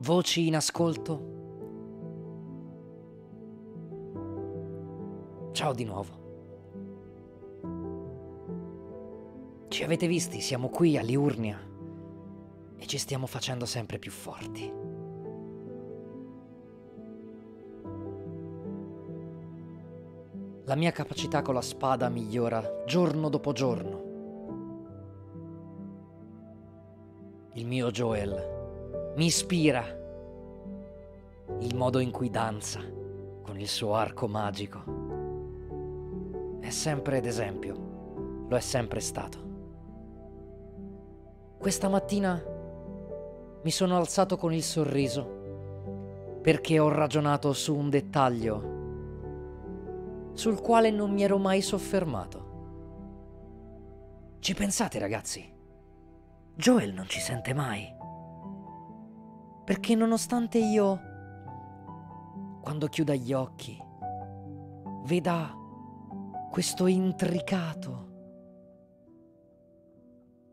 Voci in ascolto di nuovo. Ci avete visti, siamo qui a Liurnia e ci stiamo facendo sempre più forti. La mia capacità con la spada migliora giorno dopo giorno. Il mio Joel mi ispira. Il modo in cui danza con il suo arco magico sempre d'esempio, lo è sempre stato. Questa mattina mi sono alzato con il sorriso perché ho ragionato su un dettaglio sul quale non mi ero mai soffermato. Ci pensate ragazzi? Joel non ci sente mai. Perché nonostante io, quando chiuda gli occhi, veda questo intricato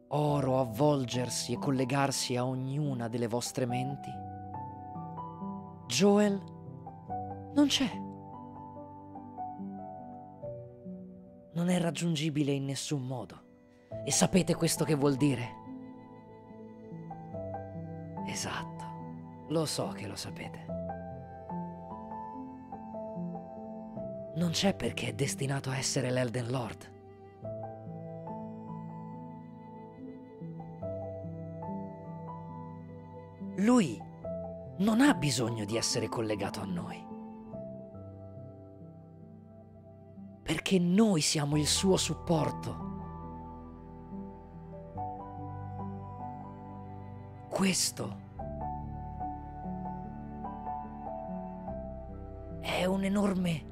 oro avvolgersi e collegarsi a ognuna delle vostre menti, Joel non c'è. Non è raggiungibile in nessun modo. E sapete questo che vuol dire? Esatto, lo so che lo sapete. non c'è perché è destinato a essere l'Elden Lord. Lui non ha bisogno di essere collegato a noi. Perché noi siamo il suo supporto. Questo è un enorme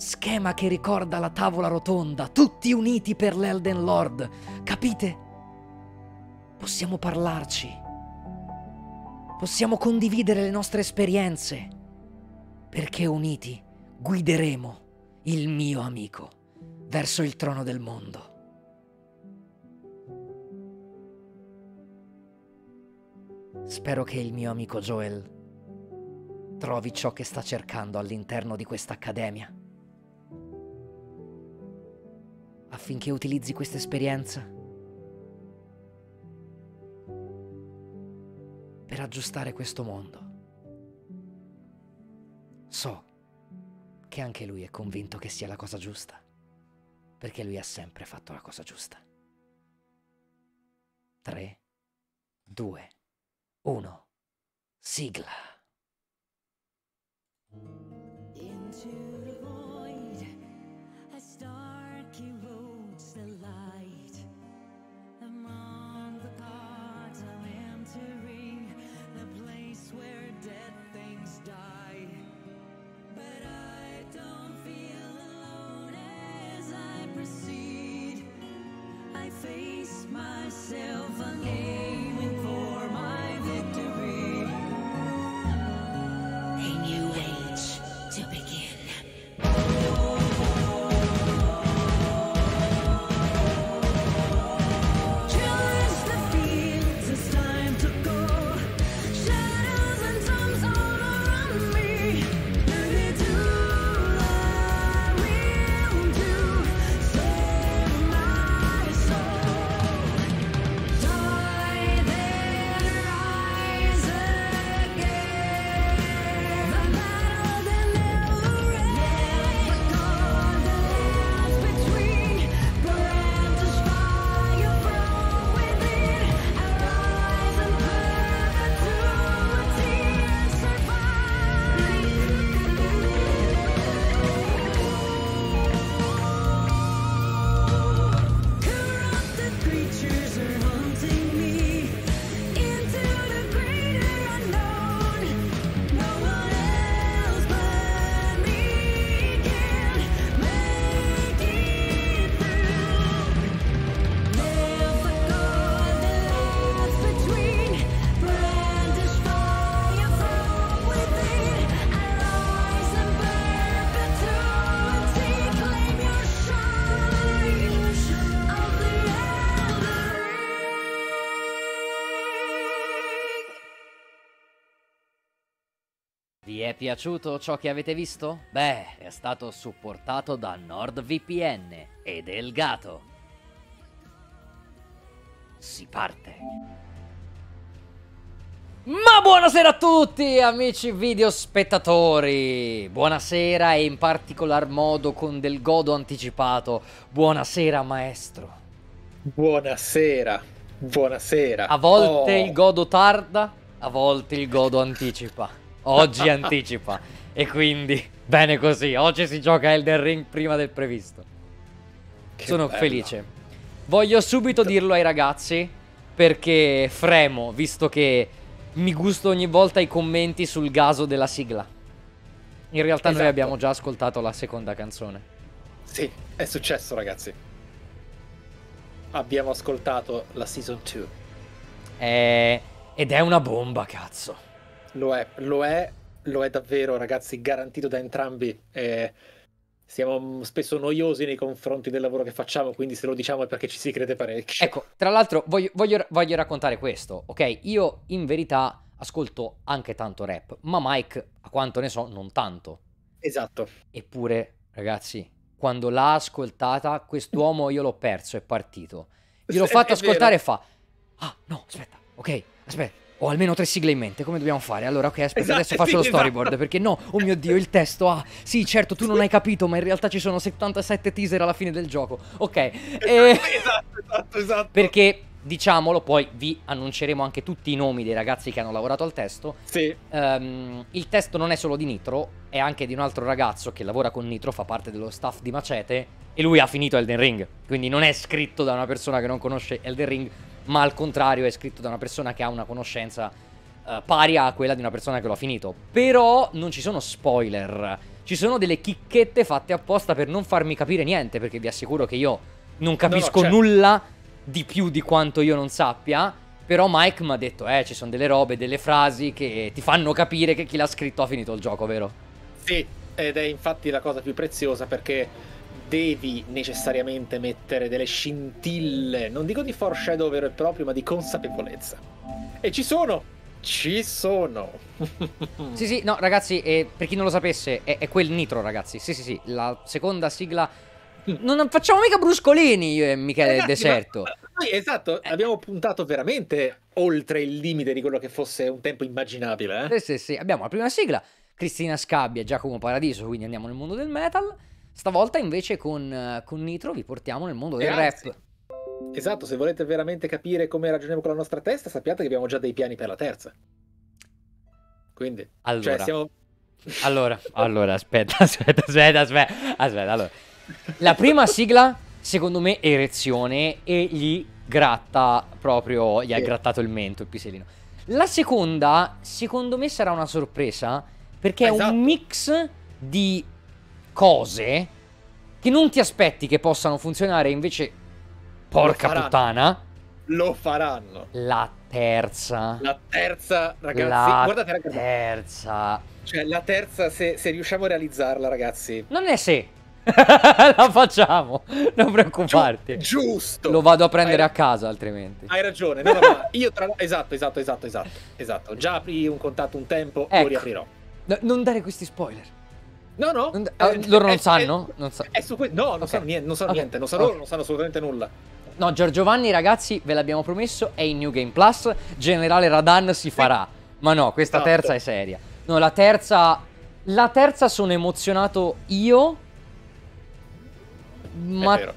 Schema che ricorda la tavola rotonda, tutti uniti per l'Elden Lord. Capite? Possiamo parlarci. Possiamo condividere le nostre esperienze. Perché uniti guideremo il mio amico verso il trono del mondo. Spero che il mio amico Joel trovi ciò che sta cercando all'interno di questa accademia. affinché utilizzi questa esperienza per aggiustare questo mondo. So che anche lui è convinto che sia la cosa giusta, perché lui ha sempre fatto la cosa giusta. 3, 2, 1, sigla. Into myself piaciuto ciò che avete visto? Beh, è stato supportato da NordVPN e Delgato. Si parte. Ma buonasera a tutti amici video spettatori, buonasera e in particolar modo con del godo anticipato, buonasera maestro. Buonasera, buonasera. A volte oh. il godo tarda, a volte il godo anticipa oggi anticipa. E quindi, bene così, oggi si gioca Elden Ring prima del previsto. Che Sono bella. felice. Voglio subito dirlo ai ragazzi, perché fremo, visto che mi gusto ogni volta i commenti sul gaso della sigla. In realtà esatto. noi abbiamo già ascoltato la seconda canzone. Sì, è successo ragazzi. Abbiamo ascoltato la Season 2. È... Eh, ed è una bomba, cazzo. Lo è, lo è, lo è davvero, ragazzi, garantito da entrambi. Eh, siamo spesso noiosi nei confronti del lavoro che facciamo, quindi se lo diciamo è perché ci si crede parecchio. Ecco, tra l'altro voglio, voglio, voglio raccontare questo, ok? Io in verità ascolto anche tanto rap, ma Mike, a quanto ne so, non tanto. Esatto. Eppure, ragazzi, quando l'ha ascoltata, quest'uomo io l'ho perso, è partito. Gliel'ho fatto ascoltare e fa: Ah, no, aspetta, ok, aspetta, ho almeno tre sigle in mente, come dobbiamo fare? Allora, ok, aspetta, esatto, adesso faccio sì, lo storyboard, esatto. perché no, oh mio Dio, il testo, ah, sì, certo, tu non hai capito, ma in realtà ci sono 77 teaser alla fine del gioco, ok. Esatto, e... Eh, esatto, esatto, esatto. Perché diciamolo, poi vi annunceremo anche tutti i nomi dei ragazzi che hanno lavorato al testo. Sì. Um, il testo non è solo di Nitro, è anche di un altro ragazzo che lavora con Nitro, fa parte dello staff di Macete e lui ha finito Elden Ring. Quindi non è scritto da una persona che non conosce Elden Ring, ma al contrario è scritto da una persona che ha una conoscenza uh, pari a quella di una persona che lo ha finito. Però non ci sono spoiler. Ci sono delle chicchette fatte apposta per non farmi capire niente, perché vi assicuro che io non capisco no, no, cioè... nulla di più di quanto io non sappia. Però Mike mi ha detto, eh, ci sono delle robe, delle frasi che ti fanno capire che chi l'ha scritto ha finito il gioco, vero? Sì, ed è infatti la cosa più preziosa perché devi necessariamente mettere delle scintille, non dico di foreshadow vero e proprio, ma di consapevolezza. E ci sono! Ci sono! sì, sì, no, ragazzi, eh, per chi non lo sapesse, è, è quel nitro, ragazzi. Sì, sì, sì, la seconda sigla non facciamo mica bruscolini io e Michele del eh, Deserto. Ma, ma eh, eh, esatto, eh. abbiamo puntato veramente oltre il limite di quello che fosse un tempo immaginabile. Eh? Sì, sì, sì. Abbiamo la prima sigla, Cristina Scabbia e Giacomo Paradiso, quindi andiamo nel mondo del metal. Stavolta invece con, con Nitro vi portiamo nel mondo del eh, rap. Esatto, se volete veramente capire come ragioniamo con la nostra testa, sappiate che abbiamo già dei piani per la terza. Quindi, cioè, allora, cioè siamo... allora, allora aspetta, aspetta, aspetta, aspetta, aspetta, allora. La prima sigla, secondo me, erezione e gli gratta proprio, gli ha grattato il mento, il pisellino. La seconda, secondo me, sarà una sorpresa perché esatto. è un esatto. mix di cose che non ti aspetti che possano funzionare, invece, porca lo puttana, lo faranno. La terza. La terza, ragazzi. La Guardate, ragazzi. terza. Cioè, la terza, se, se riusciamo a realizzarla, ragazzi. Non è se. la facciamo, non preoccuparti. Giu giusto. Lo vado a prendere Hai... a casa altrimenti. Hai ragione. No, no, no. Io tra... Esatto, esatto, esatto, esatto, esatto. Già apri un contatto un tempo, ecco. lo riaprirò. No, non dare questi spoiler. No, no. Non eh, loro non è, eh, sanno? È, eh, non sa... Eh, que... No, non okay. sanno niente, non sanno, okay. niente. Non, sanno okay. non sanno assolutamente nulla. No, Giorgiovanni, ragazzi, ve l'abbiamo promesso, è in New Game Plus. Generale Radan si farà. Ma no, questa esatto. terza è seria. No, la terza... La terza sono emozionato io ma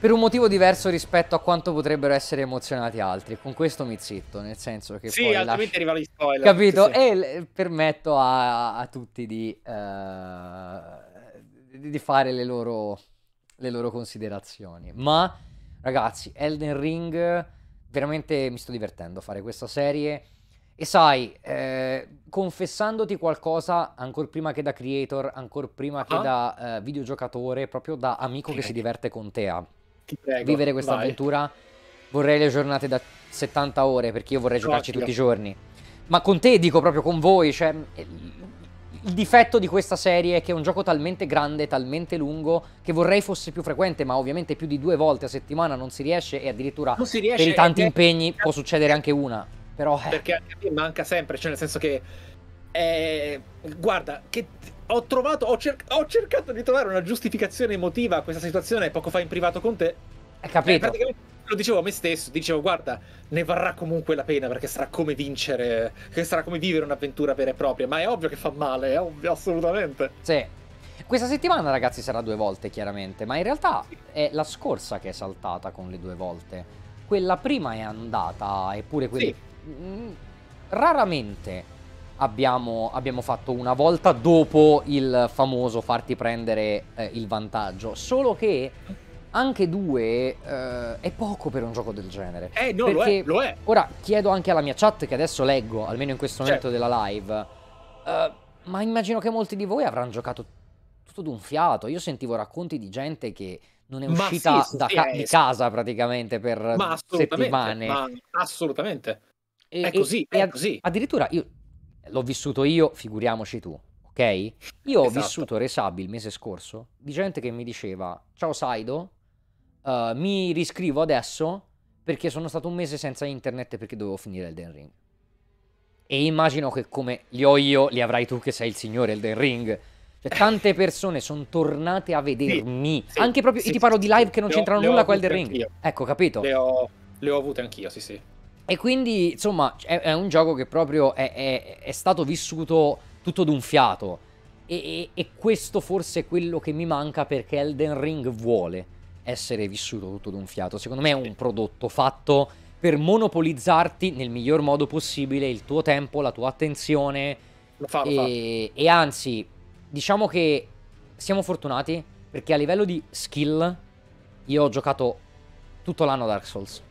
per un motivo diverso rispetto a quanto potrebbero essere emozionati altri. Con questo mi zitto, nel senso che... Sì, poi altrimenti lascio... arrivano gli spoiler. Capito? Sì. E permetto a, a tutti di, uh, di fare le loro, le loro, considerazioni. Ma, ragazzi, Elden Ring, veramente mi sto divertendo a fare questa serie e sai, eh, confessandoti qualcosa, ancora prima che da creator, ancora prima che ah. da eh, videogiocatore, proprio da amico che si diverte con te a prego, vivere questa vai. avventura, vorrei le giornate da 70 ore, perché io vorrei giocarci Cocchia. tutti i giorni. Ma con te, dico proprio con voi, cioè, il difetto di questa serie è che è un gioco talmente grande, talmente lungo, che vorrei fosse più frequente, ma ovviamente più di due volte a settimana non si riesce e addirittura si riesce, per i tanti eh, eh. impegni può succedere anche una. Però, eh. Perché a me manca sempre, cioè nel senso che... Eh, guarda, che ho trovato, ho, cer- ho, cercato di trovare una giustificazione emotiva a questa situazione poco fa in privato con te. Hai capito? Eh, praticamente lo dicevo a me stesso, dicevo guarda, ne varrà comunque la pena perché sarà come vincere, che sarà come vivere un'avventura vera e propria, ma è ovvio che fa male, è ovvio assolutamente. Sì. Questa settimana ragazzi sarà due volte chiaramente, ma in realtà è la scorsa che è saltata con le due volte. Quella prima è andata, eppure quelli sì Mm. raramente abbiamo, abbiamo, fatto una volta dopo il famoso farti prendere eh, il vantaggio. Solo che anche due eh, è poco per un gioco del genere. Eh, no, lo è, lo è, Ora chiedo anche alla mia chat, che adesso leggo, almeno in questo momento certo. della live. Eh, ma immagino che molti di voi avranno giocato tutto d'un fiato. Io sentivo racconti di gente che non è uscita sì, sì, da ca- eh, sì, di casa praticamente per ma settimane. Ma assolutamente. E, è così, e, è così. Addirittura io l'ho vissuto io, figuriamoci tu, ok? Io esatto. ho vissuto Resabi il mese scorso di gente che mi diceva, ciao Saido, uh, mi riscrivo adesso perché sono stato un mese senza internet perché dovevo finire il Elden Ring. E immagino che come li ho io, li avrai tu che sei il signore Elden Ring. Cioè, tante persone sono tornate a vedermi. Sì, sì, Anche proprio, sì, ti parlo di live che non c'entrano nulla con Elden Ring. Anch'io. Ecco, capito? Le ho, le ho avute anch'io, sì, sì. E quindi, insomma, è, è, un gioco che proprio è, è, è stato vissuto tutto d'un fiato. E, e, e, questo forse è quello che mi manca perché Elden Ring vuole essere vissuto tutto d'un fiato. Secondo me è un prodotto fatto per monopolizzarti nel miglior modo possibile il tuo tempo, la tua attenzione. Lo fa, lo e, fa. e anzi, diciamo che siamo fortunati perché a livello di skill io ho giocato tutto l'anno Dark Souls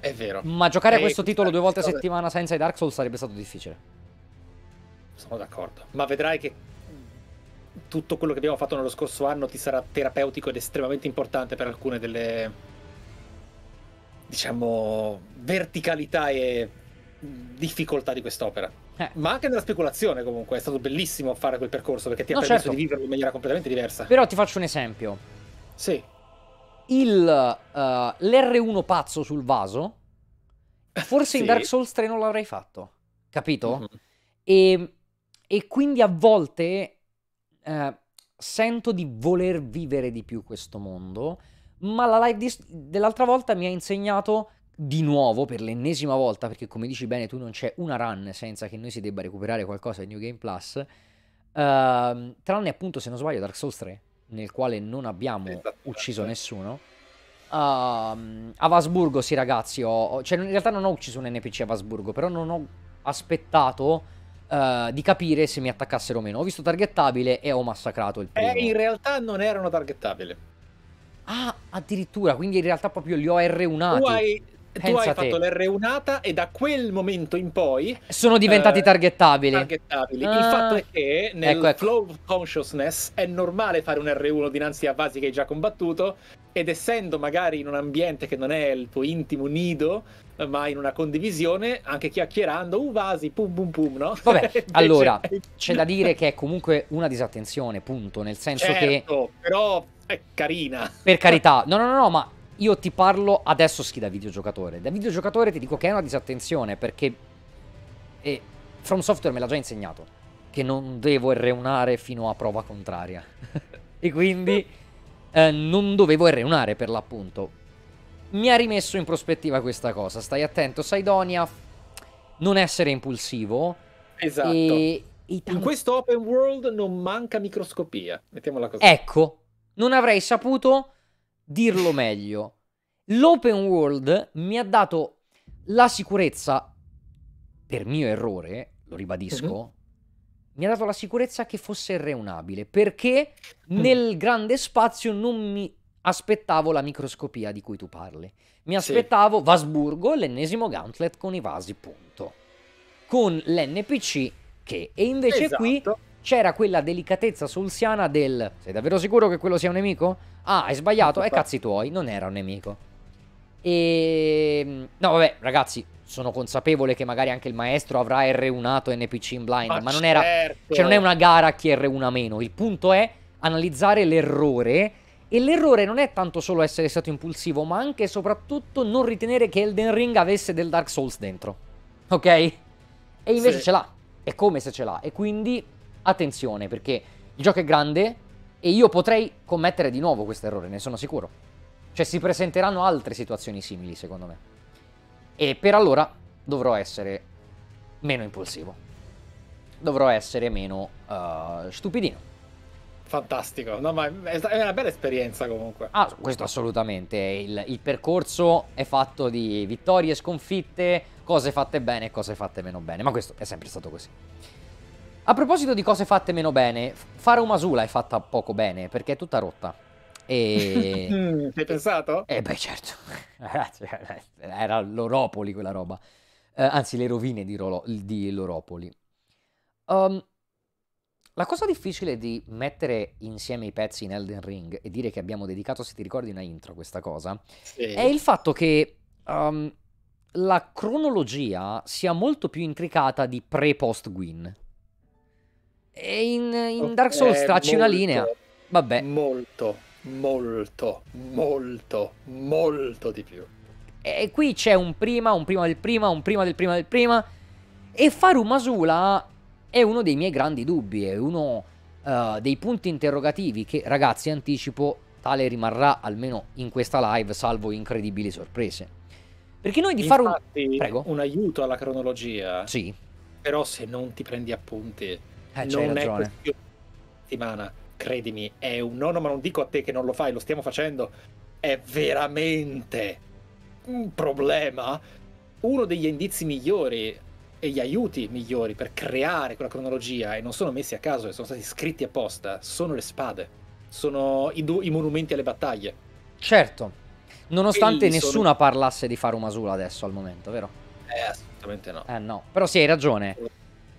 è vero. Ma giocare e questo titolo due volte a settimana senza i Dark Souls sarebbe stato difficile. Sono d'accordo. Ma vedrai che tutto quello che abbiamo fatto nello scorso anno ti sarà terapeutico ed estremamente importante per alcune delle, diciamo, verticalità e difficoltà di quest'opera. Eh. Ma anche nella speculazione, comunque, è stato bellissimo fare quel percorso perché ti ha permesso certo. di viverlo in maniera completamente diversa. Però ti faccio un esempio. Sì il, uh, eh, l'R1 pazzo sul vaso, forse sì. in Dark Souls 3 non l'avrei fatto, capito? Mm-hmm. E, e, quindi a volte uh, sento di voler vivere di più questo mondo, ma la live dis- dell'altra volta mi ha insegnato di nuovo per l'ennesima volta, perché come dici bene tu non c'è una run senza che noi si debba recuperare qualcosa in New Game Plus, uh, tranne appunto se non sbaglio Dark Souls 3 nel quale non abbiamo esatto, esatto. ucciso nessuno. Uh, ehm, a Vasburgo, sì, ragazzi. Ho, cioè, in realtà non ho ucciso un NPC a Vasburgo, però non ho aspettato. Uh, di capire se mi attaccassero o meno. Ho visto targettabile e ho massacrato il eh, primo. Eh, in realtà non erano targettabili. Ah, addirittura, quindi in realtà proprio li ho R1ati. Tu hai, Pensa tu hai fatto l'R1ata e da quel momento in poi sono diventati eh, targettabili. targettabili. Ah. Il fatto è che nel ecco, ecco. flow of consciousness è normale fare un R1 dinanzi a vasi che hai già combattuto ed essendo magari in un ambiente che non è il tuo intimo nido, ma in una condivisione, anche chiacchierando, uh vasi, pum pum pum, no? Vabbè, allora, c'è da dire che è comunque una disattenzione, punto, nel senso certo, che... però è carina. Per carità, no no no, no ma io ti parlo adesso schi da videogiocatore. Da videogiocatore ti dico che è una disattenzione perché e From Software me l'ha già insegnato che non devo erreunare fino a prova contraria. e quindi eh, non dovevo erreunare per l'appunto. Mi ha rimesso in prospettiva questa cosa. Stai attento, Saidonia, non essere impulsivo. Esatto. E in questo open world non manca microscopia. Mettiamola così. Ecco, non avrei saputo dirlo meglio. L'open world mi ha dato la sicurezza, per mio errore, lo ribadisco, mm-hmm. mi ha dato la sicurezza che fosse reunabile, perché mm. nel grande spazio non mi aspettavo la microscopia di cui tu parli. Mi aspettavo sì. Vasburgo, l'ennesimo gauntlet con i vasi, punto. Con l'NPC che... E invece esatto. qui c'era quella delicatezza solsiana del sei davvero sicuro che quello sia un nemico? Ah, hai sbagliato, è eh, cazzi tuoi, non era un nemico. E ehm, no, vabbè, ragazzi, sono consapevole che magari anche il maestro avrà R1ato NPC in blind, ma, ma non era certo. cioè non è una gara a chi R1 meno. Il punto è analizzare l'errore e l'errore non è tanto solo essere stato impulsivo, ma anche e soprattutto non ritenere che Elden Ring avesse del Dark Souls dentro. Ok? E invece sì. ce l'ha. È come se ce l'ha. E quindi attenzione perché il gioco è grande e io potrei commettere di nuovo questo errore, ne sono sicuro. Cioè si presenteranno altre situazioni simili secondo me. E per allora dovrò essere meno impulsivo. Dovrò essere meno uh, stupidino. Fantastico, no, ma è una bella esperienza comunque. Ah, questo assolutamente. Il, il, percorso è fatto di vittorie, sconfitte, cose fatte bene e cose fatte meno bene, ma questo è sempre stato così. A proposito di cose fatte meno bene, fare Masula è fatta poco bene perché è tutta rotta. E... Ci mm, hai pensato? Eh beh certo, cioè, era l'Oropoli quella roba, eh, anzi le rovine di, Rolo... di l'Oropoli. Um, la cosa difficile di mettere insieme i pezzi in Elden Ring e dire che abbiamo dedicato, se ti ricordi, una intro a questa cosa, sì. è il fatto che um, la cronologia sia molto più intricata di pre-post Gwyn. E in, in okay, Dark Souls tracci molto, una linea. Vabbè. Molto, molto, molto, molto di più. E qui c'è un prima, un prima del prima, un prima del prima del prima. E Faru Masula è uno dei miei grandi dubbi, è uno uh, dei punti interrogativi che, ragazzi, anticipo, tale rimarrà almeno in questa live, salvo incredibili sorprese. Perché noi di Infatti, fare un... Prego. un aiuto alla cronologia. Sì. Però se non ti prendi appunti eh, non è ragione. questione settimana, credimi, è un no, no, ma non dico a te che non lo fai, lo stiamo facendo. È veramente un problema. Uno degli indizi migliori e gli aiuti migliori per creare quella cronologia e non sono messi a caso e sono stati scritti apposta sono le spade, sono i, du- i monumenti alle battaglie. Certo, nonostante Quelli nessuno sono... parlasse di Faru Masula adesso al momento, vero? Eh, assolutamente no. Eh no, però sì, hai ragione.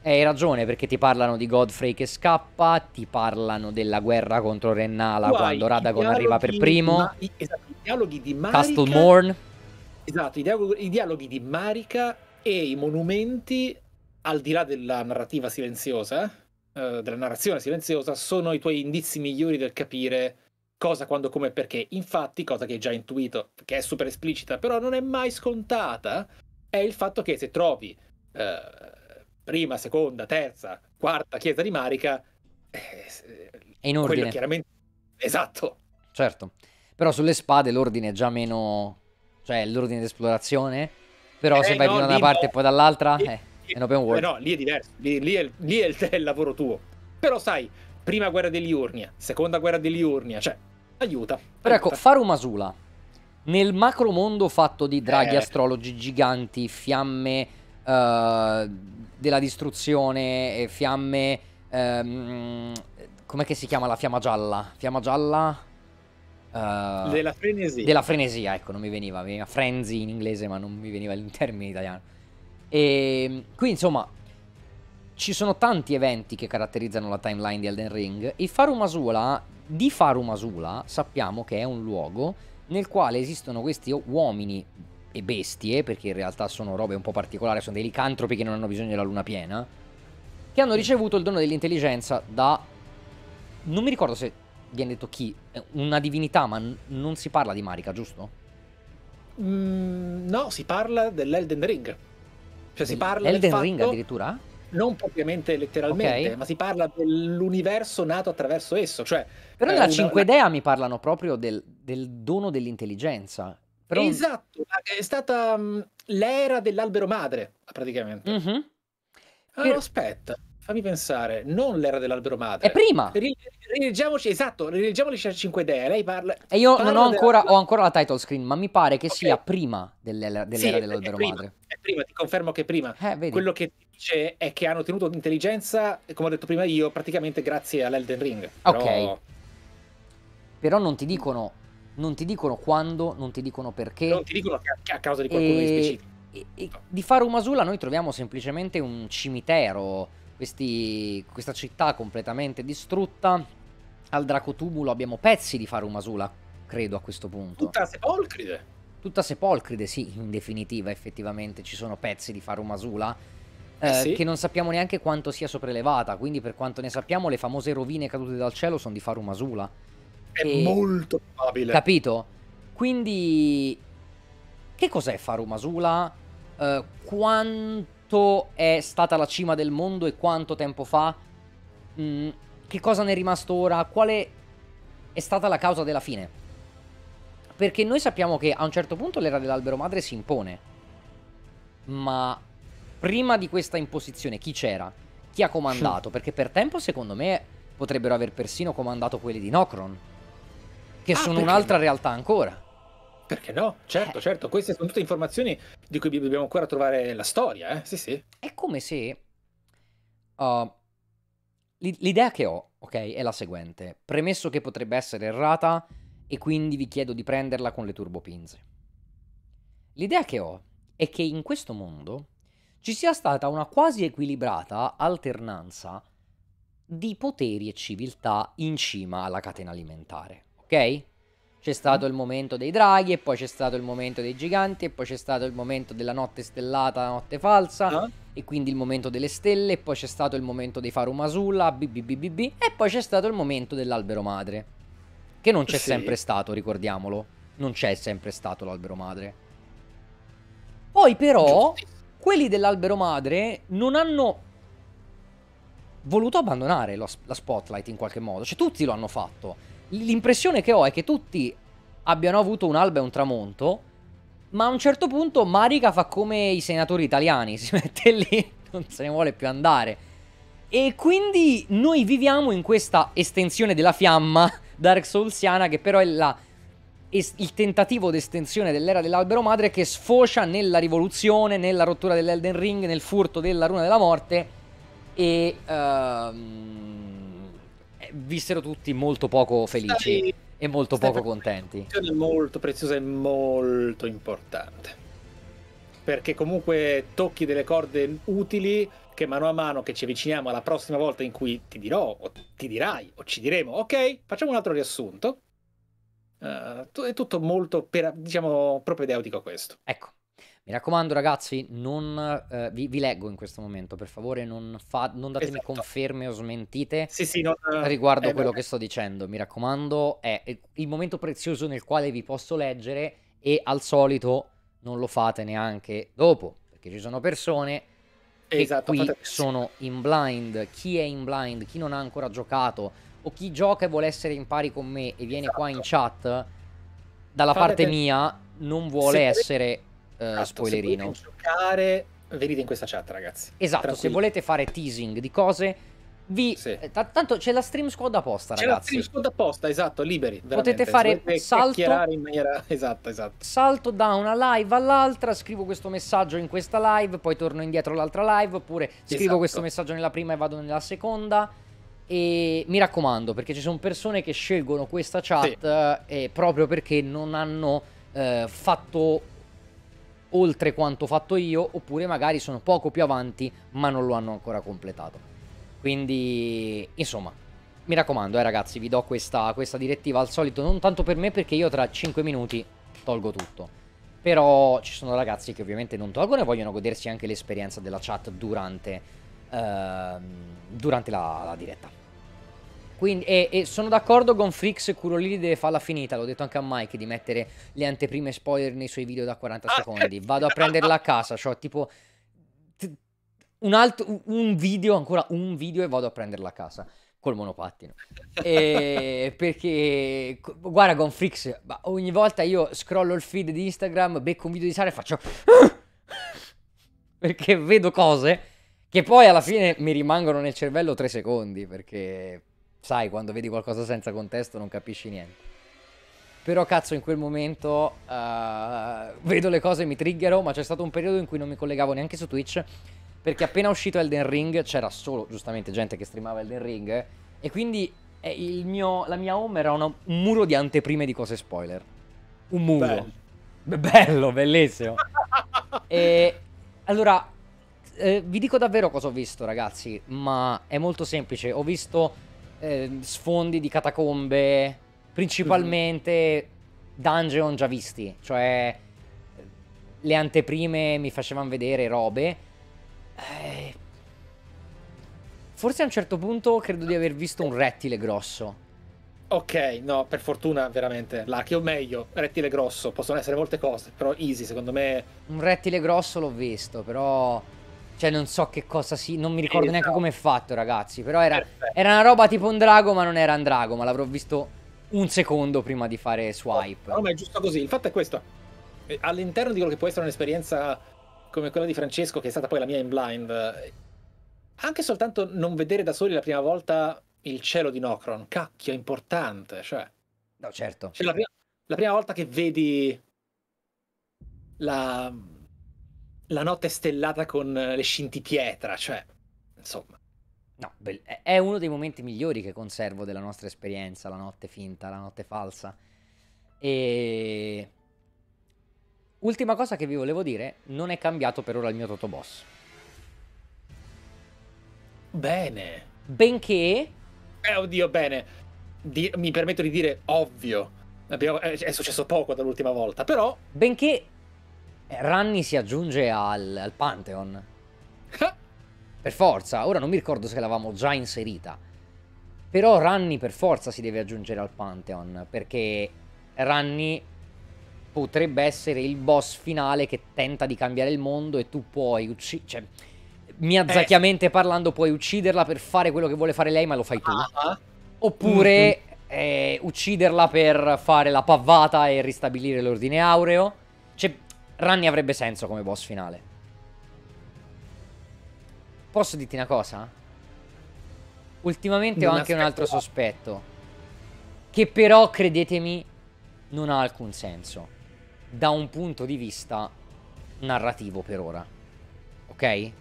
Eh, hai ragione, perché ti parlano di Godfrey che scappa, ti parlano della guerra contro Rennala Guai, quando Radagon arriva per primo. Ma, esatto, i dialoghi di Marika. Castlemorn. Esatto, i dialoghi, i dialoghi di Marika e i monumenti, al di là della narrativa silenziosa, eh, della narrazione silenziosa, sono i tuoi indizi migliori del capire cosa, quando, come e perché. Infatti, cosa che hai già intuito, che è super esplicita, però non è mai scontata, è il fatto che se trovi... Eh, prima, seconda, terza, quarta chiesa di Marica, eh, è in ordine. chiaramente... Esatto. Certo. Però sulle spade l'ordine è già meno... cioè l'ordine di esplorazione, però eh, se vai no, da una parte no. e poi dall'altra... Lì, eh. È open world. Eh, no, lì è diverso, lì, lì, è, lì è, il, è il lavoro tuo. Però sai, prima guerra degli Urnia, seconda guerra degli Urnia, cioè, aiuta. Però ecco, aiuta. ecco, Farumasula, nel macro mondo fatto di draghi, eh. astrologi, giganti, fiamme, eh, della distruzione, fiamme... Ehm, com'è che si chiama la fiamma gialla? Fiamma gialla... Uh, della frenesia. Della frenesia, ecco, non mi veniva, mi veniva frenzy in inglese, ma non mi veniva il termine italiano. E ehm, qui, insomma, ci sono tanti eventi che caratterizzano la timeline di Elden Ring. E Farumasula, di Farumasula, sappiamo che è un luogo nel quale esistono questi uomini e bestie, perché in realtà sono robe un po' particolari, sono dei licantropi che non hanno bisogno della luna piena, che hanno ricevuto il dono dell'intelligenza da... non mi ricordo se viene detto chi, una divinità, ma non si parla di Marika, giusto? Mm, no, si parla dell'Elden Ring. Cioè del si parla Elden del fatto... Ring addirittura? non propriamente letteralmente, okay. ma si parla dell'universo nato attraverso esso. Cioè, Però eh, nella una... 5 Dea mi parlano proprio del, del dono dell'intelligenza. Però... Esatto, è stata um, l'era dell'albero madre, praticamente. Mm-hmm. Allora, per... aspetta, fammi pensare, non l'era dell'albero madre. È prima. rileggiamoci, esatto, rileggiamoci a 5 idee, lei parla... E io non ho ancora, ho ancora, la title screen, ma mi pare che okay. sia prima dell'era, dell'era sì, dell'albero è prima, madre. È prima, ti confermo che è prima. Eh, Quello che dice è che hanno ottenuto intelligenza, come ho detto prima io, praticamente grazie all'Elden Ring. Però... Ok. Però non ti dicono non ti dicono quando, non ti dicono perché. Non ti dicono che a, causa di qualcuno e... di specifico. E, e di Farumasula noi troviamo semplicemente un cimitero, questi, questa città completamente distrutta. Al Dracotubulo abbiamo pezzi di Farumasula, credo a questo punto. Tutta sepolcride. Tutta sepolcride, sì, in definitiva, effettivamente ci sono pezzi di Farumasula. Eh, eh sì. Che non sappiamo neanche quanto sia sopraelevata, quindi per quanto ne sappiamo le famose rovine cadute dal cielo sono di Farumasula. È e... molto probabile. Capito? Quindi, che cos'è Farumasula? Uh, eh, quanto è stata la cima del mondo e quanto tempo fa? Mm, che cosa ne è rimasto ora? Quale è stata la causa della fine? Perché noi sappiamo che a un certo punto l'era dell'albero madre si impone. Ma prima di questa imposizione chi c'era? Chi ha comandato? Perché per tempo, secondo me, potrebbero aver persino comandato quelli di Nocron che ah, sono un'altra realtà ancora. Perché no? Certo, eh. certo, queste sono tutte informazioni di cui dobbiamo ancora trovare la storia, eh? Sì, sì. È come se... Uh, l'idea che ho, ok, è la seguente. Premesso che potrebbe essere errata e quindi vi chiedo di prenderla con le turbopinze. L'idea che ho è che in questo mondo ci sia stata una quasi equilibrata alternanza di poteri e civiltà in cima alla catena alimentare ok? C'è stato mm. il momento dei draghi, e poi c'è stato il momento dei giganti, e poi c'è stato il momento della notte stellata, la notte falsa, eh? e quindi il momento delle stelle, e poi c'è stato il momento dei Farumasulla, BBBBB, e poi c'è stato il momento dell'albero madre. Che non c'è sì. sempre stato, ricordiamolo. Non c'è sempre stato l'albero madre. Poi però, Giusti. quelli dell'albero madre non hanno voluto abbandonare lo, la spotlight in qualche modo. Cioè, tutti lo hanno fatto l'impressione che ho è che tutti abbiano avuto un alba e un tramonto, ma a un certo punto Marica fa come i senatori italiani, si mette lì, non se ne vuole più andare. E quindi noi viviamo in questa estensione della fiamma Dark Soulsiana, che però è la, es, il tentativo d'estensione dell'era dell'albero madre che sfocia nella rivoluzione, nella rottura dell'Elden Ring, nel furto della runa della morte e... Uh, vissero tutti molto poco felici Stai... e molto Stai poco contenti. È molto preziosa e molto importante. Perché comunque tocchi delle corde utili che mano a mano che ci avviciniamo alla prossima volta in cui ti dirò o ti dirai o ci diremo, ok, facciamo un altro riassunto. Uh, è tutto molto, per, diciamo, propedeutico a questo. Ecco, mi raccomando ragazzi, non, eh, vi, vi, leggo in questo momento, per favore non, fa, non datemi esatto. conferme o smentite sì, sì, non, eh, riguardo eh, quello beh. che sto dicendo. Mi raccomando, è il momento prezioso nel quale vi posso leggere e al solito non lo fate neanche dopo, perché ci sono persone che esatto, qui sono in blind, chi è in blind, chi non ha ancora giocato o chi gioca e vuole essere in pari con me e viene esatto. qua in esatto. chat, dalla fate parte mia non vuole essere Esatto, spoilerino. Se volete giocare, venite in questa chat, ragazzi. Esatto, Tranquilli. se volete fare teasing di cose, vi... Sì. Eh, T- tanto c'è la stream squad apposta, c'è ragazzi. C'è la stream squad apposta, esatto, liberi. Veramente. Potete fare salto... In maniera... Esatto, esatto. Salto da una live all'altra, scrivo questo messaggio in questa live, poi torno indietro all'altra live, oppure scrivo esatto. questo messaggio nella prima e vado nella seconda. E mi raccomando, perché ci sono persone che scelgono questa chat sì. eh, proprio perché non hanno eh, fatto oltre quanto fatto io, oppure magari sono poco più avanti ma non lo hanno ancora completato. Quindi, insomma, mi raccomando, eh, ragazzi, vi do questa, questa direttiva al solito, non tanto per me perché io tra 5 minuti tolgo tutto. Però ci sono ragazzi che ovviamente non tolgono e vogliono godersi anche l'esperienza della chat durante, ehm, durante la, la diretta. Quindi, e, e sono d'accordo con Frix, Curolini deve farla finita, l'ho detto anche a Mike di mettere le anteprime spoiler nei suoi video da 40 ah, secondi. Eh. Vado a prenderla a casa, cioè tipo un, altro, un video, ancora un video e vado a prenderla a casa col monopattino. E perché, guarda, con Frix, ogni volta io scrollo il feed di Instagram, becco un video di Sara e faccio... perché vedo cose che poi alla fine mi rimangono nel cervello tre secondi, perché sai, quando vedi qualcosa senza contesto non capisci niente. Però cazzo in quel momento uh, vedo le cose e mi triggero, ma c'è stato un periodo in cui non mi collegavo neanche su Twitch perché appena uscito Elden Ring c'era solo giustamente gente che streamava Elden Ring e quindi eh, mio, la mia home era una, un muro di anteprime di cose spoiler. Un muro. Bello, Be- bello bellissimo. e allora eh, vi dico davvero cosa ho visto ragazzi, ma è molto semplice. Ho visto Ehm, sfondi di catacombe, principalmente dungeon già visti, cioè eh, le anteprime mi facevano vedere robe. Eh, forse a un certo punto credo di aver visto un rettile grosso. Ok, no, per fortuna veramente Lucky, o meglio, rettile grosso, possono essere molte cose, però easy secondo me. Un rettile grosso l'ho visto, però cioè, non so che cosa si. Non mi ricordo neanche esatto. come è fatto, ragazzi. Però era, era una roba tipo un drago, ma non era un drago. Ma l'avrò visto un secondo prima di fare swipe. No, ma è giusto così. Il fatto è questo. Eh, all'interno di quello che può essere un'esperienza come quella di Francesco, che è stata poi la mia in blind, eh, anche soltanto non vedere da soli la prima volta il cielo di Nocron, cacchio, è importante. Cioè, no, certo. Cioè, la prima, la prima volta che vedi la la notte stellata con eh, le scintipietra, cioè, insomma. No, è uno dei momenti migliori che conservo della nostra esperienza, la notte finta, la notte falsa. E... Ultima cosa che vi volevo dire, non è cambiato per ora il mio Totoboss. Bene. Benché... Eh, oddio, bene. Di... Mi permetto di dire ovvio. Abbiamo... Eh, è successo poco dall'ultima volta, però... Benché eh, Ranni si aggiunge al, al Pantheon. per forza, ora non mi ricordo se l'avevamo già inserita. Però Ranni per forza si deve aggiungere al Pantheon, perché Ranni potrebbe essere il boss finale che tenta di cambiare il mondo e tu puoi uccidere... Cioè, miazzacchiamente eh. parlando puoi ucciderla per fare quello che vuole fare lei, ma lo fai tu. Ah. ah. Oppure mm -hmm. eh, ucciderla per fare la pavata e ristabilire l'ordine aureo. Cioè, Ranni avrebbe senso come boss finale. Posso dirti una cosa? Ultimamente non ho anche un altro sospetto. Che però, credetemi, non ha alcun senso. Da un punto di vista narrativo per ora. Ok?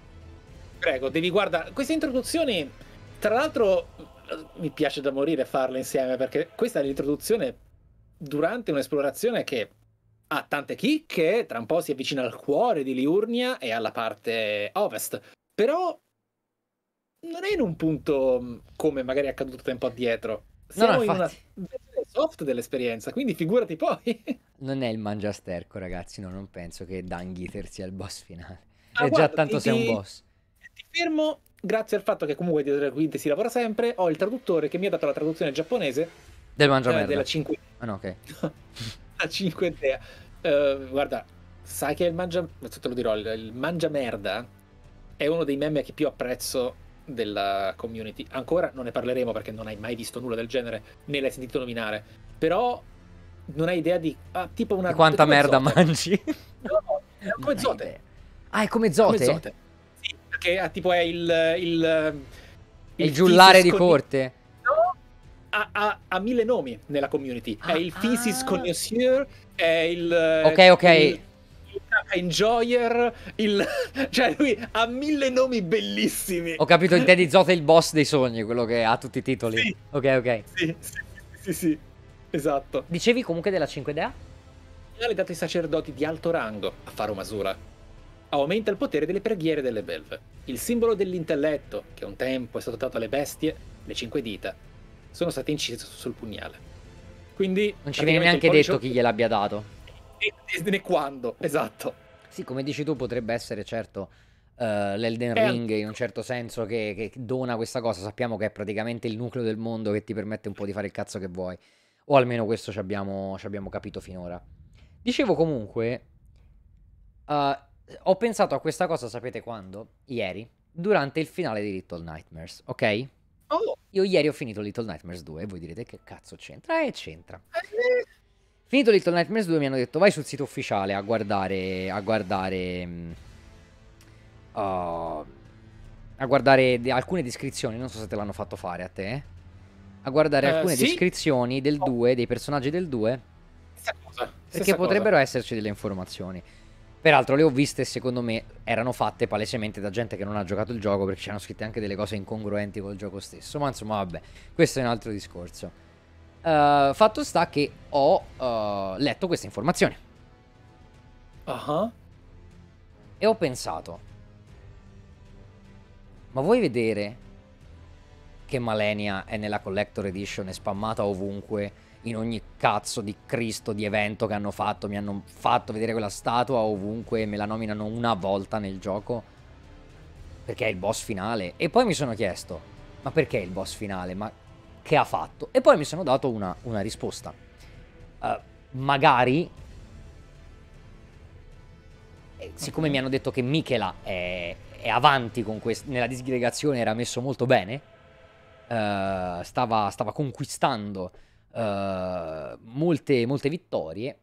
Prego, devi guardare. Queste introduzioni, tra l'altro, mi piace da morire farle insieme perché questa è l'introduzione durante un'esplorazione che ha ah, tante chicche, tra un po' si avvicina al cuore di Liurnia e alla parte ovest. Però non è in un punto mm, come magari è accaduto tempo addietro. Siamo no, no, in una versione soft dell'esperienza, quindi figurati poi. non è il mangiasterco, ragazzi, no, non penso che Dan sia il boss finale. Ah, è eh, guarda, già tanto ti, sei un boss. Ti fermo grazie al fatto che comunque dietro le quinte si lavora sempre, ho il traduttore che mi ha dato la traduzione giapponese del mangiamerda. Eh, della 5. Ah, no, ok. cinque idea. Uh, ehm, guarda, sai che il mangia. Te lo dirò, il mangia merda è uno dei meme che più apprezzo della community. Ancora non ne parleremo perché non hai mai visto nulla del genere, né l'hai sentito nominare. Però non hai idea di. Ah, tipo una. E quanta merda zote. mangi? No, è come zote. Ah, è come zote? Come zote. Sì, perché ah, tipo è il. il, il, il giullare di scondiz- corte ha, ha, ha, mille nomi nella community. È il Thesis ah. ah. Connoisseur, è il... Ok, ok. Il, Enjoyer, il... cioè lui ha mille nomi bellissimi. Ho capito, intendi Zota il boss dei sogni, quello che ha tutti i titoli. Sì. Ok, ok. Sì, sì, sì, sì, esatto. Dicevi comunque della 5DA? Finale dato ai sacerdoti di alto rango a fare Masura. Aumenta il potere delle preghiere delle belve. Il simbolo dell'intelletto, che un tempo è stato dato alle bestie, le cinque dita, sono state incise sul pugnale. Quindi non ci viene neanche detto chi gliel'abbia dato. E, e, né quando, esatto. Sì, come dici tu, potrebbe essere certo uh, l'Elden è eh. Ring in un certo senso che, che, dona questa cosa. Sappiamo che è praticamente il nucleo del mondo che ti permette un po' di fare il cazzo che vuoi. O almeno questo ci abbiamo, ci abbiamo capito finora. Dicevo comunque, uh, ho pensato a questa cosa, sapete quando? Ieri, durante il finale di Little Nightmares, ok? Oh, io ieri ho finito Little Nightmares 2 e voi direte che cazzo c'entra? Eh, c'entra. Finito Little Nightmares 2 mi hanno detto vai sul sito ufficiale a guardare... a guardare... Uh, a guardare alcune descrizioni, non so se te l'hanno fatto fare a te. A guardare eh, alcune sì. descrizioni del 2, dei personaggi del 2. Stessa cosa. Perché potrebbero esserci delle informazioni. Peraltro le ho viste e secondo me erano fatte palesemente da gente che non ha giocato il gioco perché c'erano scritte anche delle cose incongruenti col gioco stesso. Ma insomma, vabbè, questo è un altro discorso. Uh, fatto sta che ho uh, letto questa informazione. Uh-huh. E ho pensato, ma vuoi vedere che Malenia è nella Collector Edition e spammata ovunque? in ogni cazzo di Cristo di evento che hanno fatto, mi hanno fatto vedere quella statua ovunque, me la nominano una volta nel gioco perché è il boss finale e poi mi sono chiesto ma perché è il boss finale? Ma che ha fatto? E poi mi sono dato una, una risposta. Uh, magari eh, siccome mi hanno detto che Michela è, è avanti con questo, nella disgregazione era messo molto bene, uh, stava, stava, conquistando eh, molte, molte vittorie,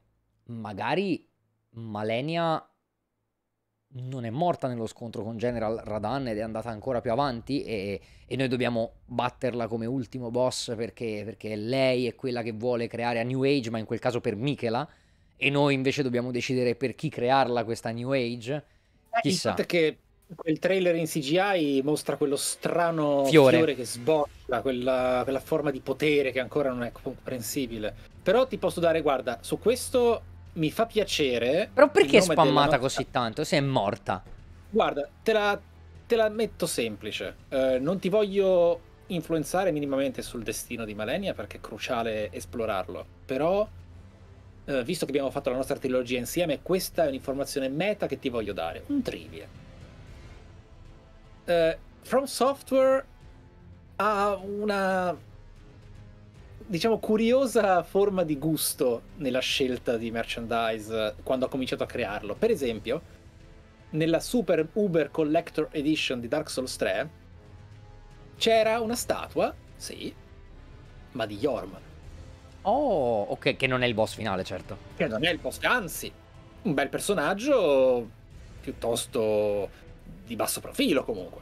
magari Malenia non è morta nello scontro con General Radan ed è andata ancora più avanti e, e noi dobbiamo batterla come ultimo boss perché, perché, lei è quella che vuole creare a New Age, ma in quel caso per Michela, e noi invece dobbiamo decidere per chi crearla questa New Age. Eh, Chissà. Il fatto è che Quel trailer in CGI mostra quello strano fiore, fiore che sboccia, quella, quella, forma di potere che ancora non è comprensibile. Però ti posso dare, guarda, su questo mi fa piacere. Però perché è spammata così tanto? Se è morta. Guarda, te la, te la metto semplice. Eh, non ti voglio influenzare minimamente sul destino di Malenia perché è cruciale esplorarlo. Però, eh, visto che abbiamo fatto la nostra trilogia insieme, questa è un'informazione meta che ti voglio dare. Un trivia eh, From Software ha una diciamo curiosa forma di gusto nella scelta di merchandise eh, quando ha cominciato a crearlo. Per esempio, nella Super Uber Collector Edition di Dark Souls 3 c'era una statua, sì, ma di Yorm. Oh, ok, che non è il boss finale, certo. Che non è il boss, anzi, un bel personaggio piuttosto di basso profilo comunque.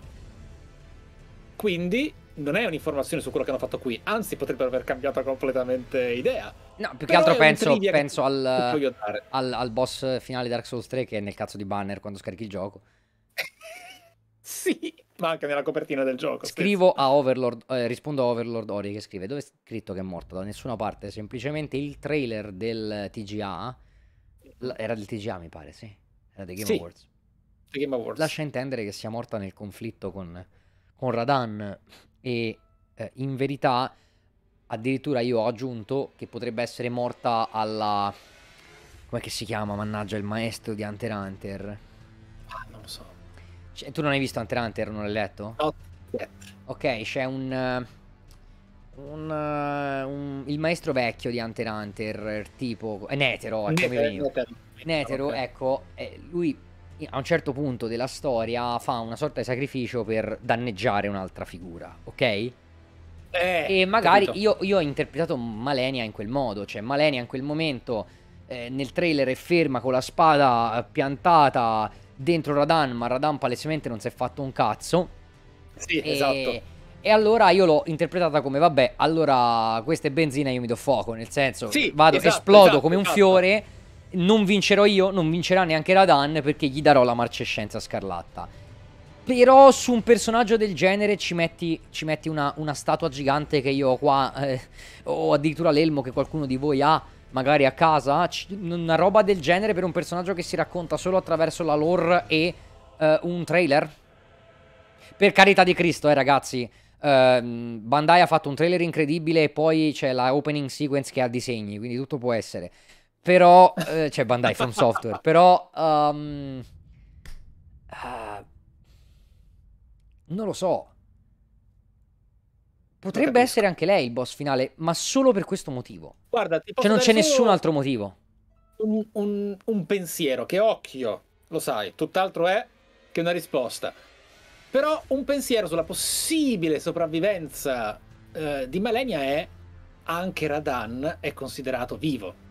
Quindi non è un'informazione su quello che hanno fatto qui, anzi potrebbero aver cambiato completamente idea. No, più Però che altro penso, penso che al, al, al, boss finale di Dark Souls 3 che è nel cazzo di banner quando scarichi il gioco. sì, ma anche nella copertina del gioco. Scrivo stesso. a Overlord, eh, rispondo a Overlord Ori che scrive, dove è scritto che è morto? Da nessuna parte, semplicemente il trailer del TGA, era del TGA mi pare, sì, era dei Game sì. Awards Game Awards. Lascia intendere che sia morta nel conflitto con, con Radan e eh, in verità addirittura io ho aggiunto che potrebbe essere morta alla... come si chiama, mannaggia, il maestro di Hunter Hunter. Ah, non lo so. Cioè, tu non hai visto Hunter Hunter, non l'hai letto? No. Ok, c'è un... Eh, un, eh, un, il maestro vecchio di Hunter Hunter, tipo, è Netero, ecco, Netero, Netero, Netero okay. ecco, eh, lui a un certo punto della storia fa una sorta di sacrificio per danneggiare un'altra figura, ok? Eh, e magari io, io, ho interpretato Malenia in quel modo, cioè Malenia in quel momento eh, nel trailer è ferma con la spada eh, piantata dentro Radan, ma Radan palesemente non si è fatto un cazzo. Sì, e... esatto. E allora io l'ho interpretata come, vabbè, allora questa è benzina, io mi do fuoco, nel senso, sì, vado, esatto, esplodo esatto, come esatto. un fiore non vincerò io, non vincerà neanche la Dan perché gli darò la marcescenza scarlatta. Però su un personaggio del genere ci metti, ci metti una, una, statua gigante che io ho qua, eh, o addirittura l'elmo che qualcuno di voi ha, magari a casa, una roba del genere per un personaggio che si racconta solo attraverso la lore e eh, un trailer? Per carità di Cristo, eh ragazzi, Uh, Bandai ha fatto un trailer incredibile e poi c'è la opening sequence che ha disegni, quindi tutto può essere. Però, eh, cioè Bandai From Software, però... Um, uh, non lo so. Potrebbe essere anche lei il boss finale, ma solo per questo motivo. Guarda, cioè non c'è nessun altro motivo. Un, un, un, pensiero che occhio, lo sai, tutt'altro è che una risposta. Però un pensiero sulla possibile sopravvivenza eh, di Malenia è anche Radan è considerato vivo.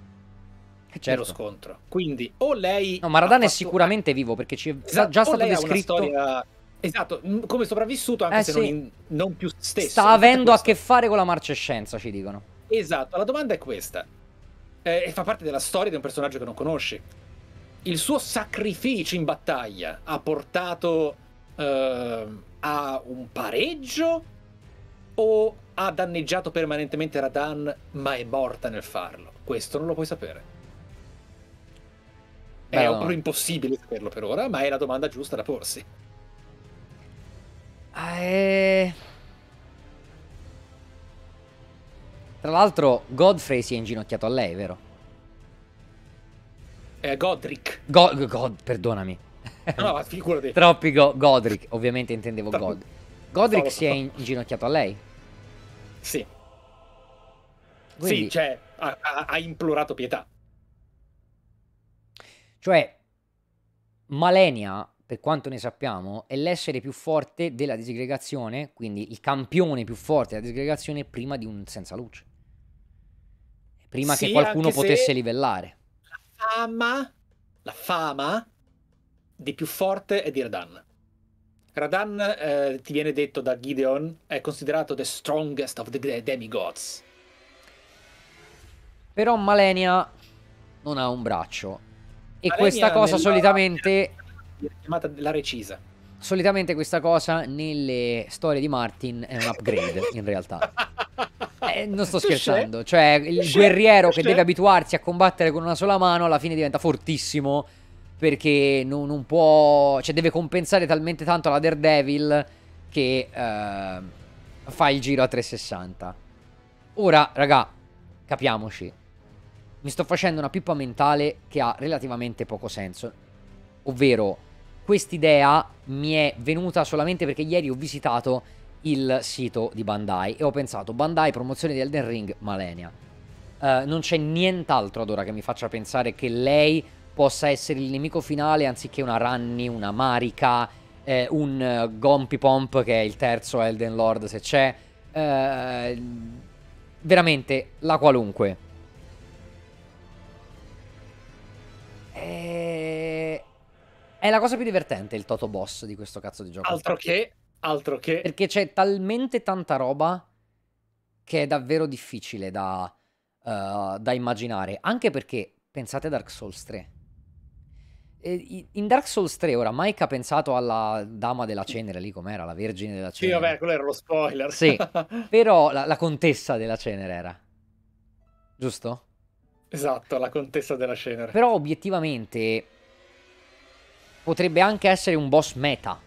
Eh, C'è lo certo. scontro. Quindi o lei... No, Maradan fatto... è sicuramente vivo perché ci è esatto, già stato descritto... Storia... Esatto, come sopravvissuto anche eh, se sì. non, in... non, più stesso. Sta avendo a che fare con la marcescenza, ci dicono. Esatto, la domanda è questa. Eh, e fa parte della storia di un personaggio che non conosci. Il suo sacrificio in battaglia ha portato eh, a un pareggio o ha danneggiato permanentemente Radan ma è morta nel farlo? Questo non lo puoi sapere. È un proprio impossibile saperlo per ora, ma è la domanda giusta da porsi. Ah, eh... Tra l'altro, Godfrey si è inginocchiato a lei, vero? Eh, Godric. Go God, perdonami. No, ma figurati. Troppi go Godric, ovviamente intendevo Troppo. God. Godric si è inginocchiato a lei? Sì. Quindi... Sì, cioè, ha, ha implorato pietà. Cioè, Malenia, per quanto ne sappiamo, è l'essere più forte della disgregazione, quindi il campione più forte della disgregazione prima di un senza luce. Prima sì, che qualcuno potesse livellare. La fama, la fama di più forte è di Radan. Radan, eh, ti viene detto da Gideon, è considerato the strongest of the demigods. Però Malenia non ha un braccio e questa cosa solitamente... chiamata la recisa. Solitamente questa cosa nelle storie di Martin è un upgrade, in realtà. Eh, non sto scherzando. Cioè, il guerriero che deve abituarsi a combattere con una sola mano alla fine diventa fortissimo perché non, non può... Cioè, deve compensare talmente tanto la Daredevil che eh, fa il giro a 360. Ora, raga, capiamoci mi sto facendo una pippa mentale che ha relativamente poco senso. Ovvero, quest'idea mi è venuta solamente perché ieri ho visitato il sito di Bandai e ho pensato Bandai promozione di Elden Ring Malenia. Uh, non c'è nient'altro ad ora che mi faccia pensare che lei possa essere il nemico finale anziché una Ranni, una Marika, eh, un uh, Gompy Pomp che è il terzo Elden Lord se c'è. Uh, veramente la qualunque. E... Eh, è la cosa più divertente il Toto Boss di questo cazzo di gioco. Altro che, altro che. Perché c'è talmente tanta roba che è davvero difficile da, uh, da immaginare. Anche perché, pensate a Dark Souls 3. in Dark Souls 3 ora Mike ha pensato alla dama della cenere lì, com'era? La vergine della cenere. Sì, vabbè, quello era lo spoiler. Sì, però la, la contessa della cenere era. Giusto? Esatto, la contessa della cenere. Però obiettivamente potrebbe anche essere un boss meta,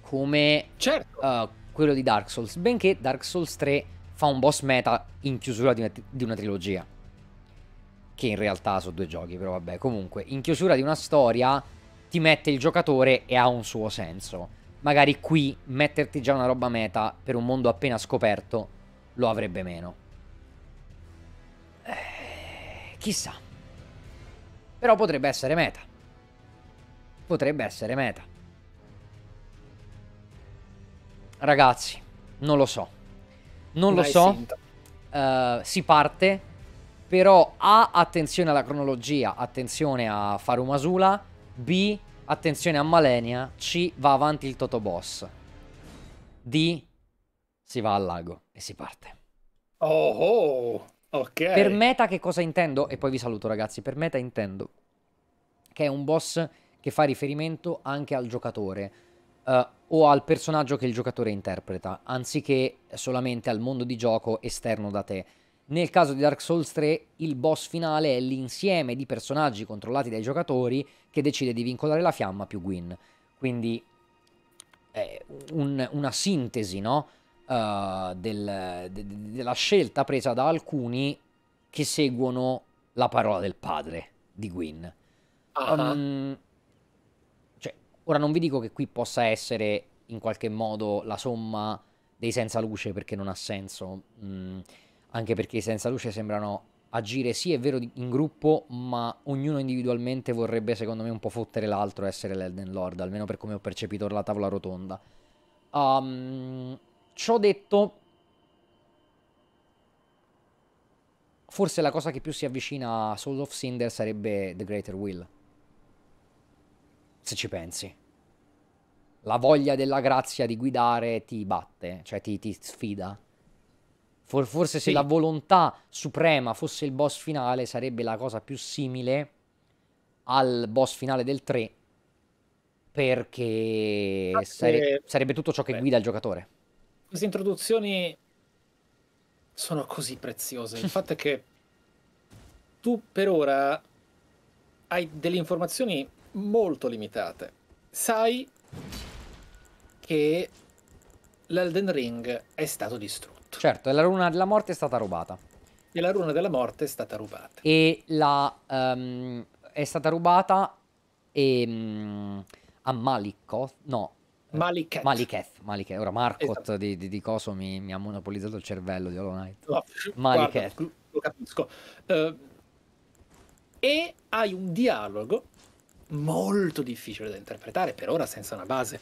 come certo. uh, quello di Dark Souls, benché Dark Souls 3 fa un boss meta in chiusura di una, di una trilogia. Che in realtà sono due giochi, però vabbè, comunque, in chiusura di una storia ti mette il giocatore e ha un suo senso. Magari qui metterti già una roba meta per un mondo appena scoperto lo avrebbe meno. Chissà. Però potrebbe essere meta. Potrebbe essere meta. Ragazzi, non lo so. Non lo so. Uh, si parte, però A, attenzione alla cronologia, attenzione a Farumasula, B, attenzione a Malenia, C, va avanti il Totoboss. D, si va al lago e si parte. Oh, oh. Okay. Per meta che cosa intendo? E poi vi saluto ragazzi. Per meta intendo che è un boss che fa riferimento anche al giocatore uh, o al personaggio che il giocatore interpreta, anziché solamente al mondo di gioco esterno da te. Nel caso di Dark Souls 3, il boss finale è l'insieme di personaggi controllati dai giocatori che decide di vincolare la fiamma più Gwyn. Quindi eh, un, una sintesi, no? uh, del, de, della scelta presa da alcuni che seguono la parola del padre di Gwyn. Uh-huh. Um, cioè, ora non vi dico che qui possa essere in qualche modo la somma dei senza luce perché non ha senso, mm, anche perché i senza luce sembrano agire sì è vero in gruppo, ma ognuno individualmente vorrebbe secondo me un po' fottere l'altro essere l'Elden Lord, almeno per come ho percepito la tavola rotonda. Um, Ciò detto, forse la cosa che più si avvicina a Soul of Cinder sarebbe The Greater Will. Se ci pensi. La voglia della grazia di guidare ti batte, cioè ti, ti sfida. For, forse sì. se la volontà suprema fosse il boss finale, sarebbe la cosa più simile al boss finale del 3. Perché sare, sarebbe tutto ciò che Beh. guida il giocatore. Queste introduzioni sono così preziose. Il fatto è che tu per ora hai delle informazioni molto limitate. Sai che l'Elden Ring è stato distrutto. Certo, e la runa della morte è stata rubata. E la runa della morte è stata rubata. E la, um, è stata rubata e, um, a Malikoth? no, Maliketh. Maliketh, Maliketh. Ora Marcot esatto. di, di, di, Coso mi, mi, ha monopolizzato il cervello di Hollow Knight. No, Maliketh. Guarda, lo capisco. Uh, e hai un dialogo molto difficile da interpretare, per ora senza una base,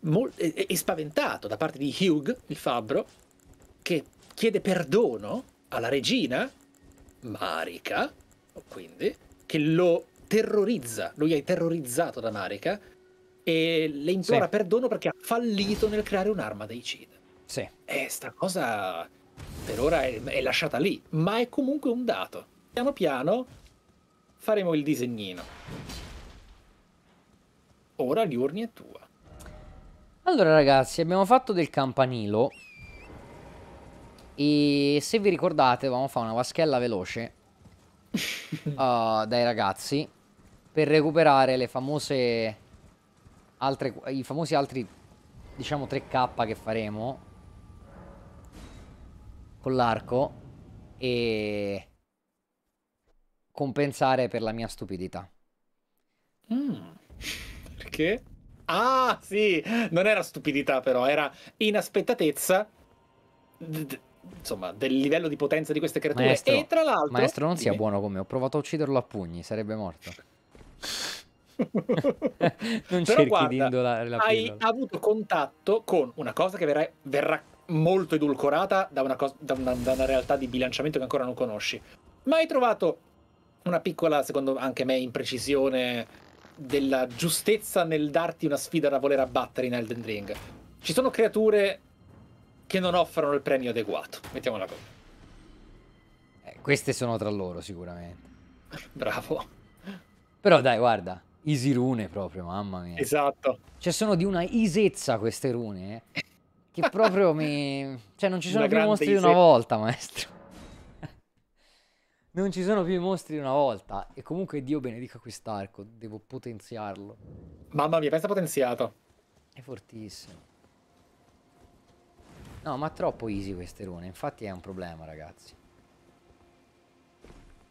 Mol- e-, e spaventato da parte di Hugh, il fabbro, che chiede perdono alla regina, Marica, quindi, che lo terrorizza, lui è terrorizzato da Marica, e le implora sì. perdono perché ha fallito nel creare un'arma dei Cid. Sì. E sta cosa per ora è, è lasciata lì, ma è comunque un dato. Piano piano faremo il disegnino. Ora l'urni è tua. Allora ragazzi, abbiamo fatto del campanilo e se vi ricordate avevamo fatto una vaschella veloce uh, dai ragazzi per recuperare le famose altre, i famosi altri, diciamo, 3K che faremo con l'arco e compensare per la mia stupidità. Mm. Perché? Ah, sì, non era stupidità però, era inaspettatezza insomma, del livello di potenza di queste creature. Maestro, e tra l'altro. Maestro, non sia buono con me. Ho provato a ucciderlo a pugni, sarebbe morto. non Però cerchi guarda, di indolare la hai pillola. Hai avuto contatto con una cosa che verrà, verrà molto edulcorata da una, cosa, da, una, da una, realtà di bilanciamento che ancora non conosci. Ma hai trovato una piccola, secondo anche me, imprecisione della giustezza nel darti una sfida da voler abbattere in Elden Ring. Ci sono creature che non offrono il premio adeguato, mettiamola così. Eh, queste sono tra loro sicuramente. Bravo. Però dai, guarda, Easy rune proprio, mamma mia. Esatto. Cioè sono di una isezza queste rune, eh, che proprio mi... Cioè non ci sono una più mostri di una volta, maestro. non ci sono più i mostri di una volta. E comunque Dio benedica quest'arco, devo potenziarlo. Mamma mia, pensa potenziato. È fortissimo. No, ma troppo easy queste rune, infatti è un problema, ragazzi.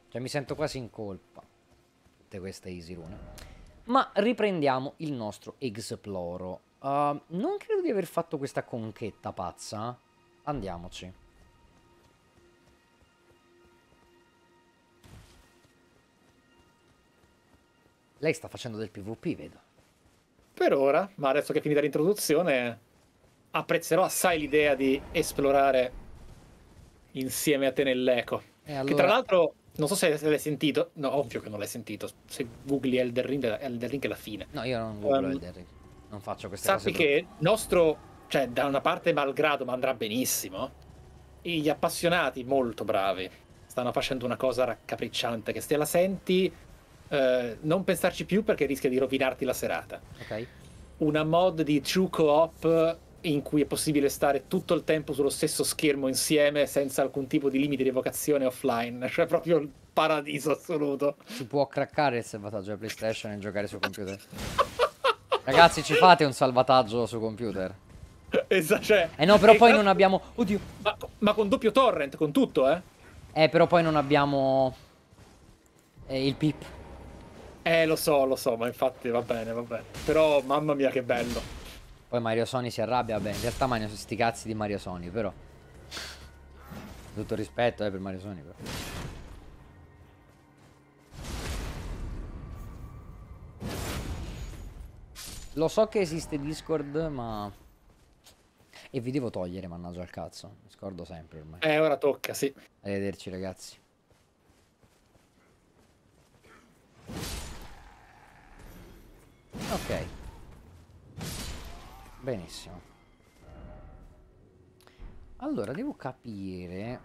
Cioè mi sento quasi in colpa. Tutte queste easy rune. Ma riprendiamo il nostro Exploro. Uh, non credo di aver fatto questa conchetta pazza. Andiamoci. Lei sta facendo del PvP, vedo. Per ora, ma adesso che è finita l'introduzione, apprezzerò assai l'idea di esplorare insieme a te nell'eco. Allora... Che tra l'altro non so se l'hai sentito, no, ovvio che non l'hai sentito. Se googli Elder Ring, Elder Ring è la fine. No, io non googlo um, ehm, Elder Ring. Non faccio queste sappi cose. Sappi che il nostro, cioè, da una parte malgrado, ma andrà benissimo. E gli appassionati molto bravi stanno facendo una cosa raccapricciante che se la senti, eh, non pensarci più perché rischia di rovinarti la serata. Ok. Una mod di True Co-op in cui è possibile stare tutto il tempo sullo stesso schermo insieme senza alcun tipo di limite di evocazione offline, cioè proprio il paradiso assoluto. Si può craccare il salvataggio da PlayStation e giocare su computer. Ragazzi, ci fate un salvataggio su computer? Esatto. cioè, eh no, però poi non abbiamo... Oddio. Ma, ma, con doppio torrent, con tutto, eh? Eh, però poi non abbiamo... Eh, il pip. Eh, lo so, lo so, ma infatti va bene, va bene. Però, mamma mia, che bello. Poi Mario Sony si arrabbia, vabbè, in realtà Mario sono sti cazzi di Mario Sony, però. Tutto rispetto, eh, per Mario Sony, però. Lo so che esiste Discord, ma... E vi devo togliere, mannaggia al cazzo. Mi scordo sempre ormai. Eh, ora tocca, sì. Arrivederci, ragazzi. Ok. Benissimo. Allora, devo capire...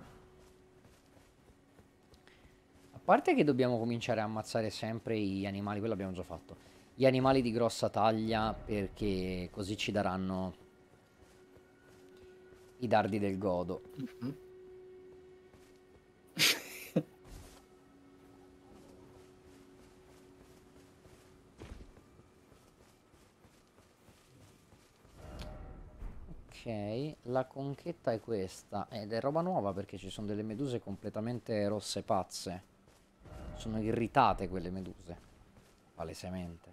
A parte che dobbiamo cominciare a ammazzare sempre gli animali, quello abbiamo già fatto. Gli animali di grossa taglia perché così ci daranno i dardi del godo. Mm -hmm. Ok, la conchetta è questa. Ed è roba nuova perché ci sono delle meduse completamente rosse pazze. Sono irritate quelle meduse. Palesemente.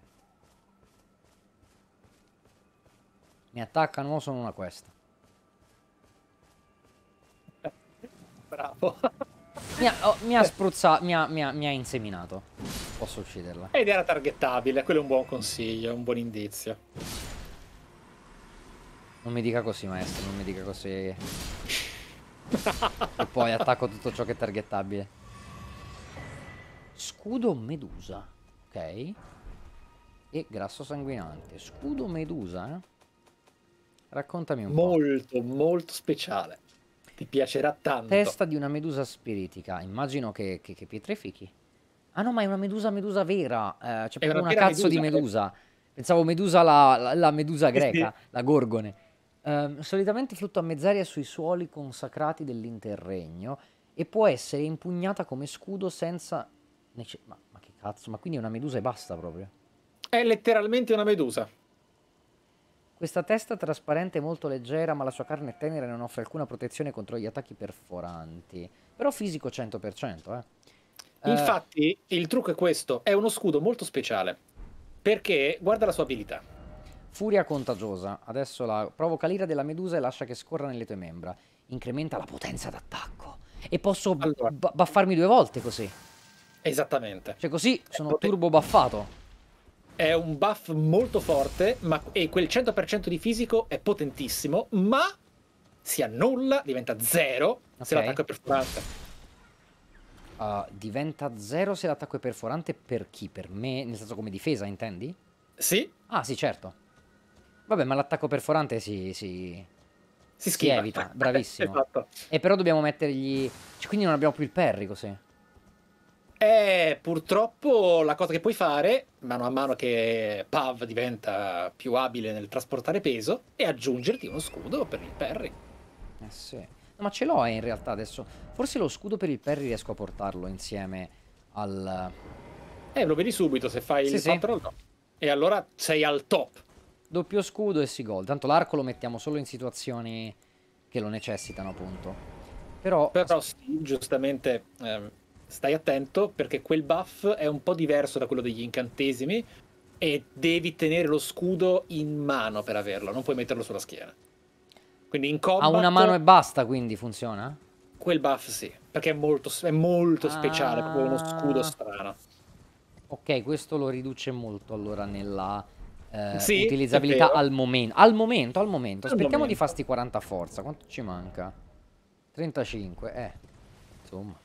Mi attaccano o sono una questa. Bravo. Mi ha, oh, mi ha spruzzato, mi ha, mi, ha, mi ha inseminato. Posso ucciderla. Ed era targettabile, quello è un buon consiglio, un buon indizio. Non mi dica così, maestro, non mi dica così. e poi attacco tutto ciò che è targettabile. Scudo medusa, ok? E grasso sanguinante. Scudo medusa, eh? Raccontami un molto, po'. Molto, molto speciale. Ti piacerà tanto. Testa di una medusa spiritica. Immagino che, che, che pietrifichi. Ah no, ma è una medusa medusa vera. Eh, C'è cioè, proprio una, una cazzo medusa, di eh. medusa. Pensavo medusa la, la, la medusa eh greca, sì. la gorgone. Ehm, solitamente solitamente a mezz'aria sui suoli consacrati dell'interregno e può essere impugnata come scudo senza... nece- ma, ma che cazzo, ma quindi è una medusa e basta proprio. È letteralmente una medusa. Questa testa trasparente è molto leggera, ma la sua carne è tenera e non offre alcuna protezione contro gli attacchi perforanti. Però fisico 100%, eh. eh. Infatti, eh... il trucco è questo, è uno scudo molto speciale, perché guarda la sua abilità. Furia contagiosa. Adesso la provoca l'ira della medusa e lascia che scorra nelle tue membra. Incrementa la potenza d'attacco. E posso allora. baffarmi due volte così. Esattamente. Cioè così eh, sono poten- turbo baffato. È un buff molto forte, ma e quel 100% di fisico è potentissimo, ma si annulla, diventa zero okay. se l'attacco è perforante. Uh, diventa zero se l'attacco è perforante per chi? Per me? Nel senso come difesa, intendi? Sì. Ah, sì, certo. Vabbè, ma l'attacco perforante si, si, si, si evita, bravissimo. esatto. E però dobbiamo mettergli... Cioè, quindi non abbiamo più il parry così. Eh, purtroppo la cosa che puoi fare, mano a mano che Pav diventa più abile nel trasportare peso, è aggiungerti uno scudo per il parry. Eh sì. No, ma ce l'ho eh, in realtà adesso. Forse lo scudo per il parry riesco a portarlo insieme al... Eh, lo vedi subito se fai sì, il sì. control E allora sei al top. Doppio scudo e si gol. Tanto l'arco lo mettiamo solo in situazioni che lo necessitano, appunto. Però, Però sì, giustamente ehm, stai attento perché quel buff è un po' diverso da quello degli incantesimi e devi tenere lo scudo in mano per averlo, non puoi metterlo sulla schiena. Quindi in combat... Ha una mano e basta, quindi funziona? Quel buff sì, perché è molto, è molto ah... speciale, proprio uno scudo strano. Ok, questo lo riduce molto allora nella eh, sì, utilizzabilità al momento. Al momento, al momento. Aspettiamo al momento. di farti 40 forza. Quanto ci manca? 35, eh. Insomma.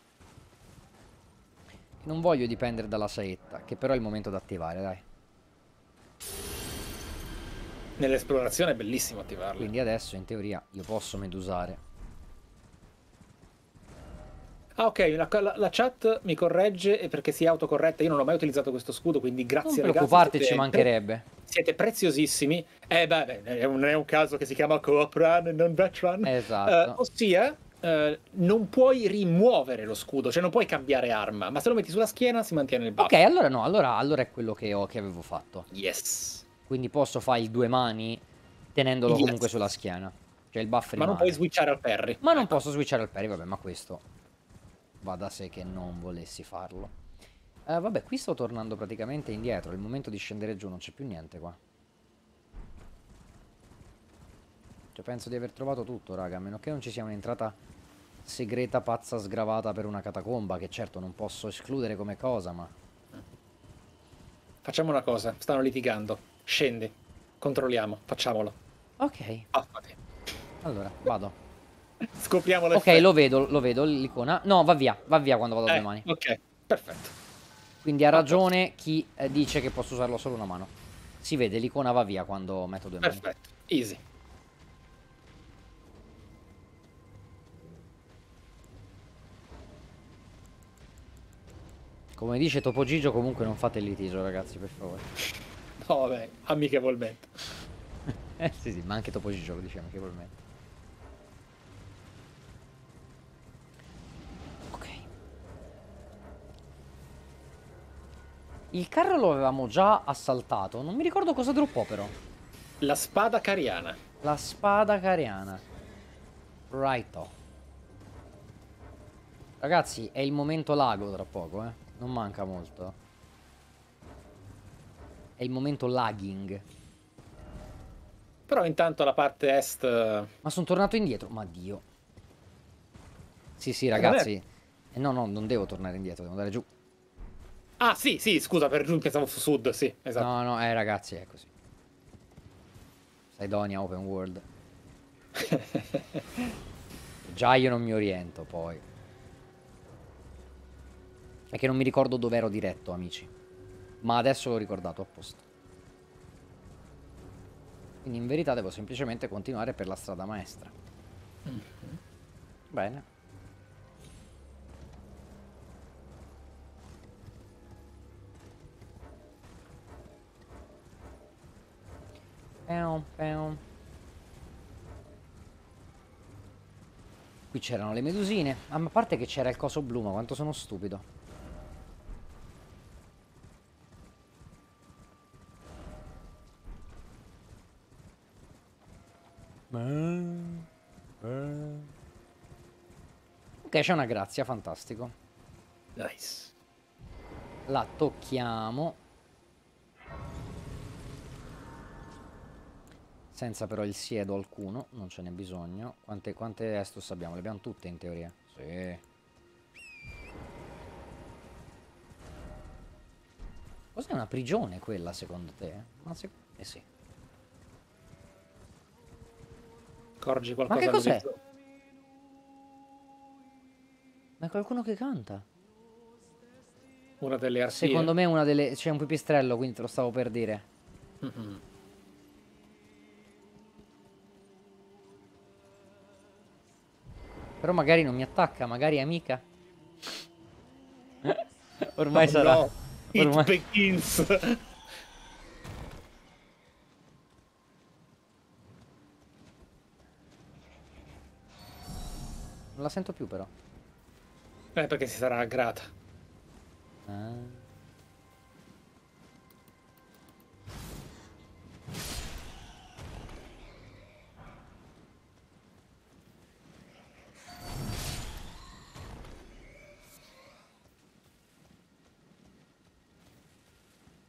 Non voglio dipendere dalla saetta, che però è il momento da attivare, dai. Nell'esplorazione è bellissimo attivarla. Quindi adesso, in teoria, io posso medusare. Ah ok, la, la, la, chat mi corregge perché si è autocorretta, io non ho mai utilizzato questo scudo, quindi grazie non ragazzi. Non preoccuparti, ci mancherebbe siete preziosissimi. Eh, vabbè, è un, è un caso che si chiama co-op run e non run. Esatto. Uh, ossia, Uh, non puoi rimuovere lo scudo, cioè non puoi cambiare arma, ma se lo metti sulla schiena si mantiene il buff. Ok, allora no, allora, allora è quello che, ho, che, avevo fatto. Yes. Quindi posso fare il due mani tenendolo yes. comunque sulla schiena. Cioè il buff rimane. Ma non puoi switchare al parry. Ma non ecco. posso switchare al parry, vabbè, ma questo va da sé che non volessi farlo. Uh, vabbè, qui sto tornando praticamente indietro. È il momento di scendere giù, non c'è più niente qua. Cioè, penso di aver trovato tutto, raga. A meno che non ci sia un'entrata segreta pazza sgravata per una catacomba, che certo non posso escludere come cosa, ma... Facciamo una cosa, stanno litigando. Scendi, controlliamo, facciamolo. Ok. Affati. Allora, vado. Scopriamo la Ok, lo vedo, lo vedo, l'icona. No, va via, va via quando vado eh, domani. Ok, perfetto. Quindi ha ragione chi eh, dice che posso usarlo solo una mano. Si vede, l'icona va via quando metto due Perfetto. mani. Perfetto, easy. Come dice Topo Gigio, comunque non fate il litigio, ragazzi, per favore. No, vabbè, amichevolmente. Eh, sì, sì, ma anche Topo Gigio lo dice amichevolmente. Il carro lo avevamo già assaltato, non mi ricordo cosa droppò però. La spada cariana. La spada cariana. Righto. Ragazzi, è il momento lago tra poco, eh. Non manca molto. È il momento lagging. Però intanto la parte est... Eh, ma sono tornato indietro, ma Dio. Sì, sì, eh, ragazzi. Eh, no, no, non devo tornare indietro, devo andare giù. Ah, sì, sì, scusa, per giù pensavo sud, sì, esatto. No, no, eh, ragazzi, è così. Sidonia Open World. Già io non mi oriento, poi. È che non mi ricordo dove ero diretto, amici. Ma adesso l'ho ricordato apposta. Quindi in verità devo semplicemente continuare per la strada maestra. Mm -hmm. Bene. Qui c'erano le medusine. a parte che c'era il coso blu, ma quanto sono stupido. Ok, c'è una grazia, fantastico. Nice. La tocchiamo. Senza però il siedo alcuno, non ce n'è bisogno. Quante, quante Estus abbiamo? Le abbiamo tutte in teoria. Sì. Cos'è una prigione quella secondo te? Ma se... Eh sì. Corgi qualcosa Ma che cos'è? Ma è qualcuno che canta. Una delle arsie. Secondo me una delle... c'è un pipistrello, quindi te lo stavo per dire. Mm -mm. Però magari non mi attacca, magari è amica. Ormai oh sarà. No. Ormai... It begins. Non la sento più però. Eh, perché si sarà aggrata. Ah.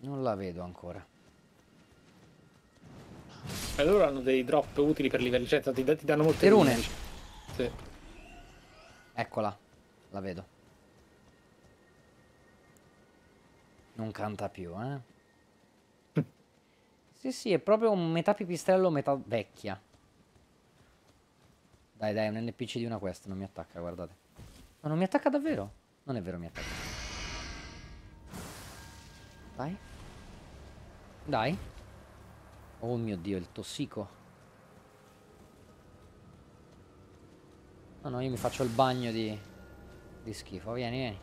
Non la vedo ancora. E loro hanno dei drop utili per livelli, cioè ti, ti danno molte rune. Sì. Eccola, la vedo. Non canta più, eh. sì, sì, è proprio un metà pipistrello, metà vecchia. Dai, dai, un NPC di una quest, non mi attacca, guardate. Ma non mi attacca davvero? Non è vero, mi attacca. Vai. Dai. Oh mio dio, il tossico. No, no, io mi faccio il bagno di... Di schifo. Vieni, vieni.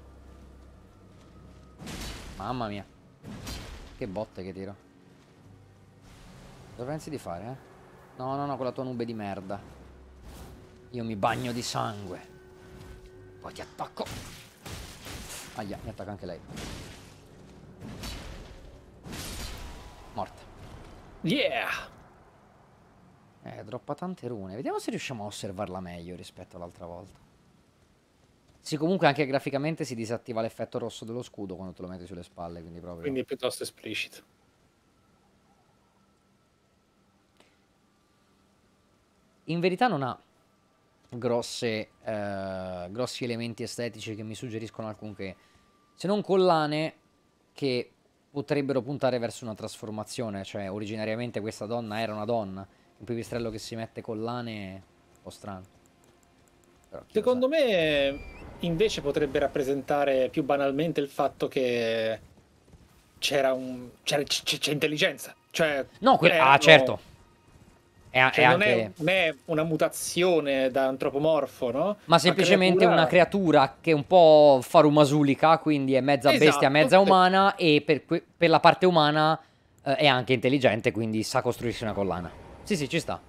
Mamma mia. Che botte che tiro. Cosa pensi di fare, eh? No, no, no, con la tua nube di merda. Io mi bagno di sangue. Poi ti attacco. Aia, mi attacca anche lei. Yeah! Eh, droppa tante rune. Vediamo se riusciamo a osservarla meglio rispetto all'altra volta. Sì, comunque anche graficamente si disattiva l'effetto rosso dello scudo quando te lo metti sulle spalle, quindi proprio... Quindi è piuttosto esplicito. In verità non ha grosse, eh, grossi elementi estetici che mi suggeriscono alcunché, se non collane che potrebbero puntare verso una trasformazione, cioè originariamente questa donna era una donna, un pipistrello che si mette collane è un po' strano. Secondo me invece potrebbe rappresentare più banalmente il fatto che c'era un... c'è intelligenza. Cioè, no, que- ah certo, è, cioè, è non, anche... è, non, una mutazione da antropomorfo, no? Ma semplicemente creatura... una creatura che è un po' farumasulica, quindi è mezza esatto. bestia, mezza umana, e per, per la parte umana eh, è anche intelligente, quindi sa costruirsi una collana. Sì, sì, ci sta.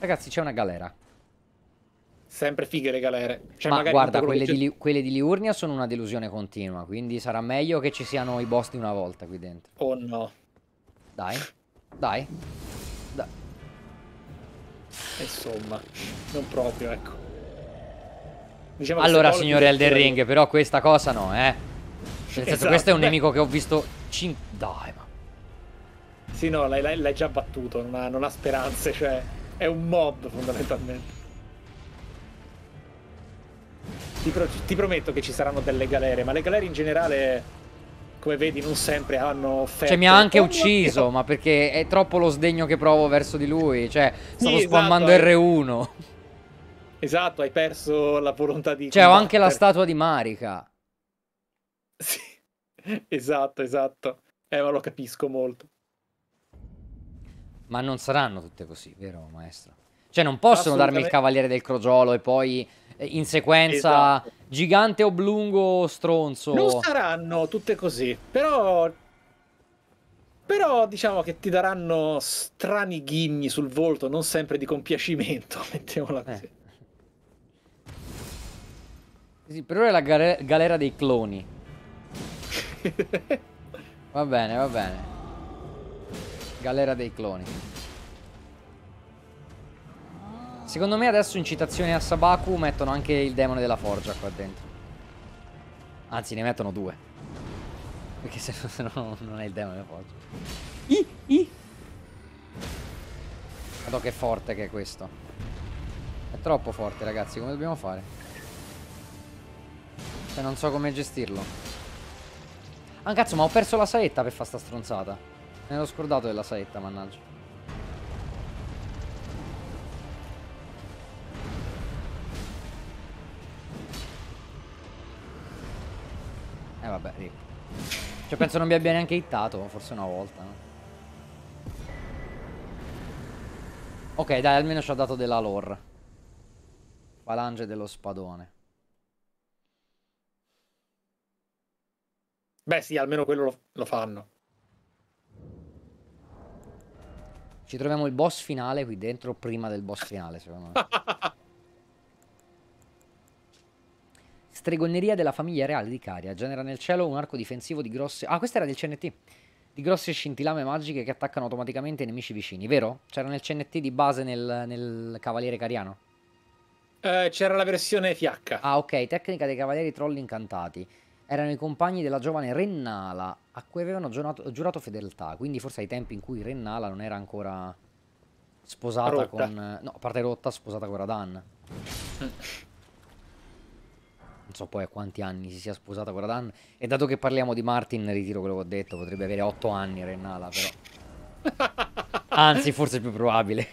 Ragazzi, c'è una galera. Sempre fighe le galere. Cioè, Ma guarda, quelle di, quelle di, Liurnia sono una delusione continua, quindi sarà meglio che ci siano i boss di una volta qui dentro. Oh no. Dai, dai. Insomma, non proprio, ecco. Diciamo allora, signore Elden Ring, però questa cosa no, eh. Nel esatto, senso, questo è un beh. nemico che ho visto... Cin... Dai, ma... Sì, no, l'hai già battuto, non ha, non ha speranze, cioè... È un mob, fondamentalmente. Ti, pro ti, prometto che ci saranno delle galere, ma le galere in generale come vedi, non sempre hanno offerto. Cioè, mi ha anche ucciso, ma perché è troppo lo sdegno che provo verso di lui. Cioè, stavo sì, spammando esatto, R1. Hai... Esatto, hai perso la volontà di. Cioè, ho anche la statua di Marika. Sì, esatto, esatto. Eh, ma lo capisco molto. Ma non saranno tutte così, vero, maestro? Cioè, non possono darmi il cavaliere del crogiolo e poi in sequenza esatto. gigante, oblungo, stronzo. Non saranno tutte così, però... Però diciamo che ti daranno strani ghigni sul volto, non sempre di compiacimento, mettiamola eh. così. Eh. Sì, per ora è la galera dei cloni. va bene, va bene. Galera dei cloni. Secondo me adesso in citazione a Sabaku mettono anche il demone della forgia qua dentro. Anzi, ne mettono due. Perché se no non è il demone della forgia. Ih, ih. Guarda che forte che è questo. È troppo forte, ragazzi. Come dobbiamo fare? Cioè, non so come gestirlo. Ah, cazzo, ma ho perso la saetta per fare sta stronzata. Me l'ho scordato della saetta, mannaggia. Eh vabbè, lì. Cioè penso non mi abbia neanche hittato, forse una volta. No? Ok, dai, almeno ci ha dato della lore. Falange dello spadone. Beh sì, almeno quello lo, lo fanno. Ci troviamo il boss finale qui dentro prima del boss finale, secondo me. stregoneria della famiglia reale di Caria genera nel cielo un arco difensivo di grosse... Ah, questa era del CNT. Di grosse scintillame magiche che attaccano automaticamente i nemici vicini, vero? C'era nel CNT di base nel, nel Cavaliere Cariano? Eh, c'era la versione fiacca. Ah, ok. Tecnica dei Cavalieri Troll Incantati. Erano i compagni della giovane Rennala, a cui avevano giurato, giurato fedeltà. Quindi forse ai tempi in cui Rennala non era ancora sposata rotta. con... No, a parte rotta, sposata con Radan. non so poi a quanti anni si sia sposata con Dan. E dato che parliamo di Martin, ritiro quello che ho detto, potrebbe avere 8 anni Renala, però. Anzi, forse è più probabile.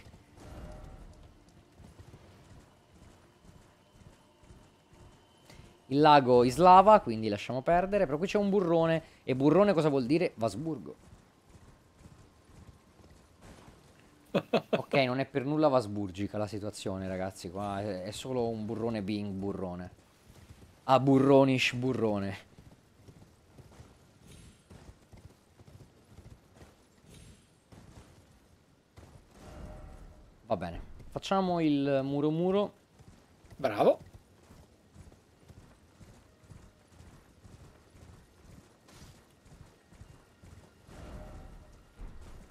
Il lago Islava, quindi lasciamo perdere. Però qui c'è un burrone. E burrone cosa vuol dire? Vasburgo. ok, non è per nulla vasburgica la situazione, ragazzi. Qua è solo un burrone being burrone a burronish burrone. Va bene. Facciamo il muro muro. Bravo.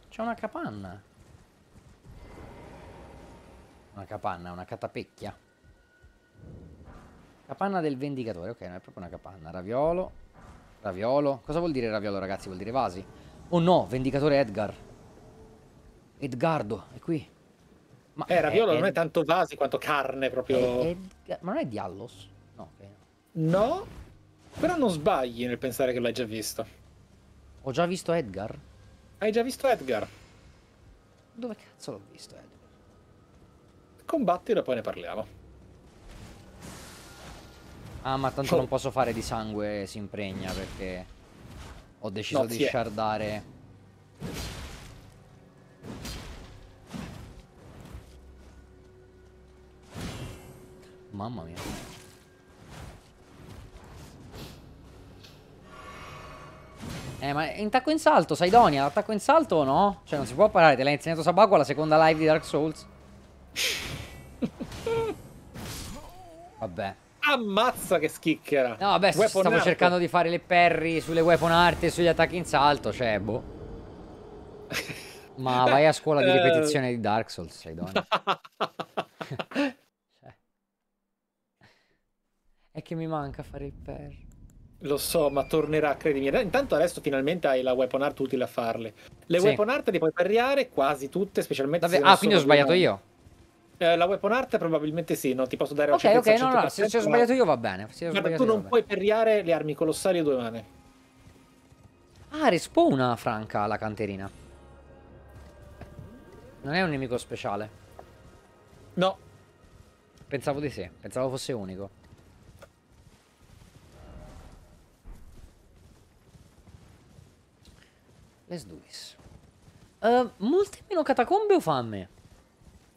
C'è una capanna. Una capanna, una catapecchia. Capanna del vendicatore, ok, non è proprio una capanna. Raviolo, raviolo. Cosa vuol dire raviolo, ragazzi? Vuol dire vasi? Oh no, vendicatore Edgar. Edgardo, è qui. Ma eh, raviolo è, non è tanto vasi quanto carne proprio. È, ma non è Diallos? No, okay. no, però non sbagli nel pensare che l'hai già visto. Ho già visto Edgar? Hai già visto Edgar? Dove cazzo l'ho visto Edgar? Combattilo e poi ne parliamo. Ah, ma tanto oh. non posso fare di sangue si impregna perché ho deciso no, di è. Eh. shardare. Mamma mia. Eh, ma intacco in salto, Saidonia, attacco in salto o no? Cioè, non si può parlare, te l'hai insegnato Sabaco alla seconda live di Dark Souls. Vabbè. Ammazza che schicchera. No, vabbè, weapon stavo art. cercando di fare le perry sulle weapon art e sugli attacchi in salto, cioè, boh. Ma vai a scuola di eh. ripetizione di Dark Souls, sei donna. cioè. È che mi manca fare il perry. Lo so, ma tornerà, credimi. Intanto adesso finalmente hai la weapon art utile a farle. Le sì. weapon art le puoi parriare quasi tutte, specialmente Vabbè, se Ah, quindi ho sbagliato io. Eh, la weapon art probabilmente sì, no? ti posso dare okay, la certezza Ok, ok, no, no, se ci ho sbagliato io va bene. Guarda, tu non puoi perriare le armi colossali a due mani. Ah, respawna Franca la canterina. Non è un nemico speciale. No. Pensavo di sì, pensavo fosse unico. Let's do this. Uh, eh, molte meno catacombe o famme?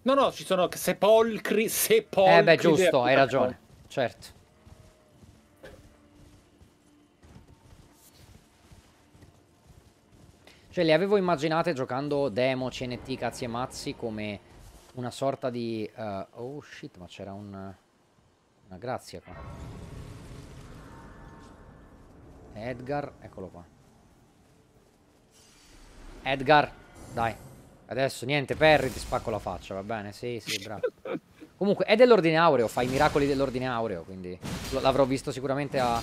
No, no, ci sono sepolcri, sepolcri. Eh beh, giusto, hai ragione. Certo. Cioè, le avevo immaginate giocando demo, CNT, cazzi e mazzi come una sorta di... Uh, oh shit, ma c'era un... Una grazia qua. Edgar, eccolo qua. Edgar, dai. Adesso niente, Perry, ti spacco la faccia, va bene? Sì, sì, bravo. Comunque, è dell'ordine aureo, fa i miracoli dell'ordine aureo, quindi l'avrò visto sicuramente a...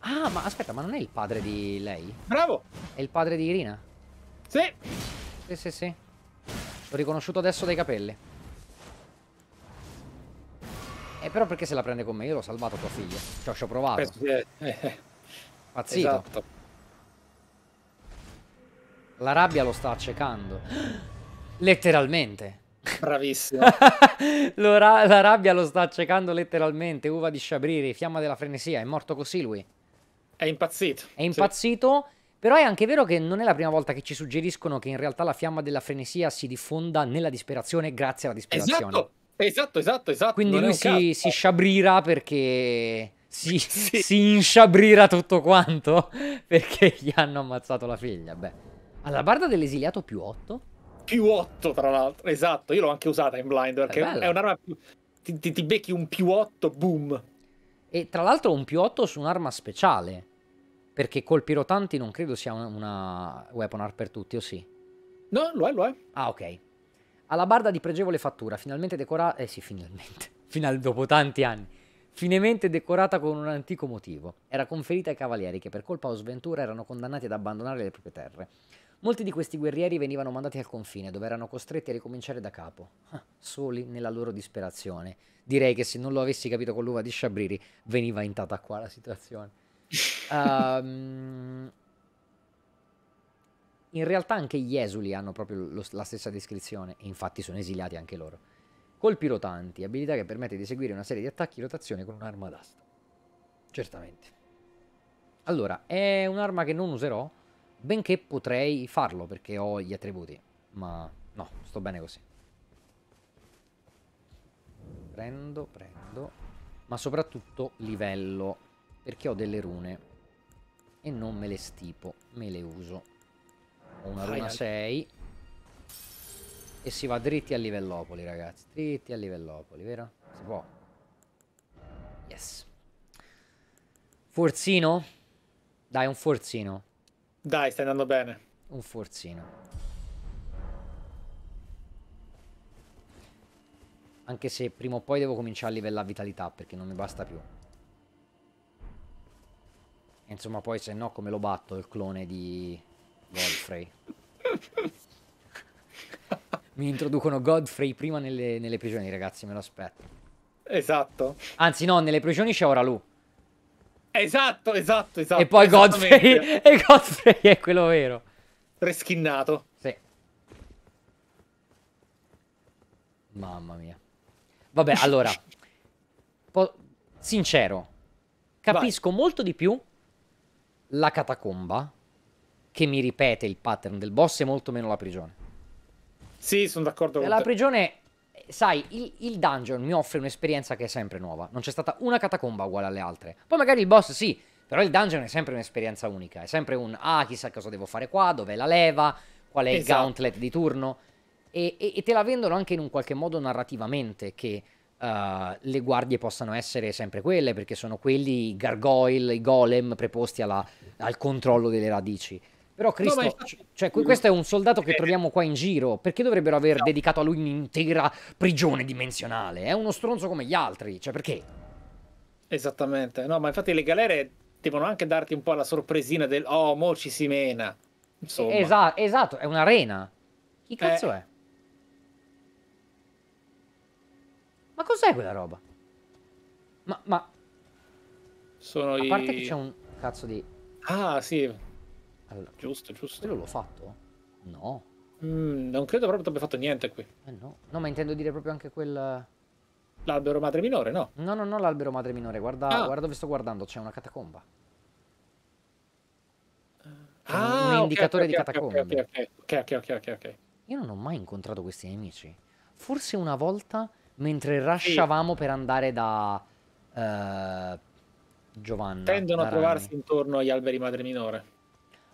Ah, ma aspetta, ma non è il padre di lei? Bravo! È il padre di Irina? Sì! Sì, sì, sì. L'ho riconosciuto adesso dai capelli. E eh, però perché se la prende con me? Io l'ho salvato tua figlia. Cioè, ci ho provato. Pazzito. Esatto. La rabbia lo sta accecando. letteralmente. Bravissimo. ra la rabbia lo sta accecando letteralmente. Uva di sciabriri, fiamma della frenesia. È morto così lui. È impazzito. È impazzito. Sì. Però è anche vero che non è la prima volta che ci suggeriscono che in realtà la fiamma della frenesia si diffonda nella disperazione grazie alla disperazione. Esatto, esatto, esatto. esatto. Quindi non lui si, si, sciabrira perché... Si, sì. si insciabrira tutto quanto perché gli hanno ammazzato la figlia. Beh. Alla barda dell'esiliato più 8? Più 8, tra l'altro. Esatto, io l'ho anche usata in blind perché è, è un'arma più... Ti, ti, ti, becchi un più 8, boom. E tra l'altro un più 8 su un'arma speciale. Perché colpi rotanti non credo sia una, weapon art per tutti, o sì? No, lo è, lo è. Ah, ok. Alla barda di pregevole fattura, finalmente decorata... Eh sì, finalmente. Final... dopo tanti anni. Finemente decorata con un antico motivo. Era conferita ai cavalieri che per colpa o sventura erano condannati ad abbandonare le proprie terre. Molti di questi guerrieri venivano mandati al confine, dove erano costretti a ricominciare da capo, ah, soli nella loro disperazione. Direi che se non lo avessi capito con l'uva di Sciabriri, veniva intata qua la situazione. um, in realtà anche gli esuli hanno proprio lo, la stessa descrizione, e infatti sono esiliati anche loro. Colpi rotanti, abilità che permette di eseguire una serie di attacchi in rotazione con un'arma d'asta. Certamente. Allora, è un'arma che non userò, Benché potrei farlo perché ho gli attributi. Ma no, sto bene così. Prendo, prendo. Ma soprattutto livello. Perché ho delle rune. E non me le stipo, me le uso. Ho una runa 6. E si va dritti a Livellopoli, ragazzi. Dritti a Livellopoli, vero? Si può. Yes. Forzino? Dai, un forzino. Dai, stai andando bene. Un forzino. Anche se prima o poi devo cominciare a livellare vitalità perché non mi basta più. E insomma poi se no come lo batto il clone di Godfrey? mi introducono Godfrey prima nelle, nelle prigioni ragazzi, me lo aspetto. Esatto. Anzi no, nelle prigioni c'è ora lui. Esatto, esatto, esatto. E poi Godfrey, e Godfrey è quello vero. Reschinnato. Sì. Mamma mia. Vabbè, allora, sincero, capisco Vai. molto di più la catacomba che mi ripete il pattern del boss e molto meno la prigione. Sì, sono d'accordo con la te. La prigione sai, il, il, dungeon mi offre un'esperienza che è sempre nuova. Non c'è stata una catacomba uguale alle altre. Poi magari il boss sì, però il dungeon è sempre un'esperienza unica. È sempre un, ah, chissà cosa devo fare qua, dov'è la leva, qual è esatto. il gauntlet di turno. E, e, e, te la vendono anche in un qualche modo narrativamente che... Uh, le guardie possano essere sempre quelle perché sono quelli i gargoyle, i golem preposti alla, al controllo delle radici però Cristo, no, cioè, questo è un soldato che troviamo qua in giro, perché dovrebbero aver no. dedicato a lui un'intera prigione dimensionale? È uno stronzo come gli altri, cioè perché? Esattamente, no, ma infatti le galere devono anche darti un po' la sorpresina del oh, mo ci si mena. Insomma. Esa esatto, è un'arena. Chi eh. cazzo eh. è? Ma cos'è quella roba? Ma, ma... Sono i... A parte i... che c'è un cazzo di... Ah, sì, allora, giusto, giusto. Quello l'ho fatto? No. Mm, non credo proprio abbia fatto niente qui. Eh no. no. ma intendo dire proprio anche quel... L'albero madre minore, no? No, no, no, l'albero madre minore. Guarda, ah. guarda dove sto guardando, c'è una catacomba. Ah, un, un indicatore okay, di catacomba. Okay, ok, ok, ok, ok. Io non ho mai incontrato questi nemici. Forse una volta mentre rasciavamo sì. per andare da uh, Giovanna. Tendono a trovarsi intorno agli alberi madre minore.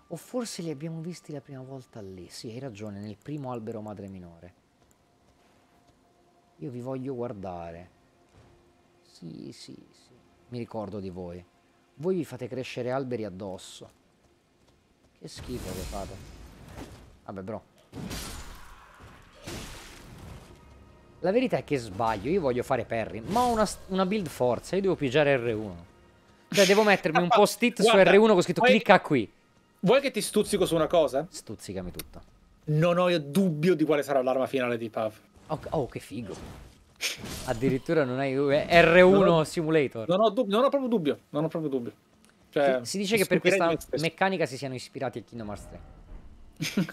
O forse li abbiamo visti la prima volta lì. Sì, hai ragione, nel primo albero madre minore. Io vi voglio guardare. Sì, sì, sì. Mi ricordo di voi. Voi vi fate crescere alberi addosso. Che schifo che fate. Vabbè, bro. La verità è che sbaglio, io voglio fare Perry, ma ho una, una build forza, io devo pigiare R1. Cioè, devo mettermi un post-it su R1 con scritto clicca qui. Vuoi che ti stuzzico su una cosa? Stuzzicami tutto. Non ho dubbio di quale sarà l'arma finale di Pav. Oh, oh che figo. Addirittura non hai R1 non ho, Simulator. Non ho, non ho, proprio dubbio. Non ho proprio dubbio. Cioè, si, si dice che per questa meccanica si siano ispirati a Kingdom Hearts 3.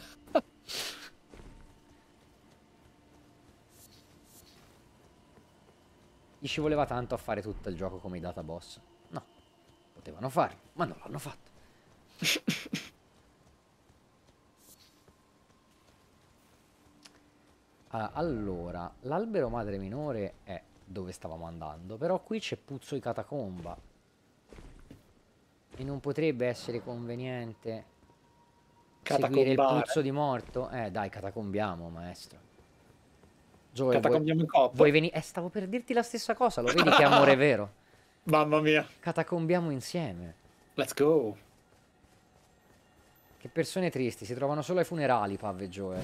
Gli ci voleva tanto a fare tutto il gioco come i data boss. No, potevano farlo, ma non l'hanno fatto. Ah, allora, l'albero madre minore è dove stavamo andando, però qui c'è puzzo di catacomba. E non potrebbe essere conveniente seguire il puzzo di morto? Eh, dai, catacombiamo, maestro. Joel, catacombiamo vuoi, in coppa. Vuoi venire? Eh, stavo per dirti la stessa cosa, lo vedi che amore vero. Mamma mia. Catacombiamo insieme. Let's go. Che persone tristi, si trovano solo ai funerali, Pav e Joel.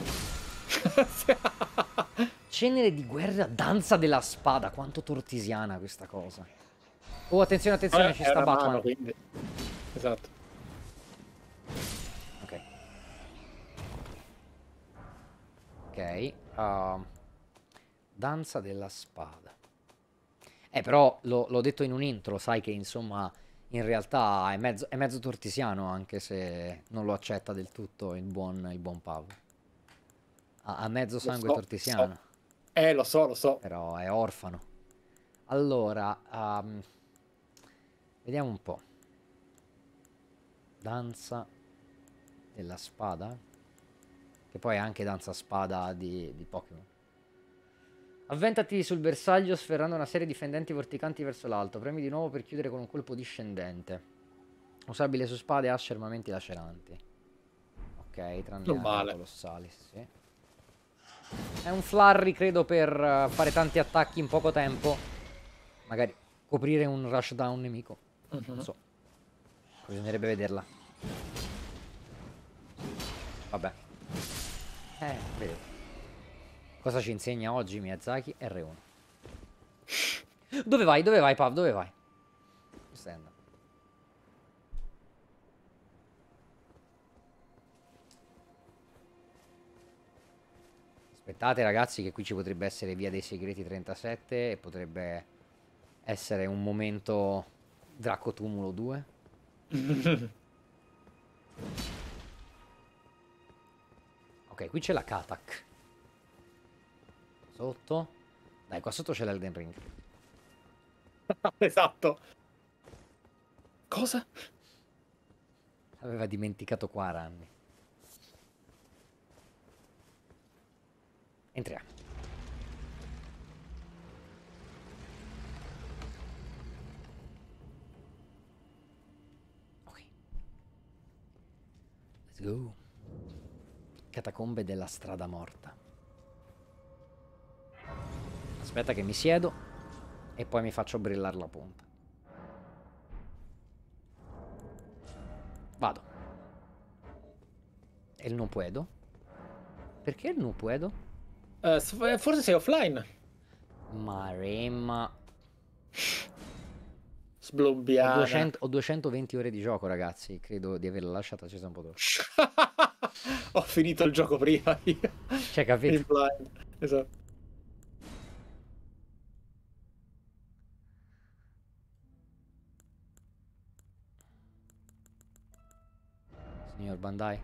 Cenere di guerra, danza della spada, quanto tortisiana questa cosa. Oh, attenzione, attenzione, allora, ci sta Batman. Mano, quindi... Esatto. Ok. Ok. Uh, danza della spada. Eh, però l'ho detto in un intro, sai che insomma in realtà è mezzo, è mezzo, tortisiano anche se non lo accetta del tutto il buon, il buon Pavo. Ha, ha, mezzo sangue so, tortisiano. So. Eh, lo so, lo so. Però è orfano. Allora, um, vediamo un po'. Danza della spada. Che poi è anche danza spada di, di Pokémon. Avventati sul bersaglio sferrando una serie di fendenti vorticanti verso l'alto. Premi di nuovo per chiudere con un colpo discendente. Usabile su spade, asce, armamenti laceranti. Ok, tranne non colossali, sì. È un flurry, credo, per eh, fare tanti attacchi in poco tempo. Magari coprire un rush da un nemico. Uh -huh. Non mhm. so. Bisognerebbe vederla. Vabbè. Eh, vedo. Cosa ci insegna oggi Miyazaki R1? Dove vai? Dove vai, Pav? Dove vai? Stai Aspettate ragazzi che qui ci potrebbe essere via dei segreti 37 e potrebbe essere un momento Draco Tumulo 2. ok, qui c'è la Katak. Sotto? Dai, qua sotto c'è l'Elden Ring. esatto. Cosa? Aveva dimenticato qua Ranni. Entriamo. go. Catacombe della strada morta. Aspetta che mi siedo e poi mi faccio brillare la punta. Vado. E il non puedo? Perché il non puedo? Uh, eh, eh, forse sei offline. Maremma. Sblobbiata. Ho, 200, ho 220 ore di gioco, ragazzi. Credo di averla lasciata accesa un po' dopo. ho finito il gioco prima io. Cioè, capito? Esatto. signor Bandai?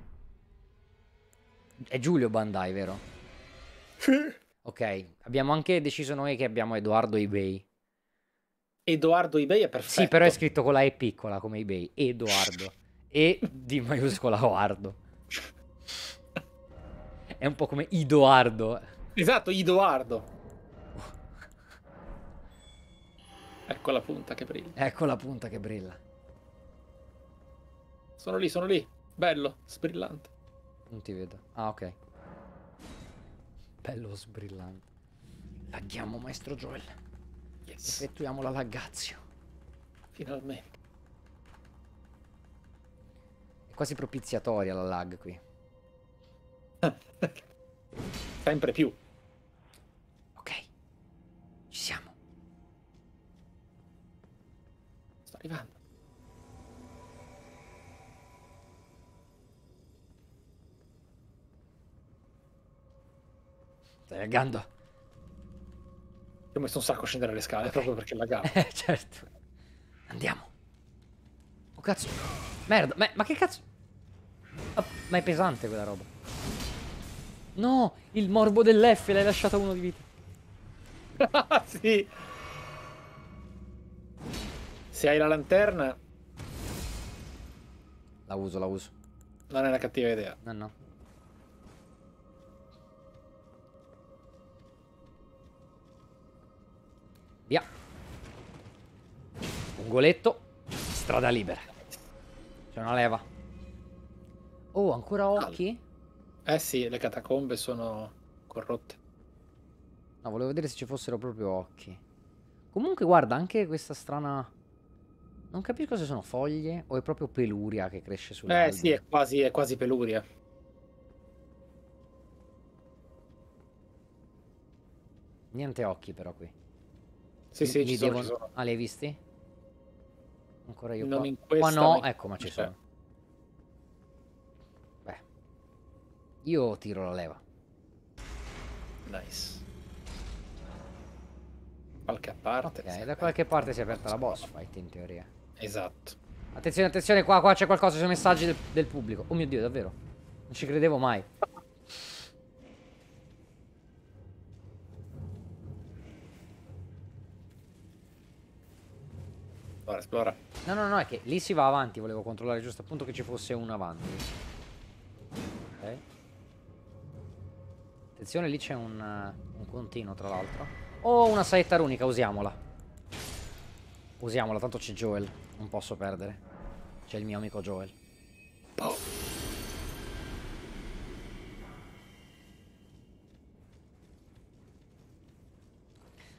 È Giulio Bandai, vero? Sì. ok, abbiamo anche deciso noi che abbiamo Edoardo eBay. Edoardo eBay è perfetto. Sì, però è scritto con la E piccola come eBay. Edoardo. e di maiuscola Oardo. È un po' come Idoardo. Esatto, Idoardo. ecco la punta che brilla. Ecco la punta che brilla. Sono lì, sono lì. Bello, sbrillante. Non ti vedo. Ah, ok. Bello sbrillante. Laghiamo, maestro Joel. Yes. Effettuiamo la laggazio. Finalmente. È quasi propiziatoria la lag qui. Sempre più. Ok. Ci siamo. Sto arrivando. Stai laggando. Io ho messo un sacco a scendere le scale okay. proprio perché laggavo. Eh, certo. Andiamo. Oh cazzo. Merda, ma, ma che cazzo? Ma, ma è pesante quella roba. No, il morbo dell'F, l'hai lasciato uno di vita. sì. Se hai la lanterna... La uso, la uso. Non è una cattiva idea. No, no. Un goletto. Strada libera. C'è una leva. Oh, ancora occhi? Eh sì, le catacombe sono corrotte. No, volevo vedere se ci fossero proprio occhi. Comunque, guarda, anche questa strana... Non capisco se sono foglie o è proprio peluria che cresce sulle Eh sì, è quasi, è quasi peluria. Niente occhi però qui. Sì, sì, mi ci, devono... ci sono. Ah, li hai visti? Ancora io non qua. qua no, in... ecco, ma ci sono. Beh. Io tiro la leva. Nice. Qualche parte. Okay, da qualche parte si è aperta la boss fight in teoria. Esatto. Attenzione, attenzione, qua, qua c'è qualcosa sono messaggi del, del pubblico. Oh mio dio, davvero. Non ci credevo mai. Esplora, esplora. No, no, no, è che lì si va avanti, volevo controllare giusto appunto che ci fosse un avanti. Ok. Attenzione, lì c'è un, eh, un continuo, tra l'altro. Oh, una saetta runica, usiamola. Usiamola, tanto c'è Joel. Non posso perdere. C'è il mio amico Joel. Oh.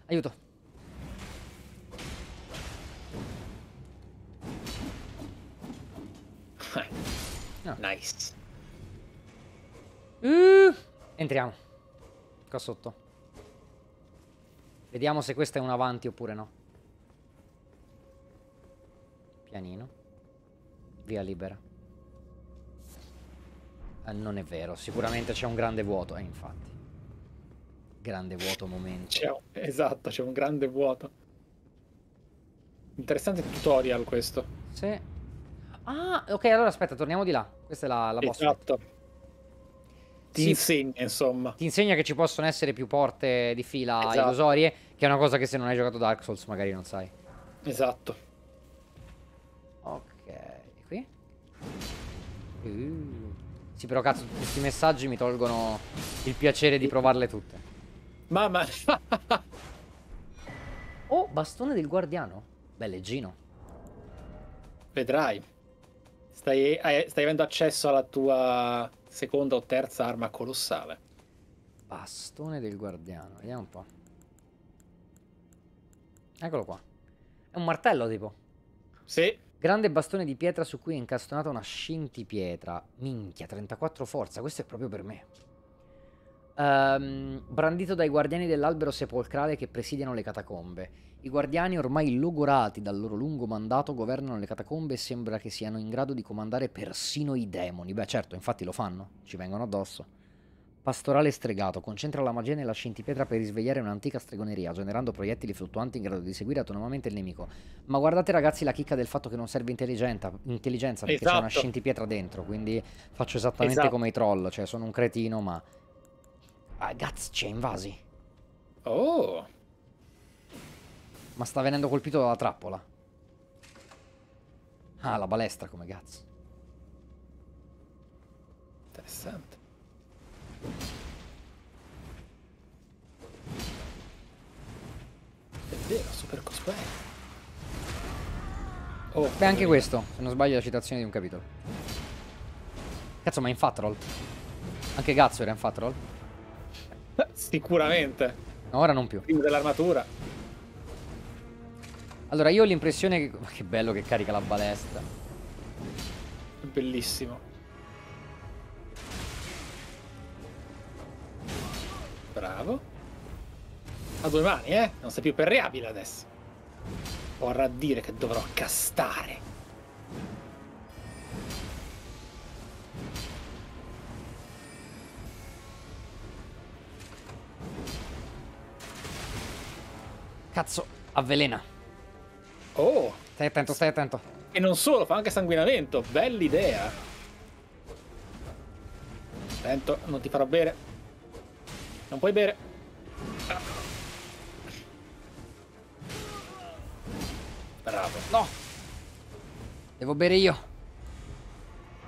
Aiuto. Entriamo. Qua sotto. Vediamo se questo è un avanti oppure no. Pianino. Via libera. Eh, non è vero, sicuramente c'è un grande vuoto. Eh, infatti. Grande vuoto momento. esatto, c'è un grande vuoto. Interessante tutorial questo. Sì. Ah, ok, allora aspetta, torniamo di là. Questa è la, la boss. Esatto. Fight ti insegna, insomma. Ti insegna che ci possono essere più porte di fila esatto. illusorie, che è una cosa che se non hai giocato Dark Souls magari non sai. Esatto. Ok, qui? Uh. Sì, però cazzo, tutti questi messaggi mi tolgono il piacere di provarle tutte. Mamma! oh, bastone del guardiano. Belleggino. Vedrai. Stai, eh, stai avendo accesso alla tua seconda o terza arma colossale. Bastone del guardiano, vediamo un po'. Eccolo qua. È un martello tipo. Sì. Grande bastone di pietra su cui è incastonata una scintipietra. Minchia, 34 forza, questo è proprio per me. Um, brandito dai guardiani dell'albero sepolcrale che presidiano le catacombe. I guardiani, ormai logorati dal loro lungo mandato, governano le catacombe e sembra che siano in grado di comandare persino i demoni. Beh, certo, infatti lo fanno, ci vengono addosso. Pastorale stregato, concentra la magia nella scintipietra per risvegliare un'antica stregoneria, generando proiettili fluttuanti in grado di seguire autonomamente il nemico. Ma guardate ragazzi la chicca del fatto che non serve intelligenza, esatto. perché c'è una esatto. scintipietra dentro, quindi faccio esattamente esatto. come i troll, cioè sono un cretino ma... Ah, Gaz, ci ha invasi. Oh! Ma sta venendo colpito dalla trappola. Ah, la balestra come cazzo. Interessante. È vero, super cosplay. Oh, Beh, anche questo, se non sbaglio, è la citazione di un capitolo. Cazzo, ma è in Roll? Anche cazzo era in Roll? Sicuramente. No, ora non più. Prima dell'armatura. Allora, io ho l'impressione che... Ma che bello che carica la balestra. bellissimo. Bravo. Ha due mani, eh? Non sei più perreabile adesso. Vorrà dire che dovrò castare. Cazzo, avvelena. Oh! Stai attento, stai attento. E non solo, fa anche sanguinamento. Bella idea. Attento, non ti farò bere. Non puoi bere. Bravo. No! Devo bere io.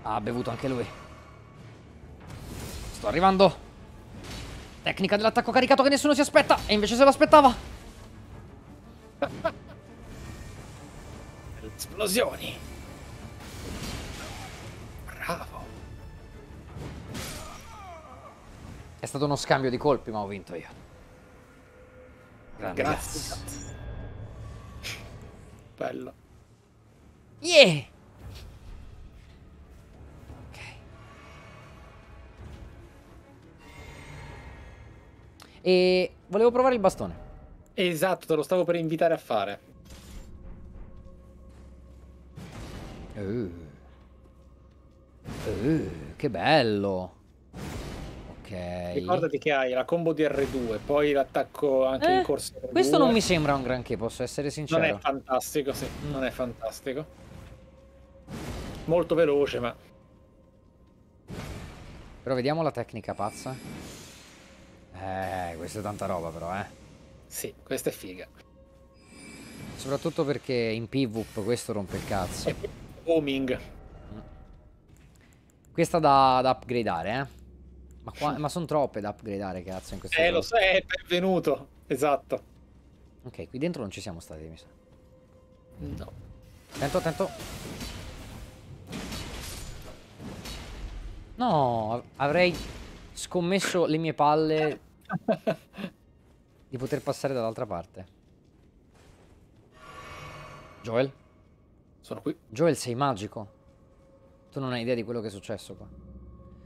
Ah, ha bevuto anche lui. Sto arrivando. Tecnica dell'attacco caricato che nessuno si aspetta. E invece se l'aspettava. Esplosioni! Bravo! È stato uno scambio di colpi, ma ho vinto io. Grande grazie. grazie. Bello. Yeah! Ok. E volevo provare il bastone. Esatto, te lo stavo per invitare a fare. Uh. Uh, che bello. Ok. Ricordati che hai la combo di R2, poi l'attacco anche eh, in corsa. Questo non mi sembra un granché, posso essere sincero. Non è fantastico, sì, mm. non è fantastico. Molto veloce, ma... Però vediamo la tecnica pazza. Eh, questa è tanta roba però, eh. Sì, questa è figa. Soprattutto perché in PvP questo rompe il cazzo. Homing. Questa da, da upgradare, eh. Ma, qua, ma sono troppe da upgradare, cazzo, in questo Eh, gioco. lo sai, eh, benvenuto. Esatto. Ok, qui dentro non ci siamo stati, mi sa. No. Attento, attento. No, avrei scommesso le mie palle di poter passare dall'altra parte. Joel? Sono qui. Joel, sei magico. Tu non hai idea di quello che è successo qua.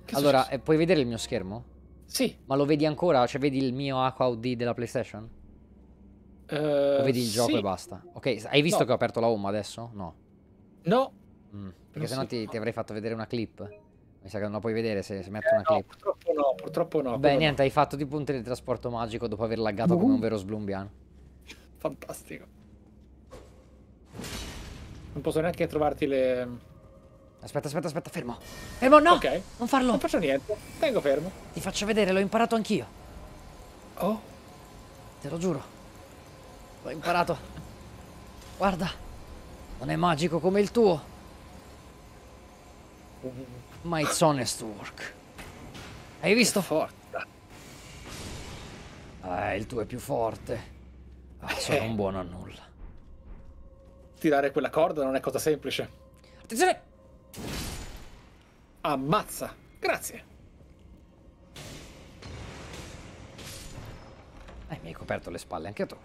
Che allora, successo? Eh, puoi vedere il mio schermo? Sì. Ma lo vedi ancora? Cioè, vedi il mio Aqua UD della PlayStation? Uh, o vedi il sì. gioco e basta? Ok, hai visto no. che ho aperto la home adesso? No. No. Mm, perché sennò so. ti, ti, avrei fatto vedere una clip. Mi sa che non la puoi vedere se, se metto eh, una clip. no, purtroppo no, purtroppo no. Beh, niente, no. hai fatto tipo un teletrasporto magico dopo aver laggato uh -huh. come un uh. vero sblumbiano. Fantastico. Non posso neanche trovarti le... Aspetta, aspetta, aspetta, fermo. Fermo, no! Ok. Non farlo! Non faccio niente, tengo fermo. Ti faccio vedere, l'ho imparato anch'io. Oh? Te lo giuro. L'ho imparato. Guarda, non è magico come il tuo. Ma it's honest work. Hai visto? Forza. Ah, il tuo è più forte. Ah, sono eh. un buono a nulla. Tirare quella corda non è cosa semplice. Attenzione! Ammazza! Grazie! Eh, mi hai coperto le spalle anche tu.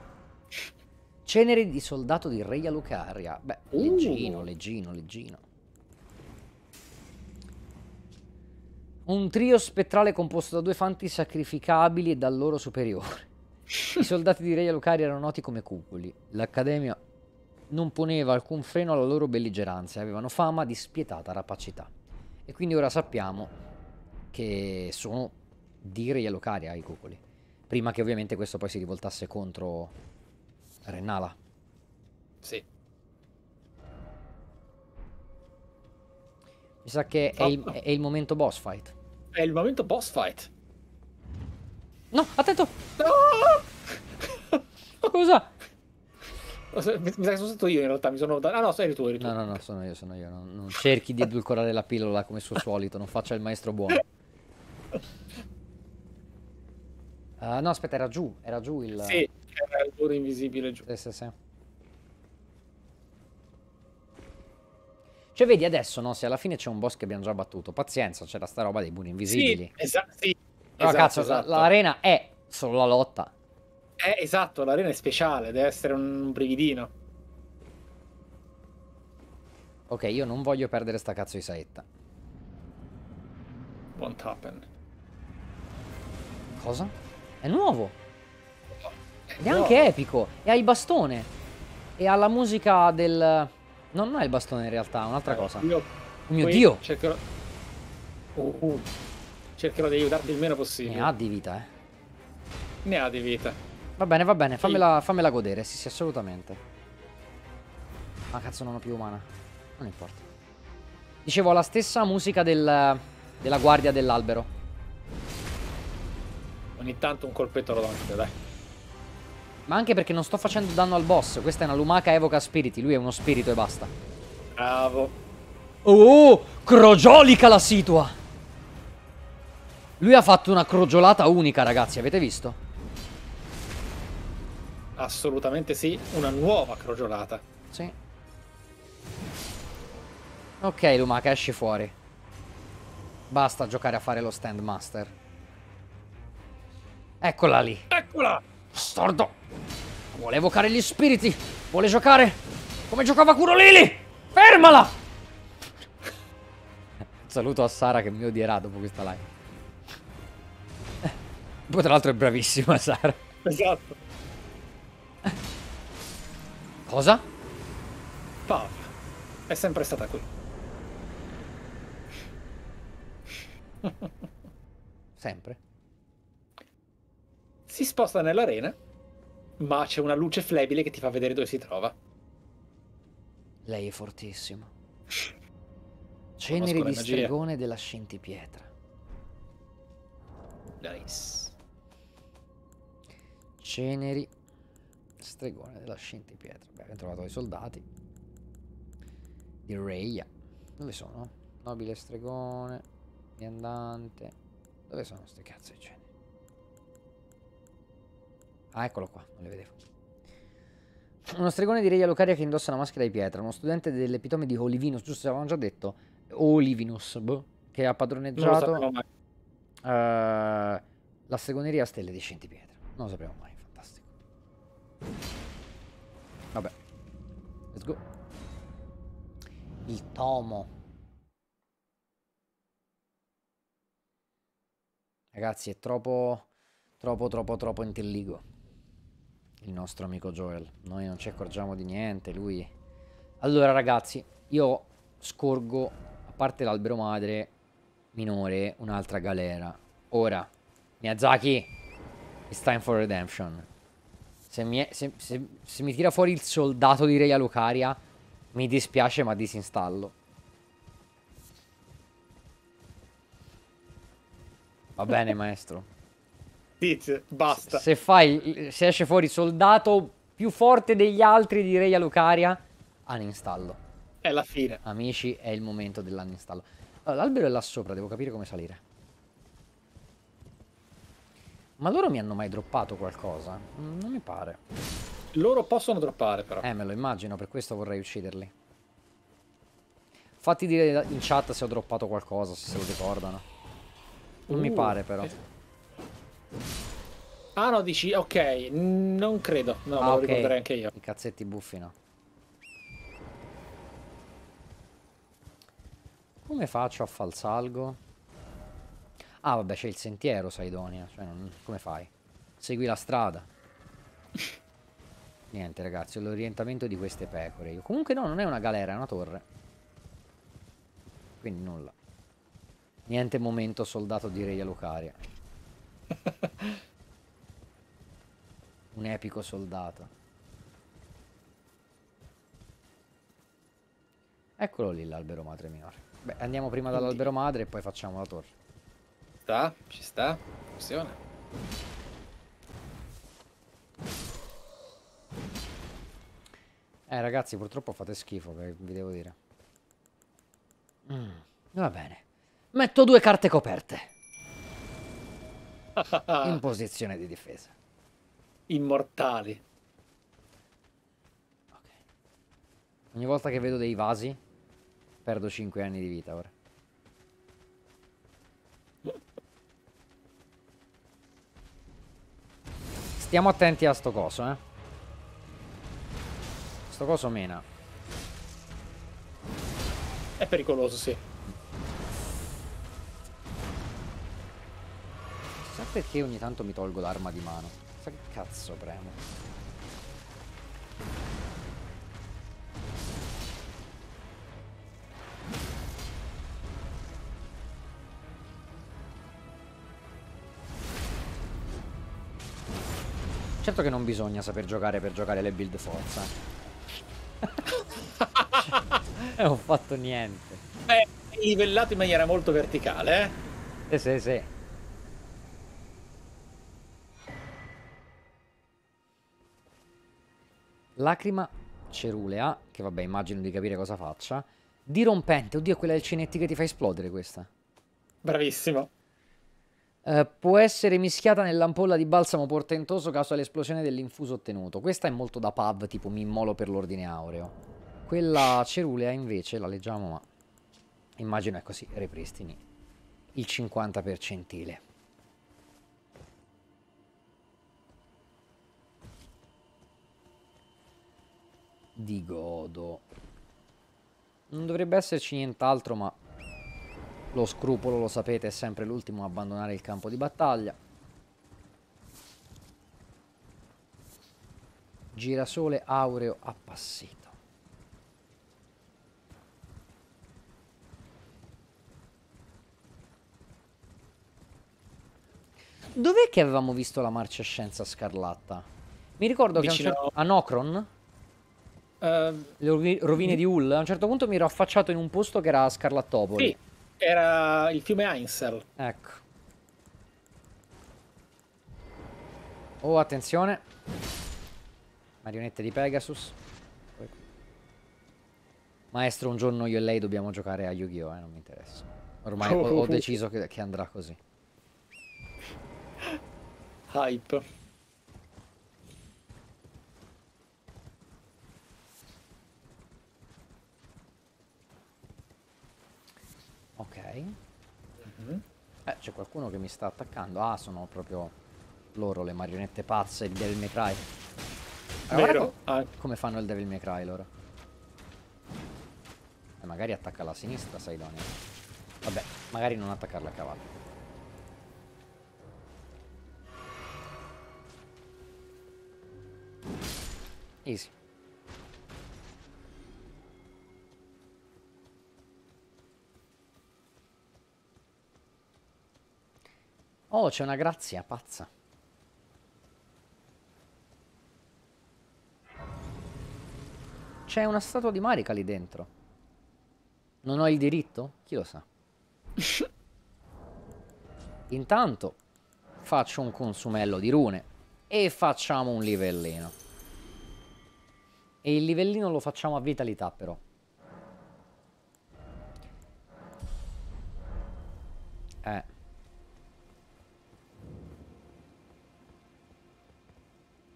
Ceneri di soldato di Reia Lucaria. Beh, uh. leggino, leggino, leggino. Un trio spettrale composto da due fanti sacrificabili e dal loro superiore. I soldati di Reia Lucaria erano noti come cuculi. L'Accademia non poneva alcun freno alla loro belligeranza e avevano fama di spietata rapacità. E quindi ora sappiamo che sono di re Locaria ai cucoli. Prima che ovviamente questo poi si rivoltasse contro Rennala. Sì. Mi sa che è il, è il, momento boss fight. È il momento boss fight. No, attento! No! Cosa? Mi sa che sono stato io in realtà, mi sono... Ah no, sei tu, eri tu. No, no, no, sono io, sono io. Non, non cerchi di edulcorare la pillola come suo solito, non faccia il maestro buono. Uh, no, aspetta, era giù, era giù il... Sì, era il muro invisibile giù. Sì, sì, sì. Cioè, vedi adesso, no? Se alla fine c'è un boss che abbiamo già battuto, pazienza, c'era sta roba dei buoni invisibili. Sì, esatto. Sì, Però, esatto, cazzo, esatto. l'arena è solo la lotta. Eh, esatto, l'arena è speciale, deve essere un brividino. Ok, io non voglio perdere sta cazzo di saetta. Won't happen. Cosa? È nuovo! No, oh, è e anche epico! E ha il bastone! E ha la musica del... No, non ha il bastone in realtà, è un'altra eh, cosa. Io... Oh mio Dio! Cercherò... Uh, uh. cercherò di aiutarti il meno possibile. Ne ha di vita, eh. Ne ha di vita. Va bene, va bene, fammela, fammela godere, sì, sì, assolutamente. Ma ah, cazzo, non ho più umana. Non importa. Dicevo, la stessa musica del, della guardia dell'albero. Ogni tanto un colpetto lo lancio, dai. Ma anche perché non sto facendo danno al boss. Questa è una lumaca evoca spiriti. Lui è uno spirito e basta. Bravo. Oh, crogiolica la situa! Lui ha fatto una crogiolata unica, ragazzi, avete visto? Assolutamente sì, una nuova crogiolata. Sì. Ok, Lumaca, esci fuori. Basta giocare a fare lo stand master. Eccola lì. Eccola! Stordo! Vuole evocare gli spiriti. Vuole giocare come giocava Curo Lili. Fermala! Saluto a Sara che mi odierà dopo questa live. Poi eh, tra l'altro è bravissima Sara. Esatto. Cosa? Paola. È sempre stata qui. sempre. Si sposta nell'arena, ma c'è una luce flebile che ti fa vedere dove si trova. Lei è fortissima. Ceneri di stregone della scintipietra. Nice. Ceneri stregone della scintipietra. Beh, abbiamo trovato i soldati di Reia. Dove sono? Nobile stregone, viandante. Dove sono queste cazzo di cene? Ah, eccolo qua, non le vedevo. Uno stregone di Reia Lucaria che indossa una maschera di pietra. Uno studente dell'epitome di Olivinus, giusto, avevamo già detto. Olivinus, boh, che ha padroneggiato uh, la stregoneria a stelle di scintipietra. Non lo sapremo mai. Vabbè. Let's go. Il tomo. Ragazzi, è troppo, troppo, troppo, troppo intelligo. Il nostro amico Joel. Noi non ci accorgiamo di niente, lui... Allora, ragazzi, io scorgo, a parte l'albero madre minore, un'altra galera. Ora, Miyazaki, it's time for redemption. Se mi, è, se, se, se mi tira fuori il soldato di Rei Lucaria, mi dispiace ma disinstallo. Va bene, maestro. Tiz, basta. Se, fai, se esce fuori soldato più forte degli altri di Rei Lucaria, uninstallo. È la fine. Amici, è il momento dell'uninstallo. Allora, l'albero è là sopra, devo capire come salire. Ma loro mi hanno mai droppato qualcosa? Mm, non mi pare. Loro possono droppare però. Eh, me lo immagino, per questo vorrei ucciderli. Fatti dire in chat se ho droppato qualcosa, se se lo ricordano. Non uh, mi pare però. Eh. Ah no, dici, ok, non credo. No, ah, lo okay. ricorderei anche io. I cazzetti buffi no. Come faccio a falsalgo? Ah, vabbè, c'è il sentiero, Saidonia. Cioè, non... come fai? Segui la strada. Niente, ragazzi, l'orientamento di queste pecore. Io. Comunque no, non è una galera, è una torre. Quindi nulla. Niente momento soldato di Re Lucaria. Un epico soldato. Eccolo lì l'albero madre minore. Beh, andiamo prima dall'albero madre e poi facciamo la torre sta, ci sta, funziona. Eh ragazzi, purtroppo fate schifo, vi devo dire. Mm, va bene. Metto due carte coperte. In posizione di difesa. Immortali. Ogni volta che vedo dei vasi, perdo 5 anni di vita ora. Stiamo attenti a sto coso, eh. Sto coso mena. È pericoloso, sì. Sa perché ogni tanto mi tolgo l'arma di mano? Sa che cazzo premo? Certo che non bisogna saper giocare per giocare le build forza. E eh, ho fatto niente. Beh, livellato in maniera molto verticale, eh? Sì, eh, sì, sì. Lacrima cerulea, che vabbè immagino di capire cosa faccia. Dirompente, oddio quella del cinetti che ti fa esplodere questa. Bravissimo. Eh, può essere mischiata nell'ampolla di balsamo portentoso caso all'esplosione dell'infuso ottenuto. Questa è molto da pav, tipo mimmolo per l'ordine aureo. Quella cerulea invece, la leggiamo ma immagino è così, ripristini il 50 percentile. Di godo. Non dovrebbe esserci nient'altro ma lo scrupolo, lo sapete, è sempre l'ultimo a abbandonare il campo di battaglia. Girasole aureo appassito. Dov'è che avevamo visto la marcescenza scarlatta? Mi ricordo Vicino... che a, un certo- Nocron? Ehm, le rovine di Hull. A un certo punto mi ero affacciato in un posto che era Scarlattopoli. Sì. Era il fiume Ainsel. Ecco. Oh, attenzione. Marionette di Pegasus. Maestro, un giorno io e lei dobbiamo giocare a Yu-Gi-Oh! Eh? Non mi interessa. Ormai ho, ho, deciso che, che andrà così. Hype. Mm -hmm. Eh, c'è qualcuno che mi sta attaccando. Ah, sono proprio loro le marionette pazze di Devil May Cry. Allora, ah. come fanno il Devil May Cry loro? Eh, magari attacca la sinistra, Saidonia. Vabbè, magari non attaccarla a cavallo. Easy. Oh, c'è una grazia pazza. C'è una statua di Marica lì dentro. Non ho il diritto? Chi lo sa. Intanto faccio un consumello di rune e facciamo un livellino. E il livellino lo facciamo a vitalità però.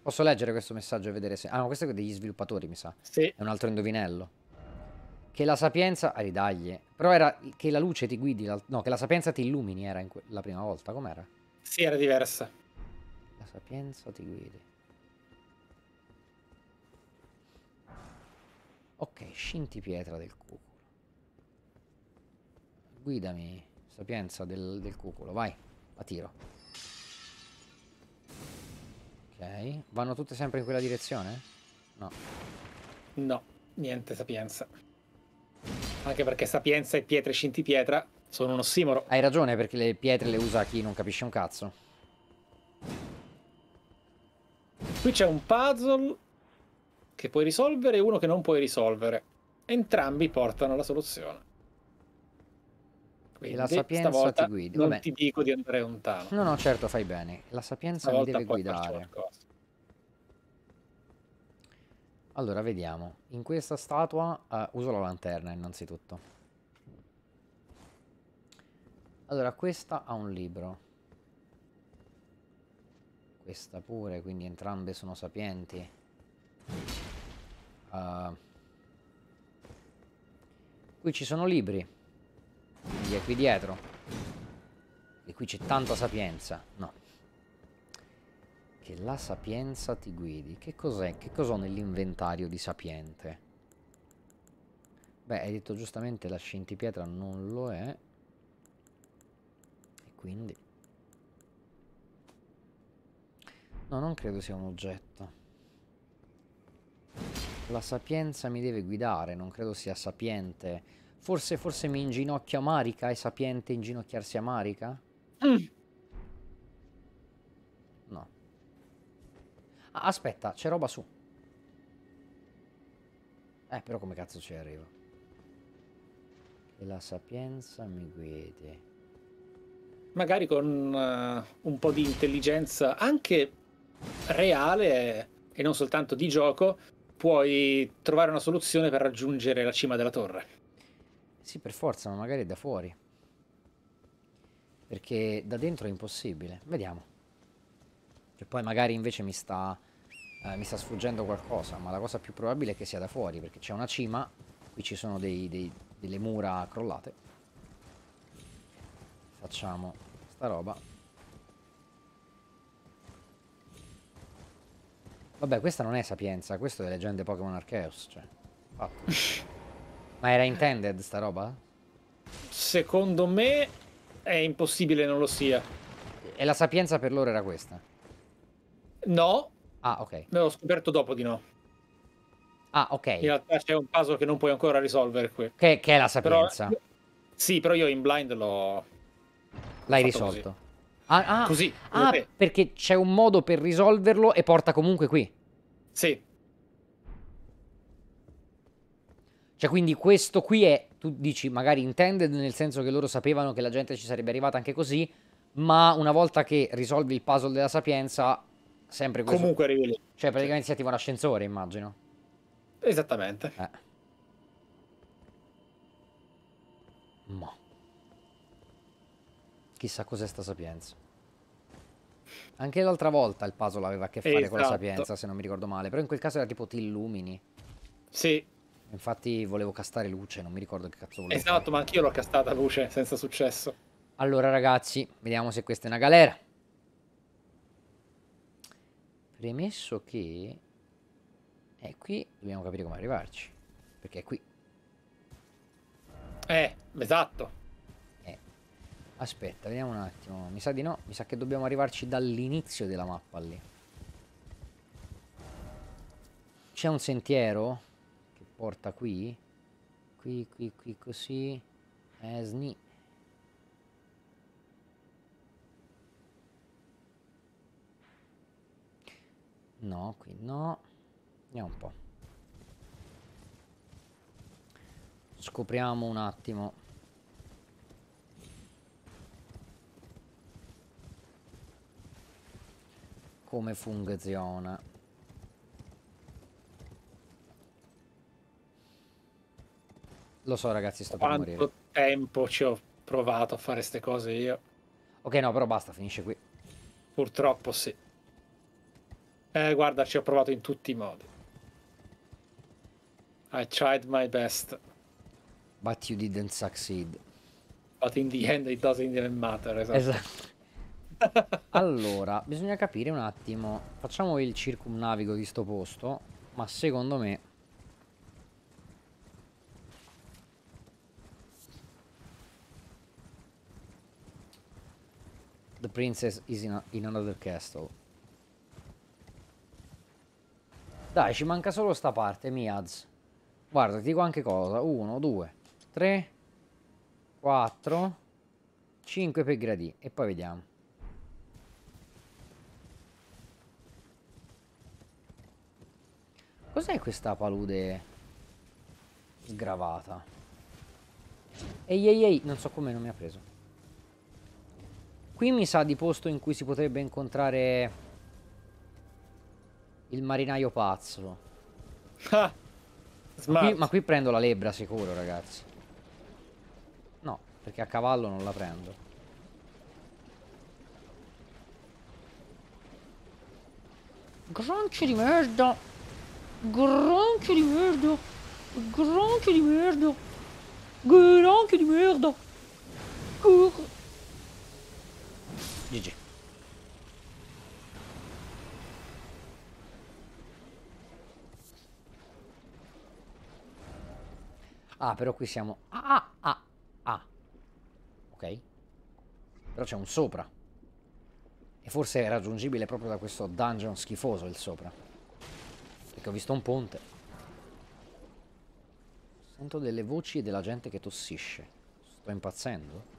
Posso leggere questo messaggio e vedere se... Ah no, questo è degli sviluppatori, mi sa. Sì. È un altro indovinello. Che la sapienza... Ah, ridaglie. Però era che la luce ti guidi... La... No, che la sapienza ti illumini era que... la prima volta. Com'era? Sì, era diversa. La sapienza ti guidi. Ok, scinti pietra del cuculo. Guidami, sapienza del, del cuculo. Vai, la tiro. Vanno tutte sempre in quella direzione? No. No, niente sapienza. Anche perché sapienza e pietre scintipietra sono uno ossimoro. Hai ragione, perché le pietre le usa chi non capisce un cazzo. Qui c'è un puzzle che puoi risolvere e uno che non puoi risolvere. Entrambi portano alla soluzione. Quindi, la sapienza ti guida. Non ti dico di andare lontano. No, no, certo, fai bene. La sapienza mi deve guidare. Allora, vediamo. In questa statua uh, uso la lanterna innanzitutto. Allora, questa ha un libro. Questa pure, quindi entrambe sono sapienti. Uh, qui ci sono libri. Quindi è qui dietro. E qui c'è tanta sapienza. No. Che la sapienza ti guidi. Che cos'è? Che cos'ho nell'inventario di sapiente? Beh, hai detto giustamente la scintipietra non lo è. E quindi... No, non credo sia un oggetto. La sapienza mi deve guidare, non credo sia sapiente Forse, forse mi inginocchio a Marica, è sapiente inginocchiarsi a Marica? Mm. No. Ah, aspetta, c'è roba su. Eh, però come cazzo ci arrivo? E la sapienza mi guidi. Magari con uh, un po' di intelligenza anche reale e non soltanto di gioco, puoi trovare una soluzione per raggiungere la cima della torre. Sì, per forza, ma magari è da fuori. Perché da dentro è impossibile. Vediamo. Che poi magari invece mi sta, eh, mi sta sfuggendo qualcosa, ma la cosa più probabile è che sia da fuori, perché c'è una cima, qui ci sono dei, dei, delle mura crollate. Facciamo sta roba. Vabbè, questa non è sapienza, questo è leggende Pokémon Arceus, cioè. Fatto. Ma era intended sta roba? Secondo me è impossibile non lo sia. E la sapienza per loro era questa? No. Ah, ok. Me l'ho scoperto dopo di no. Ah, ok. In realtà c'è un caso che non puoi ancora risolvere qui. Che, che è la sapienza? Però, sì, però io in blind l'ho... L'hai risolto. Così. Ah, ah, così, ah perché c'è un modo per risolverlo e porta comunque qui. Sì. Cioè, quindi questo qui è, tu dici, magari intended nel senso che loro sapevano che la gente ci sarebbe arrivata anche così, ma una volta che risolvi il puzzle della sapienza, sempre così. Comunque arrivi lì. Cioè, praticamente si attiva un ascensore, immagino. Esattamente. Eh. Ma. Chissà cos'è sta sapienza. Anche l'altra volta il puzzle aveva a che fare esatto. con la esatto. sapienza, se non mi ricordo male. Però in quel caso era tipo ti illumini. Sì, Infatti volevo castare luce, non mi ricordo che cazzo volevo. Esatto, fare. ma anch'io l'ho castata luce senza successo. Allora ragazzi, vediamo se questa è una galera. Premesso che... è qui dobbiamo capire come arrivarci. Perché è qui. Eh, esatto. Eh. Aspetta, vediamo un attimo. Mi sa di no. Mi sa che dobbiamo arrivarci dall'inizio della mappa lì. C'è un sentiero porta qui? Qui, qui, qui, così. Esni. Eh, no, qui no. Andiamo un po'. Scopriamo un attimo. Come funziona. Lo so ragazzi, sto Quanto per morire. Quanto tempo ci ho provato a fare queste cose io. Ok, no, però basta, finisce qui. Purtroppo sì. Eh, guarda, ci ho provato in tutti i modi. I tried my best. But you didn't succeed. But in the end it doesn't even matter. Esatto. esatto. allora, bisogna capire un attimo. Facciamo il circumnavigo di sto posto, ma secondo me The princess is in, in another castle. Dai, ci manca solo sta parte, Miaz. Guarda, ti dico anche cosa. 1, 2, 3, 4, 5 per gradi. E poi vediamo. Cos'è questa palude sgravata? Ehi, ehi, ehi. Non so come non mi ha preso. Qui mi sa di posto in cui si potrebbe incontrare il marinaio pazzo. Ah, ma, qui, ma qui prendo la lebra sicuro, ragazzi. No, perché a cavallo non la prendo. Groncio di merda! Groncio di merda! Groncio di merda! Groncio di merda! Groncio GG. Ah, però qui siamo... Ah, ah, ah. Ok. Però c'è un sopra. E forse è raggiungibile proprio da questo dungeon schifoso il sopra. Perché ho visto un ponte. Sento delle voci e della gente che tossisce. Sto impazzendo?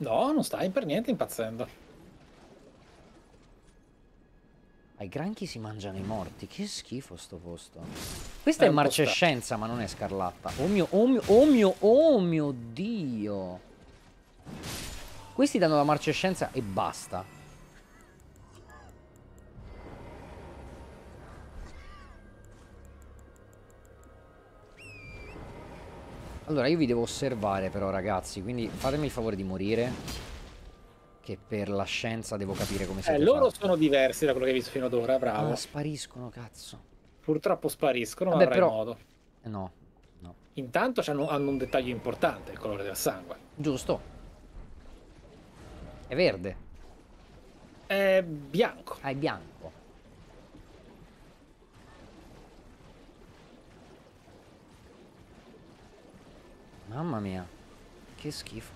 No, non stai per niente impazzendo. Ai granchi si mangiano i morti. Che schifo sto posto. Questa è, è marcescenza, ma non è scarlatta. Oh mio, oh mio, oh mio, oh mio dio. Questi danno la marcescenza e basta. Allora, io vi devo osservare però, ragazzi, quindi fatemi il favore di morire. Che per la scienza devo capire come si Eh, loro fatti. sono diversi da quello che hai visto fino ad ora, bravo. Ma ah, spariscono, cazzo. Purtroppo spariscono, Vabbè, non avrai però... modo. No, no. Intanto hanno, hanno un dettaglio importante, il colore del sangue. Giusto. È verde. È bianco. Ah, è bianco. Mamma mia, che schifo.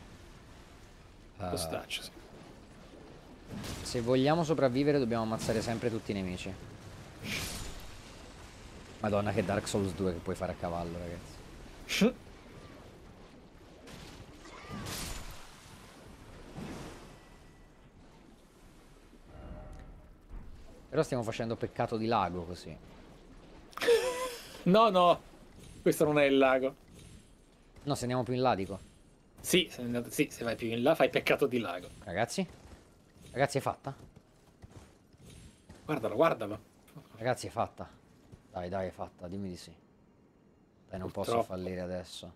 Postaccio. Uh, se vogliamo sopravvivere dobbiamo ammazzare sempre tutti i nemici. Madonna che Dark Souls 2 che puoi fare a cavallo, ragazzi. Però stiamo facendo peccato di lago così. No, no, questo non è il lago. No, se andiamo più in là, dico. Sì, se, andato, sì, se vai più in là fai peccato di lago. Ragazzi? Ragazzi, è fatta? Guardalo, guardalo. Ragazzi, è fatta. Dai, dai, è fatta, dimmi di sì. Dai, non purtroppo. posso fallire adesso.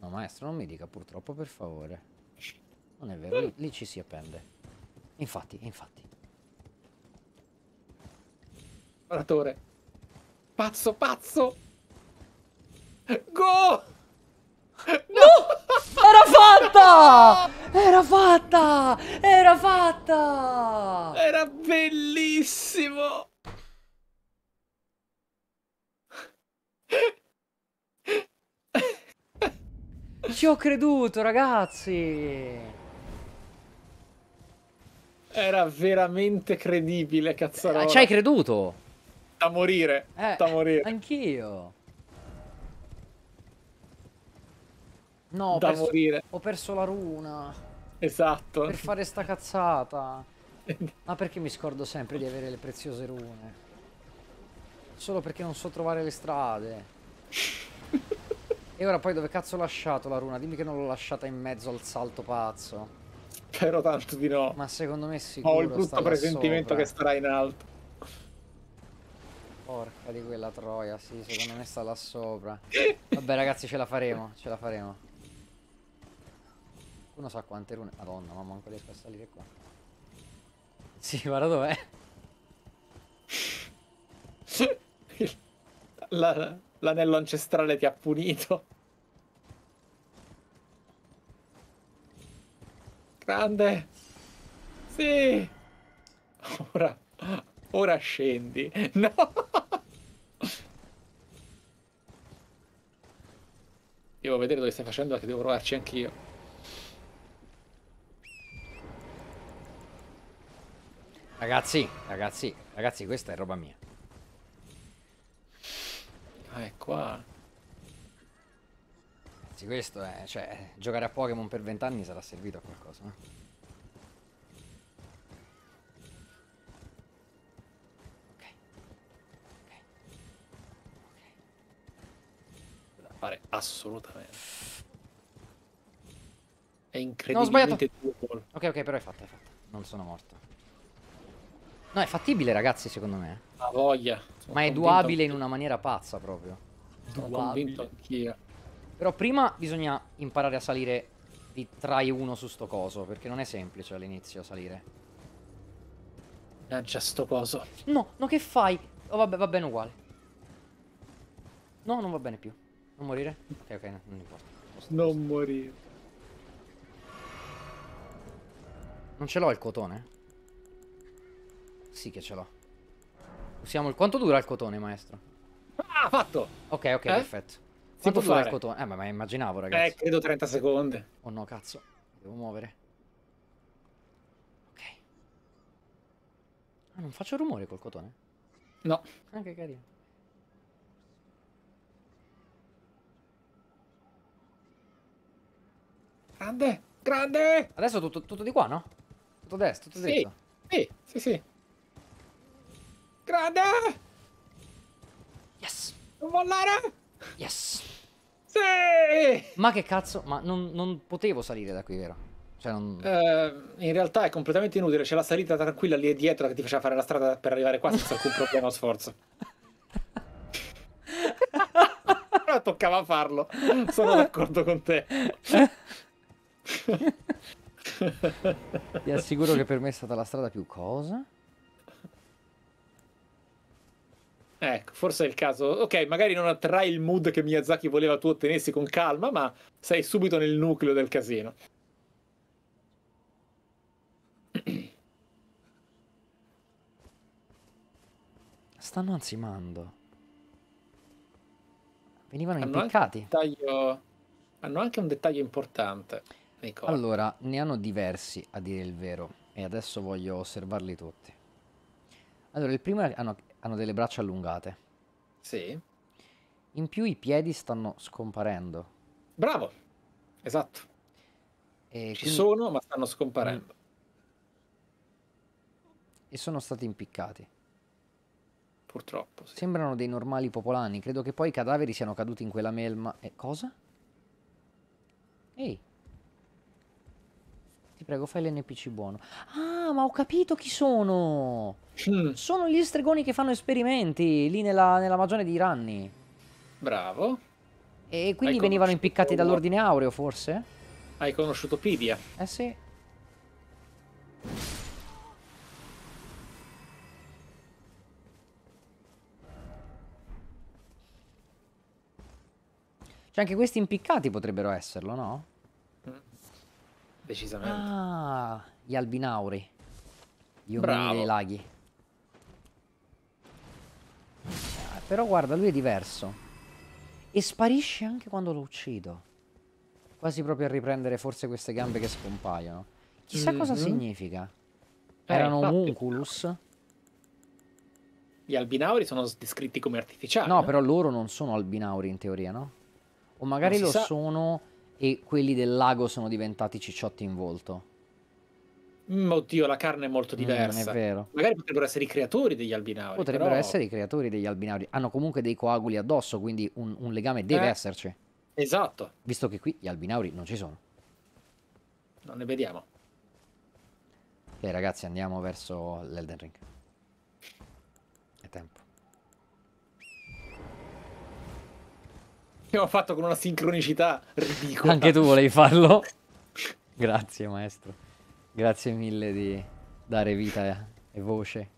No, maestro, non mi dica purtroppo, per favore. Non è vero, mm. lì, lì ci si appende. Infatti, infatti. Oratore. Pazzo, pazzo! Go! No! Era fatta! Era fatta! Era fatta! Era bellissimo! Ci ho creduto, ragazzi! Era veramente credibile, cazzarola. Eh, ci hai creduto? Da morire, eh, da morire. Anch'io. No, da perso, morire. Ho perso la runa. Esatto. Per fare sta cazzata. Ma perché mi scordo sempre di avere le preziose rune? Solo perché non so trovare le strade. e ora poi dove cazzo ho lasciato la runa? Dimmi che non l'ho lasciata in mezzo al salto pazzo. Spero tanto di no. Ma secondo me sì. Ho il brutto presentimento sopra. che starà in alto. Porca di quella troia, sì, secondo me sta là sopra. Vabbè ragazzi, ce la faremo, ce la faremo. Qualcuno sa quante rune. Madonna, ma manco riesco a salire qua. Sì, guarda dov'è. l'anello ancestrale ti ha punito. Grande. Sì. Ora, ora scendi. No. Devo vedere dove stai facendo perché devo provarci anch'io. Ragazzi, ragazzi, ragazzi, questa è roba mia. Ah, è qua. Ragazzi, questo è... Cioè, giocare a Pokémon per vent'anni sarà servito a qualcosa, eh? Ok. Okay. Okay. Da fare assolutamente è incredibile. no, ho sbagliato. ok ok però è fatta è fatta non sono morto No, è fattibile, ragazzi, secondo me. Ha voglia. Sono Ma è duabile in una maniera pazza proprio. Sono convinto anch'io. Però prima bisogna imparare a salire di try 1 su sto coso, perché non è semplice all'inizio salire. Mannaggia eh, sto coso. No, no che fai? Oh, vabbè, va bene uguale. No, non va bene più. Non morire? Ok, ok, no, non importa. non morire. Non ce l'ho il cotone? Sì che ce l'ho. Usiamo il... Quanto dura il cotone, maestro? Ah, fatto! Ok, ok, eh? perfetto. Quanto dura il cotone? Eh, ma, ma immaginavo, ragazzi. Eh, credo 30 secondi. Oh no, cazzo. Devo muovere. Ok. Ah, non faccio rumore col cotone? No. Ah, che carino. Grande, grande! Adesso tutto, tutto di qua, no? Tutto destro, tutto sì. destro. Sì, sì, sì. Grande! Yes! Non volare! Yes! Sì! Ma che cazzo, ma non, non potevo salire da qui, vero? Cioè non... eh, in realtà è completamente inutile, c'è la salita tranquilla lì dietro che ti faceva fare la strada per arrivare qua senza alcun problema o sforzo. Però toccava farlo, sono d'accordo con te. ti assicuro che per me è stata la strada più cosa? Ecco, forse è il caso. Ok, magari non attrae il mood che Miyazaki voleva tu ottenessi con calma, ma sei subito nel nucleo del casino. Stanno ansimando. Venivano hanno impiccati. Dettaglio... Hanno anche un dettaglio importante. Nicola. Allora, ne hanno diversi a dire il vero, e adesso voglio osservarli tutti. Allora, il primo hanno hanno delle braccia allungate. Sì. In più i piedi stanno scomparendo. Bravo, esatto. E Ci quindi... sono, ma stanno scomparendo. E sono stati impiccati. Purtroppo. Sì. Sembrano dei normali popolani. Credo che poi i cadaveri siano caduti in quella melma. E cosa? Ehi. Ti prego, fai l'NPC buono. Ah, ma ho capito chi sono! Mm, sono gli stregoni che fanno esperimenti lì nella, nella magione di Ranni. Bravo. E quindi Hai venivano impiccati dall'ordine aureo, forse? Hai conosciuto Pidia. Eh sì. Cioè anche questi impiccati potrebbero esserlo, no? Mm. Decisamente. Ah, gli albinauri. Gli omini dei laghi. Però guarda, lui è diverso. E sparisce anche quando lo uccido. Quasi proprio a riprendere forse queste gambe che scompaiono. Chissà mm -hmm. cosa mhm. significa. Eh, Erano infatti. Munculus? Gli albinauri sono descritti come artificiali. No, eh? però loro non sono albinauri in teoria, no? O magari lo sa. sono e quelli del lago sono diventati cicciotti in volto mm, oddio, la carne è molto mm, diversa. Mm, è vero. Magari potrebbero essere i creatori degli albinauri. Potrebbero però... essere i creatori degli albinauri. Hanno comunque dei coaguli addosso, quindi un, un legame deve eh, esserci. Esatto. Visto che qui gli albinauri non ci sono. Non ne vediamo. Ok, ragazzi, andiamo verso l'Elden Ring. È tempo. L'abbiamo fatto con una sincronicità ridicola. Anche tu volevi farlo. Grazie, maestro. Grazie mille di dare vita e voce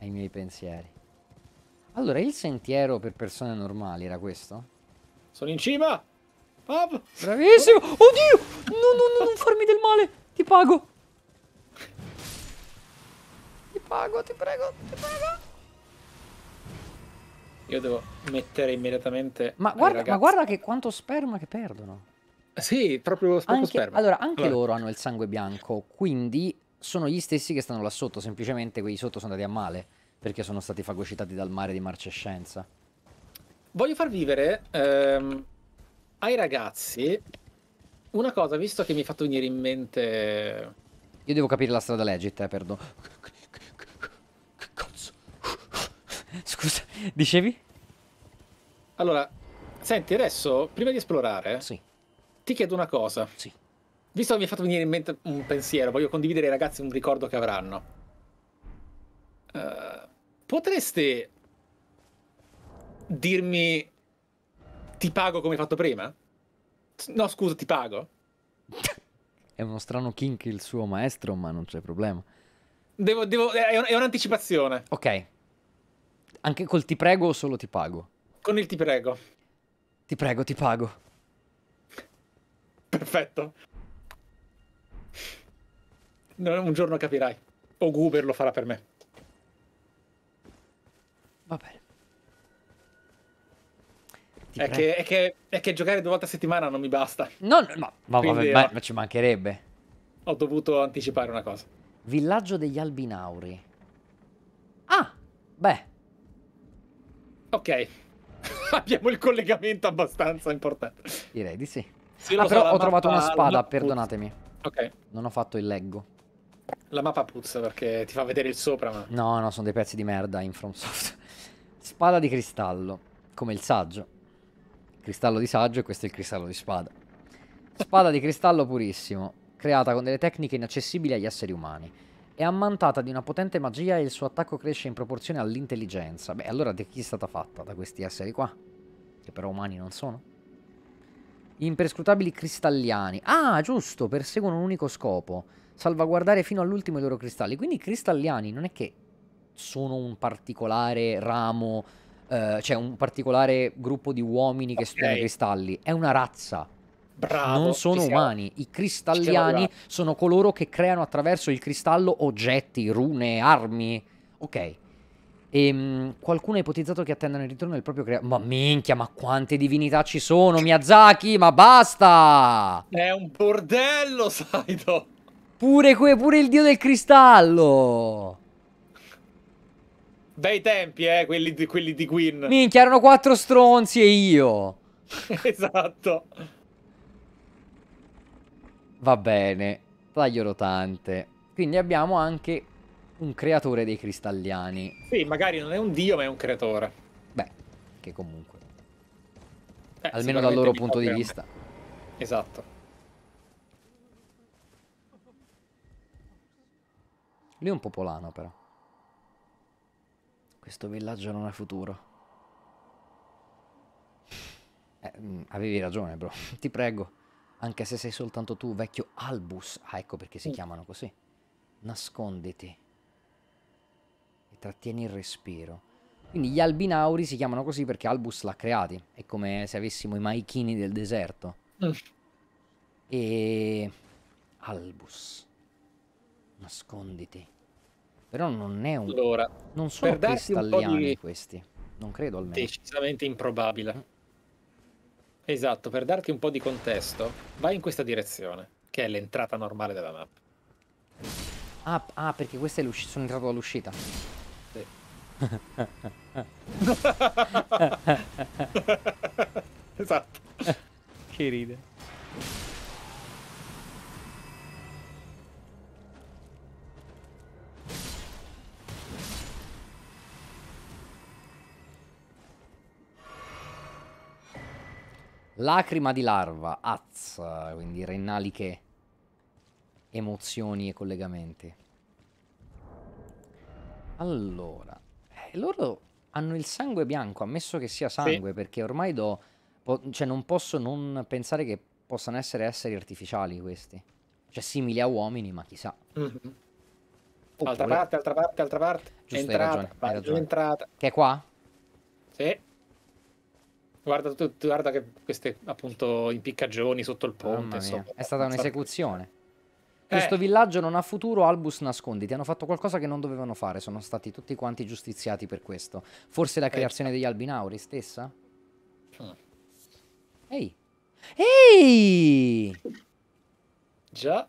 ai miei pensieri. Allora, il sentiero per persone normali era questo? Sono in cima! Pop. Bravissimo! Oddio! No, no, no, non farmi del male! Ti pago! Ti pago, ti prego, ti prego! Io devo mettere immediatamente... Ma guarda, ma guarda che quanto sperma che perdono. Sì, proprio, proprio anche, sperma. Allora, anche allora. loro hanno il sangue bianco, quindi sono gli stessi che stanno là sotto, semplicemente quelli sotto sono andati a male, perché sono stati fagocitati dal mare di marcescenza. Voglio far vivere ehm, ai ragazzi una cosa, visto che mi ha fatto venire in mente... Io devo capire la strada legit, eh, perdono. Cazzo. Scusa, dicevi? Allora, senti, adesso, prima di esplorare... Sì ti chiedo una cosa. Sì. Visto che mi hai fatto venire in mente un pensiero, voglio condividere ai ragazzi un ricordo che avranno. Uh, potreste dirmi ti pago come hai fatto prima? No, scusa, ti pago. È uno strano kink il suo maestro, ma non c'è problema. Devo, devo, è, è un'anticipazione. Ok. Anche col ti prego o solo ti pago? Con il ti prego. Ti prego, ti pago. Perfetto. un giorno capirai. O Goober lo farà per me. Va bene. È che, è, che, è che, giocare due volte a settimana non mi basta. No, no ma, ma, Quindi, vabbè, ho, eh, ma, ci mancherebbe. Ho dovuto anticipare una cosa. Villaggio degli Albinauri. Ah, beh. Ok. Abbiamo il collegamento abbastanza importante. Direi di sì. Zio ah, però ho trovato una spada, perdonatemi. Ok. Non ho fatto il leggo. La mappa puzza perché ti fa vedere il sopra, ma... No, no, sono dei pezzi di merda in FromSoft. Spada di cristallo, come il saggio. Cristallo di saggio e questo è il cristallo di spada. Spada di cristallo purissimo, creata con delle tecniche inaccessibili agli esseri umani. È ammantata di una potente magia e il suo attacco cresce in proporzione all'intelligenza. Beh, allora di chi è stata fatta? Da questi esseri qua? Che però umani non sono? Imperscrutabili cristalliani. Ah, giusto, perseguono un unico scopo. Salvaguardare fino all'ultimo i loro cristalli. Quindi i cristalliani non è che sono un particolare ramo, eh, cioè un particolare gruppo di uomini okay. che studiano i cristalli. È una razza. Bravo, non sono umani. I cristalliani sono coloro che creano attraverso il cristallo oggetti, rune, armi. Ok, e ehm, qualcuno ha ipotizzato che attendano il ritorno del proprio creatore. Ma minchia, ma quante divinità ci sono, Miyazaki, ma basta! È un bordello, Saido! Pure, pure il dio del cristallo! Bei tempi, eh, quelli di, quelli di Queen. Minchia, erano quattro stronzi e io! esatto. Va bene, taglio rotante. Quindi abbiamo anche un creatore dei cristalliani. Sì, magari non è un dio, ma è un creatore. Beh, che comunque. Eh, almeno dal loro punto di vista. Esatto. Lui è un popolano, però. Questo villaggio non ha futuro. Eh, mm, avevi ragione, bro. Ti prego. Anche se sei soltanto tu, vecchio Albus. Ah, ecco perché si mm. chiamano così. Nasconditi trattieni il respiro. Quindi gli albinauri si chiamano così perché Albus l'ha creati, è come se avessimo i maichini del deserto. Mm. E Albus, nasconditi. Però non è un... Allora, non sono cristalliani di... questi, non credo almeno. Decisamente improbabile. Mm. Esatto, per darti un po' di contesto, vai in questa direzione, che è l'entrata normale della mappa. Ah, ah, perché questa è l'uscita, sono entrato dall'uscita. esatto. Che ride. Lacrima di larva, az, quindi rennaliche emozioni e collegamenti. Allora loro hanno il sangue bianco, ammesso che sia sangue, sì. perché ormai do... cioè non posso non pensare che possano essere esseri artificiali questi. Cioè simili a uomini, ma chissà. Mm -hmm. Oppure... Altra parte, altra parte, altra parte. Giusto, entrata, hai ragione, hai ragione. entrata. Che è qua? Sì. Guarda, tu, guarda che queste appunto impiccagioni sotto il ponte. È stata un'esecuzione. Questo eh. villaggio non ha futuro, Albus nasconditi. Hanno fatto qualcosa che non dovevano fare, sono stati tutti quanti giustiziati per questo. Forse la eh. creazione degli albinauri stessa? Mm. Ehi. Ehi! Già.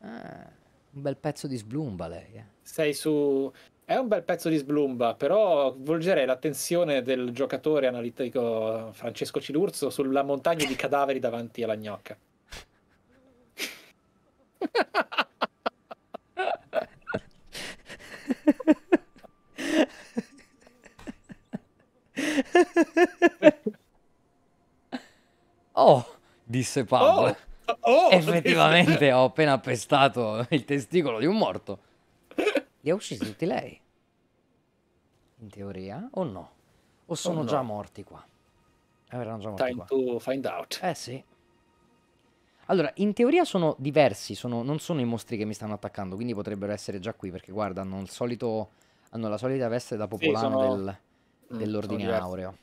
Ah, un bel pezzo di sblumba lei. Sei su... È un bel pezzo di sblumba, però volgerei l'attenzione del giocatore analitico Francesco Cilurzo sulla montagna di cadaveri davanti alla gnocca. oh, disse Pablo. Oh, oh, oh, Effettivamente ho appena pestato il testicolo di un morto. Li ha uccisi tutti lei. In teoria, o no? O sono oh no. già morti qua? Avranno già morti Time qua. to find out. Eh sì. Allora, in teoria sono diversi, sono, non sono i mostri che mi stanno attaccando, quindi potrebbero essere già qui, perché guarda, hanno, solito, hanno la solita veste da popolano sì, sono... del, mm, dell'ordine aureo.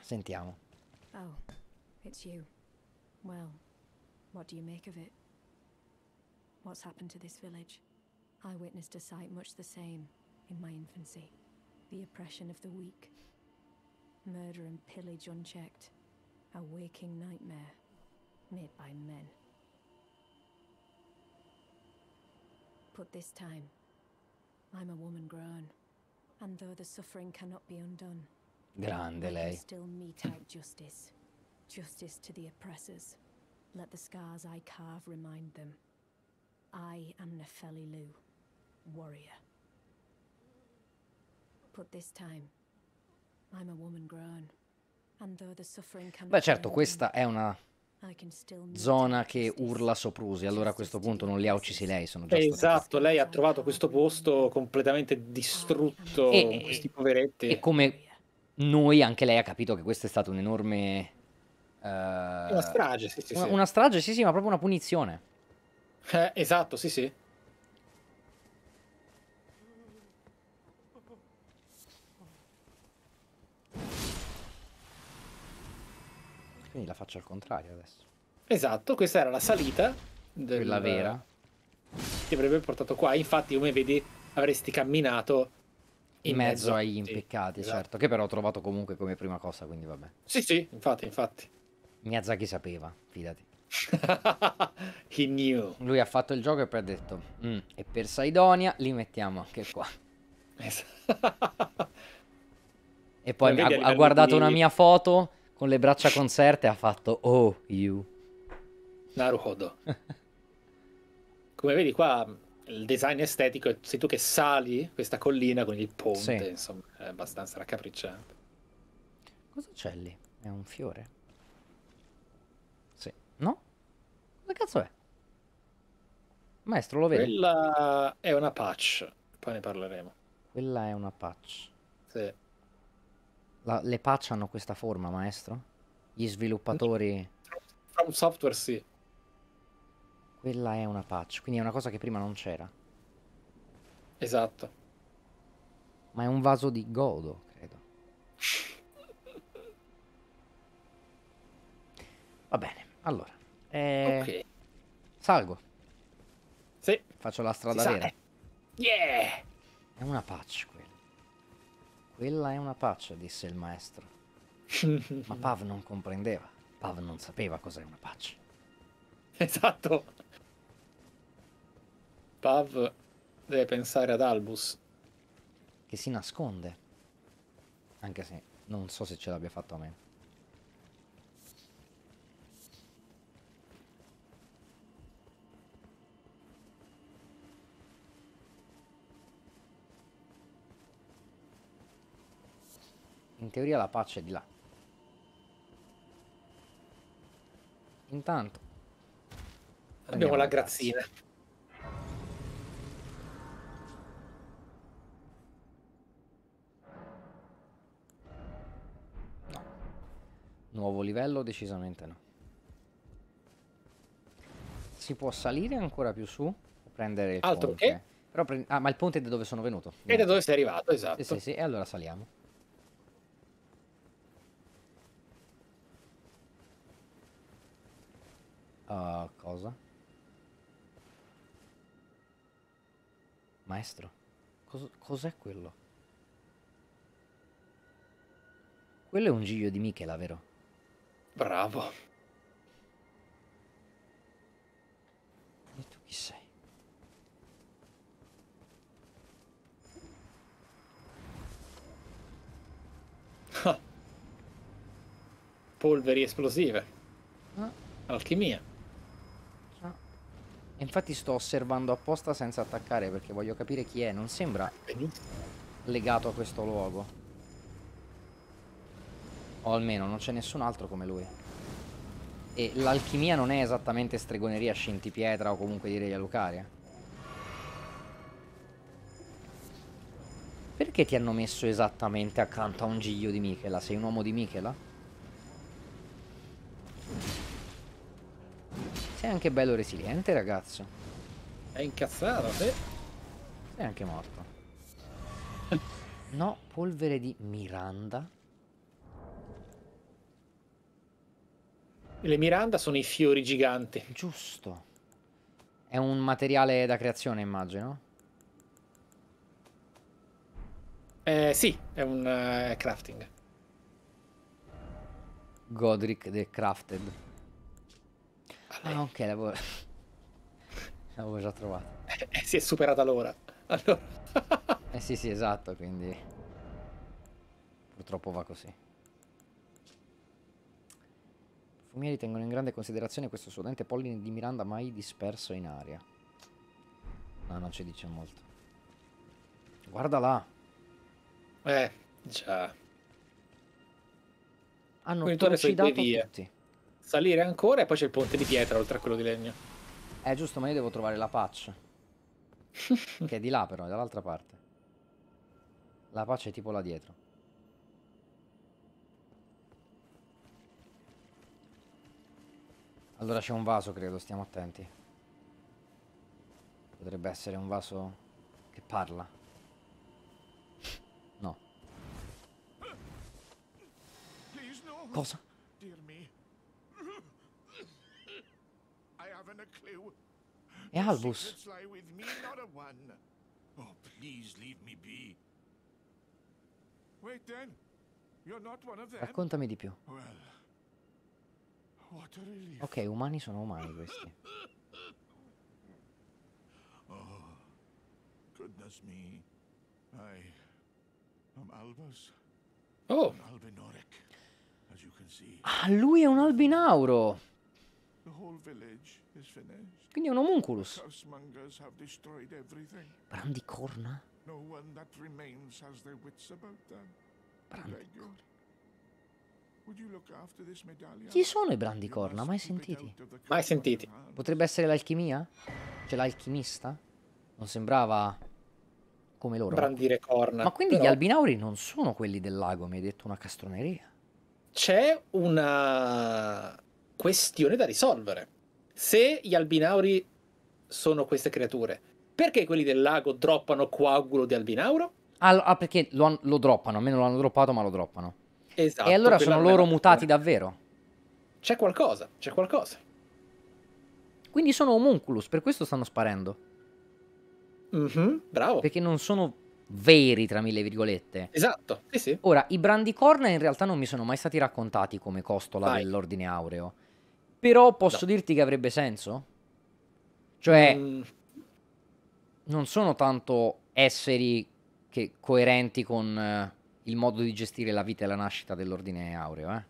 Sentiamo. Oh, it's you. Well, what do you make of it? What's happened to this village? I witnessed a sight much the same in my infancy. The oppression of the weak. Murder and pillage unchecked. A waking nightmare. made by men. But this time, I'm a woman grown, and though the suffering cannot be undone, Grande lei. still mete out justice. Justice to the oppressors. Let the scars I carve remind them. I am Nefeli Lu, warrior. But this time, I'm a woman grown. And though the suffering cannot Beh certo, questa è una zona che urla Soprusi. Allora a questo punto non li ha uccisi lei. Sono già esatto, lei ha trovato questo posto completamente distrutto e, con questi poveretti. E come noi, anche lei ha capito che questa è stata un'enorme. Uh, una strage, sì, sì, sì. Una, una strage, sì, sì, ma proprio una punizione. Eh, esatto, sì, sì. Quindi la faccio al contrario adesso. Esatto, questa era la salita. Del, Quella vera. Ti eh, avrebbe portato qua. Infatti, come vedi, avresti camminato in mezzo, mezzo agli impiccati, esatto. certo. Che però ho trovato comunque come prima cosa, quindi vabbè. Sì, sì, infatti, infatti. Miyazaki sapeva, fidati. He knew. Lui ha fatto il gioco e poi ha detto, mm, e per Saidonia li mettiamo anche qua. e poi ha, ha guardato una mia foto con le braccia concerte ha fatto Oh, you. Naruhodo. Come vedi qua il design estetico, sei tu che sali questa collina con il ponte, sì. insomma, è abbastanza raccapricciante. Cosa c'è lì? È un fiore? Sì. No? Cosa cazzo è? Maestro, lo vedi? Quella è una patch, poi ne parleremo. Quella è una patch. Sì. La, le patch hanno questa forma, maestro? Gli sviluppatori... From Software sì. Quella è una patch, quindi è una cosa che prima non c'era. Esatto. Ma è un vaso di godo, credo. Va bene, allora. Eh, ok. Salgo. Sì. Faccio la strada vera. Eh. Yeah! È una patch quella. Quella è una paccia, disse il maestro. Ma Pav non comprendeva. Pav non sapeva cos'è una paccia. Esatto. Pav deve pensare ad Albus. Che si nasconde. Anche se non so se ce l'abbia fatto a me. In teoria la pace è di là. Intanto. Abbiamo la grazzina. No. Nuovo livello decisamente no. Si può salire ancora più su prendere il Altro ponte. Che? Però pre... ah, ma il ponte è da dove sono venuto. E da dove sei arrivato, esatto. Sì, sì, sì, e allora saliamo. Uh, cosa? Maestro, cos'è cos quello? Quello è un giglio di Michela, vero? Bravo. E tu chi sei? Polveri esplosive. Ah. Alchimia. Infatti sto osservando apposta senza attaccare perché voglio capire chi è. Non sembra legato a questo luogo. O almeno non c'è nessun altro come lui. E l'alchimia non è esattamente stregoneria scintipietra o comunque direi Lucaria. Perché ti hanno messo esattamente accanto a un giglio di Michela? Sei un uomo di Michela? Sei anche bello resiliente, ragazzo. È incazzato, te? Sei anche morto. No, polvere di Miranda. Le Miranda sono i fiori giganti. Giusto. È un materiale da creazione, immagino. Eh, sì, è un uh, crafting. Godric the Crafted. Ah, ok, l'avevo... l'avevo già trovato. Eh, eh, si è superata l'ora. Allora. eh sì, sì, esatto, quindi... Purtroppo va così. I Fumieri tengono in grande considerazione questo suo dente polline di Miranda mai disperso in aria. No, non ci dice molto. Guarda là. Eh, già. Hanno trucidato tutti. Salire ancora e poi c'è il ponte di pietra oltre a quello di legno. Eh giusto, ma io devo trovare la patch. che è di là però, è dall'altra parte. La patch è tipo là dietro. Allora c'è un vaso, credo, stiamo attenti. Potrebbe essere un vaso che parla. No. Cosa? clue. E Albus. Oh, please leave me be. Wait then. You're not one of them. Raccontami di più. Ok, umani sono umani questi. Oh, goodness me. I am Albus. Oh. Albinoric. As you can see. Ah, lui è un albinauro. Quindi è un homunculus. Brandicorna? corna. Chi sono i corna? Mai sentiti? Mai sentiti. Potrebbe essere l'alchimia? Cioè l'alchimista? Non sembrava come loro. Brandire corna. Ma quindi però... gli albinauri non sono quelli del lago, mi hai detto una castroneria. C'è una questione da risolvere. Se gli albinauri sono queste creature, perché quelli del lago droppano coagulo di albinauro? Ah, ah perché lo, lo droppano, almeno lo hanno droppato, ma lo droppano. Esatto. E allora sono loro mutati persona. davvero? C'è qualcosa, c'è qualcosa. Quindi sono homunculus, per questo stanno sparendo. Mm -hmm, bravo. Perché non sono veri, tra mille virgolette. Esatto, sì, sì. Ora, i brandicorna in realtà non mi sono mai stati raccontati come costola dell'ordine aureo. Però posso no. dirti che avrebbe senso? Cioè, mm. non sono tanto esseri che, coerenti con eh, il modo di gestire la vita e la nascita dell'ordine aureo, eh?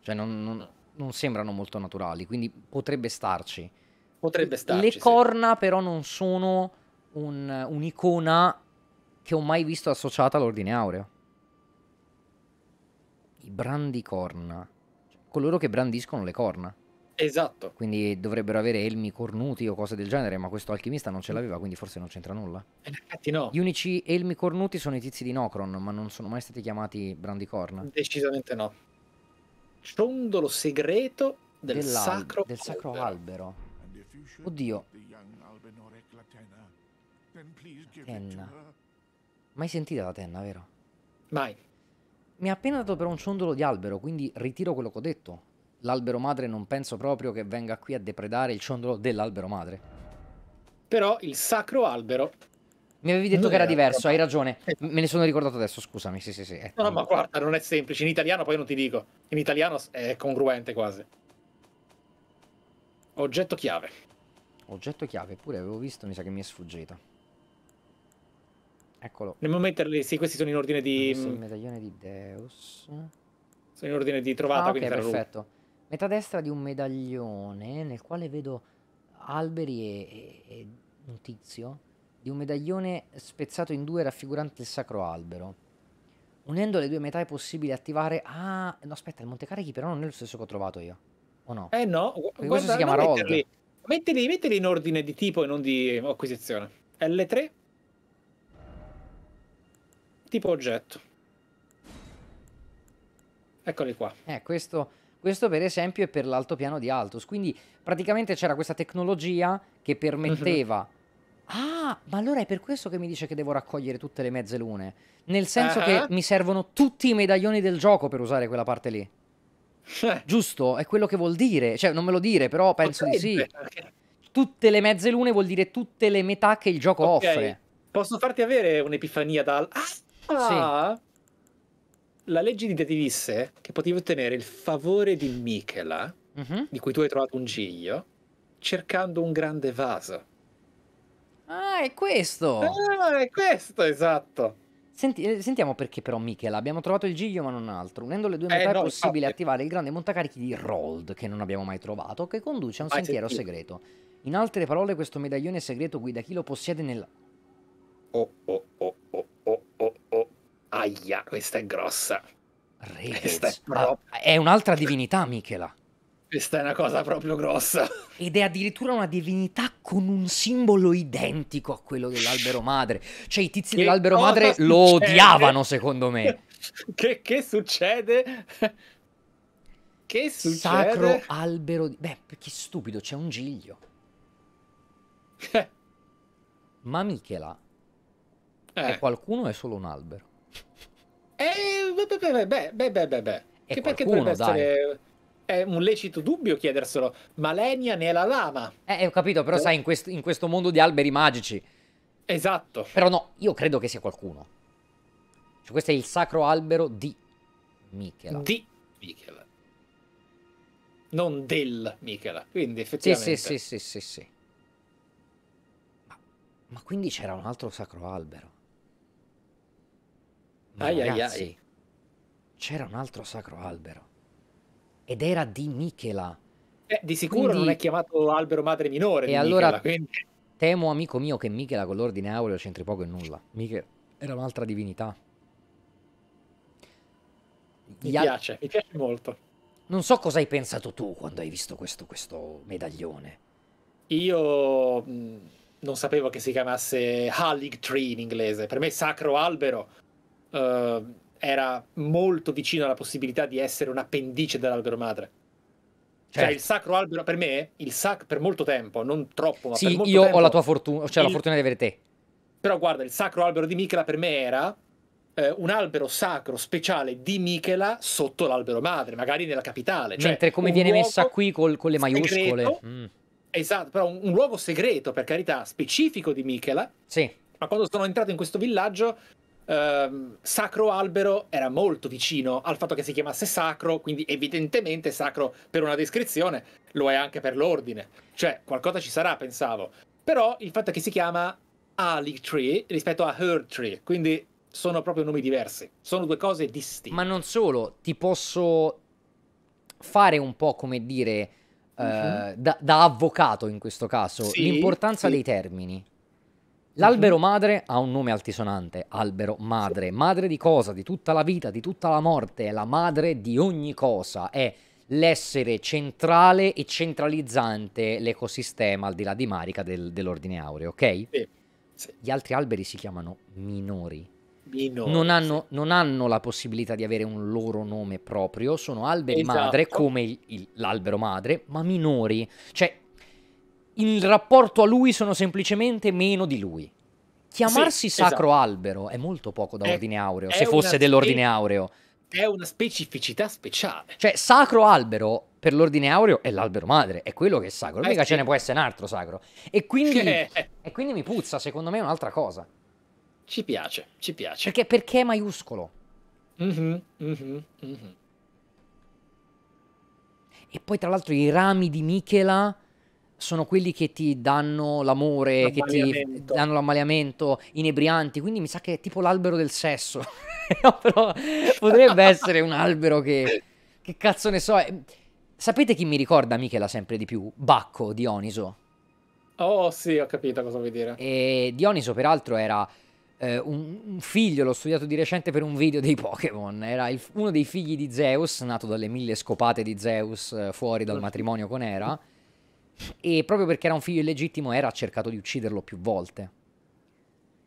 Cioè, non, non, non sembrano molto naturali, quindi potrebbe starci. Potrebbe starci. Le sì. corna, però, non sono un, un'icona che ho mai visto associata all'ordine aureo. I brandicorna. Cioè, coloro che brandiscono le corna. Esatto. Quindi dovrebbero avere elmi cornuti o cose del genere, ma questo alchimista non ce l'aveva, quindi forse non c'entra nulla. In effetti no. Gli unici elmi cornuti sono i tizi di Nocron, ma non sono mai stati chiamati Brandicorn. Decisamente no. Ciondolo segreto del, del sacro, del sacro albero. albero. Oddio. Tenna. Mai sentita la tenna, vero? Mai. Mi ha appena dato però un ciondolo di albero, quindi ritiro quello che ho detto l'albero madre non penso proprio che venga qui a depredare il ciondolo dell'albero madre. Però il sacro albero... Mi avevi detto che era, era diverso, hai ragione. Eh. Me ne sono ricordato adesso, scusami. Sì, sì, sì. Ecco. No, no, ma guarda, non è semplice. In italiano poi non ti dico. In italiano è congruente quasi. Oggetto chiave. Oggetto chiave, pure avevo visto, mi sa che mi è sfuggita. Eccolo. Nel momento sì, questi sono in ordine di... Questo mm, il medaglione di Deus. Sono in ordine di trovata, ah, okay, perfetto. Lui metà destra di un medaglione nel quale vedo alberi e, e, e un tizio di un medaglione spezzato in due raffigurante il sacro albero. Unendo le due metà è possibile attivare... Ah, no aspetta, il Monte Carichi però non è lo stesso che ho trovato io. O no? Eh no, guarda, questo si chiama no, Rold. Metterli, mettili in ordine di tipo e non di acquisizione. L3. Tipo oggetto. Eccoli qua. Eh, questo questo per esempio è per l'altopiano di Altus. quindi praticamente c'era questa tecnologia che permetteva... Mhm. Ah, ma allora è per questo che mi dice che devo raccogliere tutte le mezze lune. Nel senso uh-huh. che eh? mi servono tutti i medaglioni del gioco per usare quella parte lì. Eh. Giusto? È quello che vuol dire. Cioè, non me lo dire, però penso Potrebbe. di sì. Tutte le mezze lune vuol dire tutte le metà che il gioco okay. offre. Posso farti avere un'epifania dal... Ah! Sì la legge di Dea disse che potevi ottenere il favore di Michela, mm-hmm. di cui tu hai trovato un giglio, cercando un grande vaso. Ah, è questo! Ah, è questo, esatto! Senti, eh, sentiamo perché però Michela, abbiamo trovato il giglio ma non altro. Unendo le due eh, metà eh, è possibile no. attivare il grande montacarichi di Rold, che non abbiamo mai trovato, che conduce a un Vai sentiero sentito. segreto. In altre parole questo medaglione segreto guida chi lo possiede nella... Oh, oh, oh, oh, Aia, questa è grossa. Redes. Questa è, proprio... ah, è un'altra divinità, Michela. Questa è una cosa proprio grossa. Ed è addirittura una divinità con un simbolo identico a quello dell'albero madre. Cioè i tizi dell'albero madre succede? lo odiavano, secondo me. che, che succede? Che succede? Sacro albero di... Beh, che stupido, c'è un giglio. Ma Michela, eh. è qualcuno o è solo un albero? Eh, beh, beh, beh, beh, beh, beh, beh. Che perché dovrebbe essere... È eh, un lecito dubbio chiederselo, ma Lenia ne è la lama. Eh, eh, ho capito, però eh. sai, in, quest in questo mondo di alberi magici. Esatto. Però no, io credo che sia qualcuno. Cioè, questo è il sacro albero di Michela. Di Michela. Non del Michela. Quindi effettivamente... Sì, sì, sì, sì, sì. sì. Ma, ma quindi c'era un altro sacro albero ai ragazzi, ai ai. C'era un altro sacro albero. Ed era di Michela. Eh, di sicuro quindi... non è chiamato albero madre minore. E allora Michela, quindi... temo, amico mio, che Michela con l'ordine aureo c'entri poco e nulla. Michela era un'altra divinità. Mi al... piace, mi piace molto. Non so cosa hai pensato tu quando hai visto questo, questo medaglione. Io mm, non sapevo che si chiamasse Hallig Tree in inglese. Per me sacro albero eh, era molto vicino alla possibilità di essere un appendice dell'albero madre. Cioè, certo. Cioè, il sacro albero per me, il sac per molto tempo, non troppo, ma sì, io tempo, ho la tua fortuna, cioè il... la fortuna di avere te. Però guarda, il sacro albero di Michela per me era eh, un albero sacro speciale di Michela sotto l'albero madre, magari nella capitale. Cioè, Mentre come viene messa qui col, con le maiuscole. mm. Esatto, però un, un, luogo segreto, per carità, specifico di Michela. Sì. Ma quando sono entrato in questo villaggio ehm, Sacro Albero era molto vicino al fatto che si chiamasse Sacro, quindi evidentemente Sacro per una descrizione lo è anche per l'ordine. Cioè, qualcosa ci sarà, pensavo. Però il fatto che si chiama Ali Tree rispetto a Her Tree, quindi sono proprio nomi diversi, sono due cose distinte. Ma non solo, ti posso fare un po' come dire... Uh-huh. Da, da, avvocato in questo caso, sì, l'importanza sì. dei termini. L'albero madre ha un nome altisonante, albero madre. Madre di cosa? Di tutta la vita, di tutta la morte, è la madre di ogni cosa, è l'essere centrale e centralizzante l'ecosistema al di là di Marica del, dell'ordine aureo, ok? Sì, sì. Gli altri alberi si chiamano minori. minori non, hanno, sì. non, hanno, la possibilità di avere un loro nome proprio, sono alberi esatto. madre come il, il, l'albero madre, ma minori. Cioè, il rapporto a lui sono semplicemente meno di lui. Chiamarsi sì, sacro esatto. albero è molto poco da è, ordine aureo, se fosse dell'ordine aureo. È una specificità speciale. Cioè, sacro albero per l'ordine aureo è l'albero madre, è quello che è sacro. Eh, mica ce ne può essere un altro sacro. E quindi, eh. e quindi mi puzza, secondo me, è un'altra cosa. Ci piace, ci piace. Perché, perché è maiuscolo? Mm-hmm, mm-hmm, mm-hmm. E poi, tra l'altro, i rami di Michela sono quelli che ti danno l'amore, che ti danno l'ammaliamento, inebrianti, quindi mi sa che è tipo l'albero del sesso. però potrebbe essere un albero che... Che cazzo ne so. Eh, sapete chi mi ricorda Michela sempre di più? Bacco, Dioniso. Oh sì, ho capito cosa vuoi dire. E Dioniso peraltro era eh, un, un, figlio, l'ho studiato di recente per un video dei Pokémon, era il, uno dei figli di Zeus, nato dalle mille scopate di Zeus eh, fuori dal matrimonio con Era e proprio perché era un figlio illegittimo era cercato di ucciderlo più volte.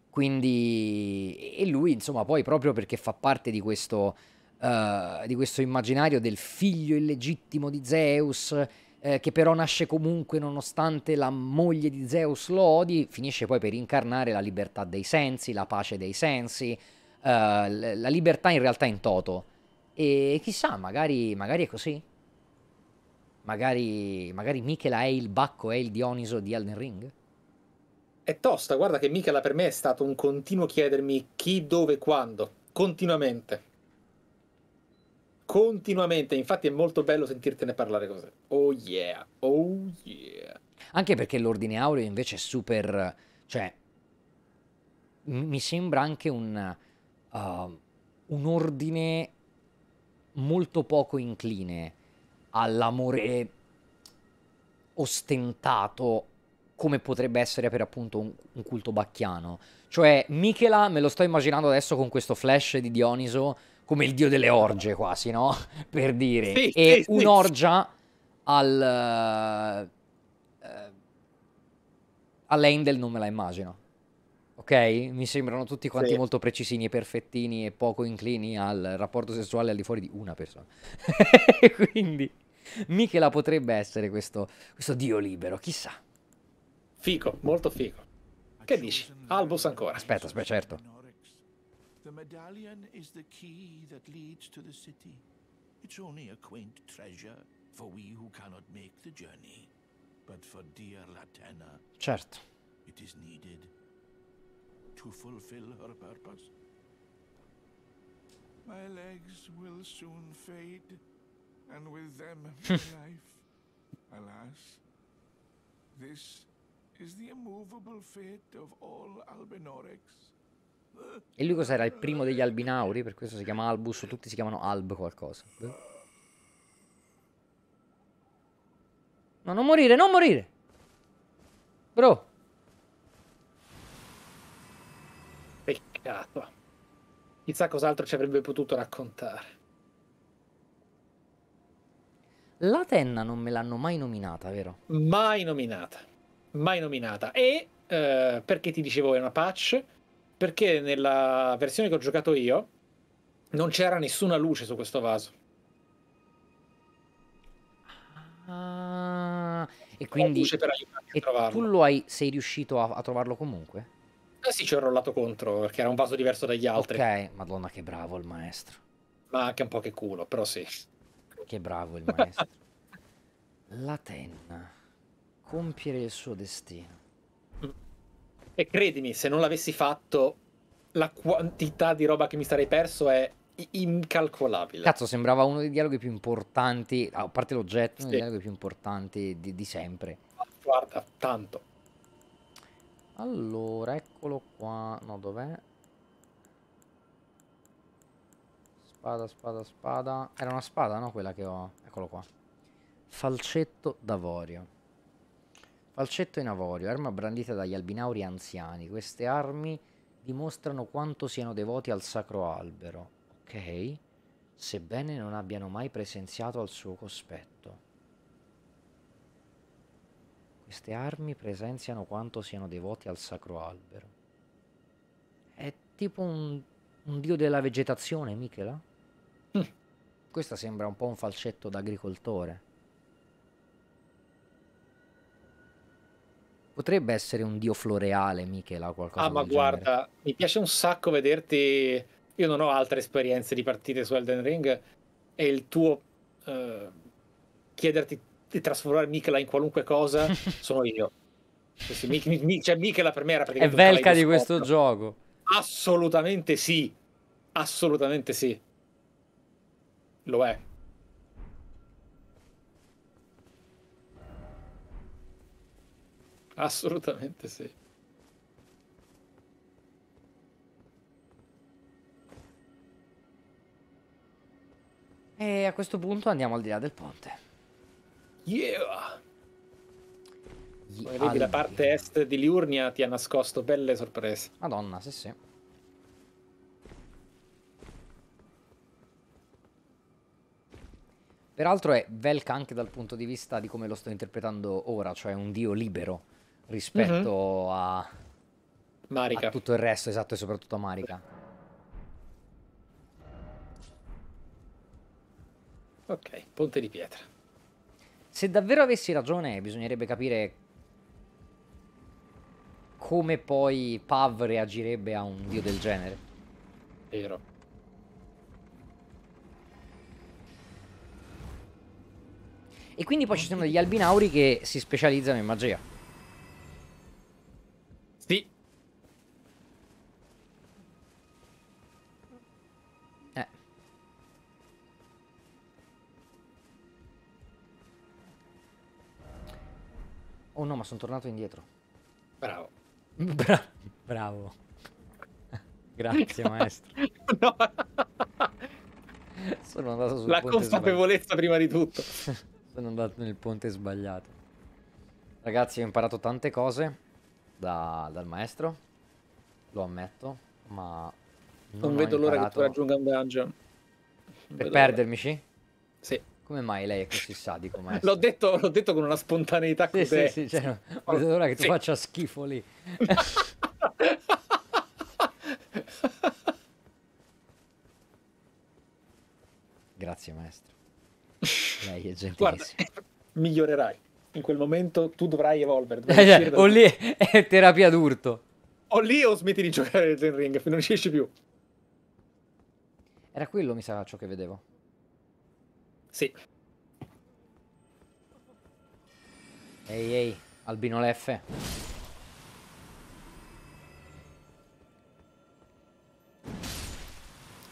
Quindi, e lui insomma poi proprio perché fa parte di questo, uh, di questo immaginario del figlio illegittimo di Zeus, eh, che però nasce comunque nonostante la moglie di Zeus lo odi, finisce poi per incarnare la libertà dei sensi, la pace dei sensi, uh, la libertà in realtà in toto. E chissà, magari, magari è così. Magari, magari Michela è il Bacco, è il Dioniso di Elden Ring? È tosta, guarda che Michela per me è stato un continuo chiedermi chi, dove, quando, continuamente. Continuamente, infatti è molto bello sentirtene parlare così. Oh yeah, oh yeah. Anche perché l'ordine aureo invece è super... cioè... Mi sembra anche un... Uh, un ordine molto poco incline all'amore ostentato come potrebbe essere per appunto un, un, culto bacchiano. Cioè, Michela me lo sto immaginando adesso con questo flash di Dioniso come il dio delle orge quasi, no? per dire. Sì, e sì, un'orgia sì. al... Uh, eh, all'Endel non me la immagino. Ok? Mi sembrano tutti quanti sì. molto precisini e perfettini e poco inclini al rapporto sessuale al di fuori di una persona. Quindi... Michela potrebbe essere questo, questo dio libero, chissà. Fico, molto fico. Che dici? Albus ancora. Aspetta, aspetta, certo. The medallion is the key that leads to the city. It's only a quaint treasure for we who cannot make the journey. But for dear Latena, certo. it is needed to fulfill her purpose. My legs will soon fade and with them my life. Alas, this is the immovable fate of all Albinorex. E lui cos'era? Il primo degli albinauri? Per questo si chiama Albus, o tutti si chiamano Alb qualcosa. No, non morire, non morire! Bro! Peccato. Chissà cos'altro ci avrebbe potuto raccontare. La Tenna non me l'hanno mai nominata, vero? Mai nominata. Mai nominata. E eh, perché ti dicevo è una patch? Perché nella versione che ho giocato io non c'era nessuna luce su questo vaso. Ah, e quindi luce per e tu lo hai, sei riuscito a, a trovarlo comunque? Eh sì, ci ho rollato contro perché era un vaso diverso dagli altri. Ok, madonna che bravo il maestro. Ma anche un po' che culo, però sì. Che bravo il maestro. La tenna. Compiere il suo destino. E credimi, se non l'avessi fatto, la quantità di roba che mi sarei perso è incalcolabile. Cazzo, sembrava uno dei dialoghi più importanti, a parte l'oggetto, sì. uno dei dialoghi più importanti di, di sempre. Ah, guarda, tanto. Allora, eccolo qua. No, dov'è? Spada, spada, spada. Era una spada, no? Quella che ho. Eccolo qua. Falcetto d'avorio. Falcetto in avorio, arma brandita dagli albinauri anziani. Queste armi dimostrano quanto siano devoti al sacro albero. Ok? Sebbene non abbiano mai presenziato al suo cospetto. Queste armi presenziano quanto siano devoti al sacro albero. È tipo un, un dio della vegetazione, Michela? Questa sembra un po' un falsetto d'agricoltore. Potrebbe essere un dio floreale, Michela, o qualcosa Ah, ma guarda, genere. mi piace un sacco vederti... Io non ho altre esperienze di partite su Elden Ring e il tuo eh, chiederti di trasformare Michela in qualunque cosa sono io. Cioè, mi, mi, cioè, Michela per me era praticamente... È velca di questo gioco. Assolutamente sì, assolutamente sì lo è. Assolutamente sì. E a questo punto andiamo al di là del ponte. Yeah! Come vedi la parte est di Liurnia ti ha nascosto belle sorprese. Madonna, sì sì. Peraltro è Velka anche dal punto di vista di come lo sto interpretando ora, cioè un dio libero rispetto mm-hmm. a... Marica. A tutto il resto, esatto, e soprattutto a Marica. Ok, ponte di pietra. Se davvero avessi ragione, bisognerebbe capire come poi Pav reagirebbe a un dio del genere. Vero. E quindi poi ci sono degli albinauri che si specializzano in magia. Sì. Eh. Oh no, ma sono tornato indietro. Bravo. Bra bravo. Grazie, maestro. no. Sono andato sul La consapevolezza prima di tutto. Sono andato nel ponte sbagliato. Ragazzi, ho imparato tante cose da, dal maestro. Lo ammetto, ma... Non, non vedo l'ora che tu raggiunga un dungeon. Per perdermici? Sì. Come mai lei è così sadico, maestro? l'ho, detto, l'ho detto con una spontaneità così. Sì, sì, cioè, vedo l'ora che sì. tu faccia schifo lì. Grazie, maestro. Lei è gentilissima. Guarda, eh, migliorerai. In quel momento tu dovrai evolvere. Dovrai eh, cioè, da... o lì è terapia d'urto. O lì o smetti di giocare a Elden Ring, non riesci più. Era quello, mi sa, ciò che vedevo. Sì. Ehi, ehi, Albino Leffe.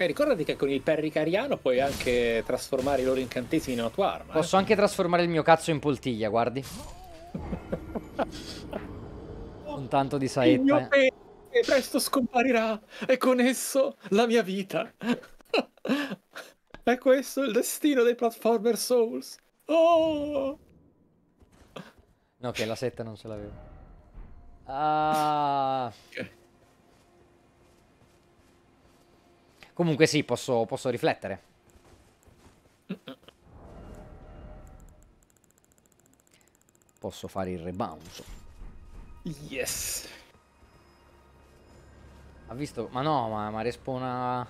E eh, ricordati che con il perricariano puoi anche trasformare i loro incantesimi una tua arma. Posso eh? anche trasformare il mio cazzo in poltiglia, guardi. Un tanto di saetta. Il mio eh. pene presto scomparirà e con esso la mia vita. è questo il destino dei platformer Souls. Oh! No, che la setta non ce l'avevo. Ah. Okay. Comunque sì, posso, posso riflettere. Posso fare il rebound. Yes. Ha visto? Ma no, ma, ma respawna...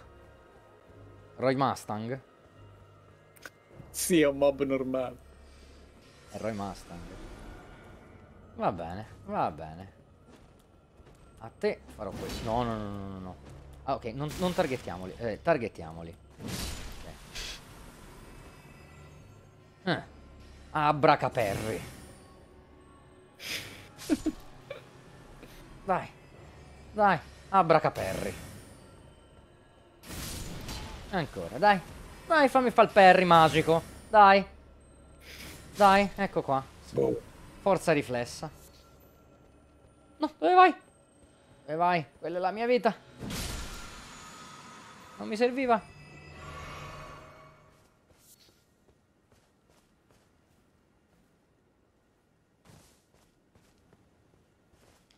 Roy Mustang? Sì, è un mob normale. È Roy Mustang. Va bene, va bene. A te farò questo. No, no, no, no, no. Ah, ok, non, non targettiamoli. Eh, targettiamoli. Okay. Eh. Ah, Abracaperri. Dai. Dai. Abracaperri. Ancora, dai. Dai, fammi fare il perry magico. Dai. Dai, ecco qua. Boh. Forza riflessa. No, dove vai? Dove vai? Quella è la mia vita. Non mi serviva.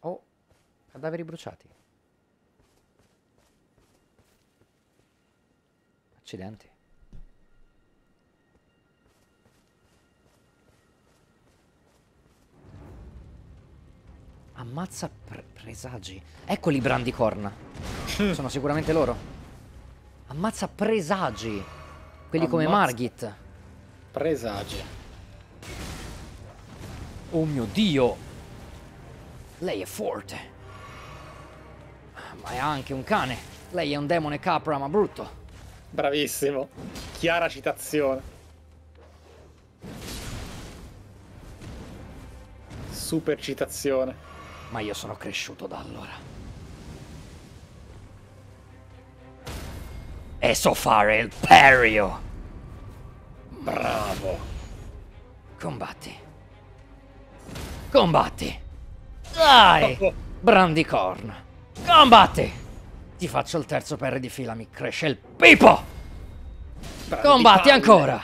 Oh, cadaveri bruciati. Accidenti. Ammazza pre presagi. Eccoli i brandicorn. Sono sicuramente loro. Ammazza presagi. Quelli Ammazza. come Margit. Presagi. Oh mio dio. Lei è forte. Ma è anche un cane. Lei è un demone capra ma brutto. Bravissimo. Chiara citazione. Super citazione. Ma io sono cresciuto da allora. e so fare il perio. Bravo. Combatti. Combatti. Dai, oh, oh. Brandicorn. Combatti. Ti faccio il terzo per di fila, mi cresce il pipo. Combatti ancora.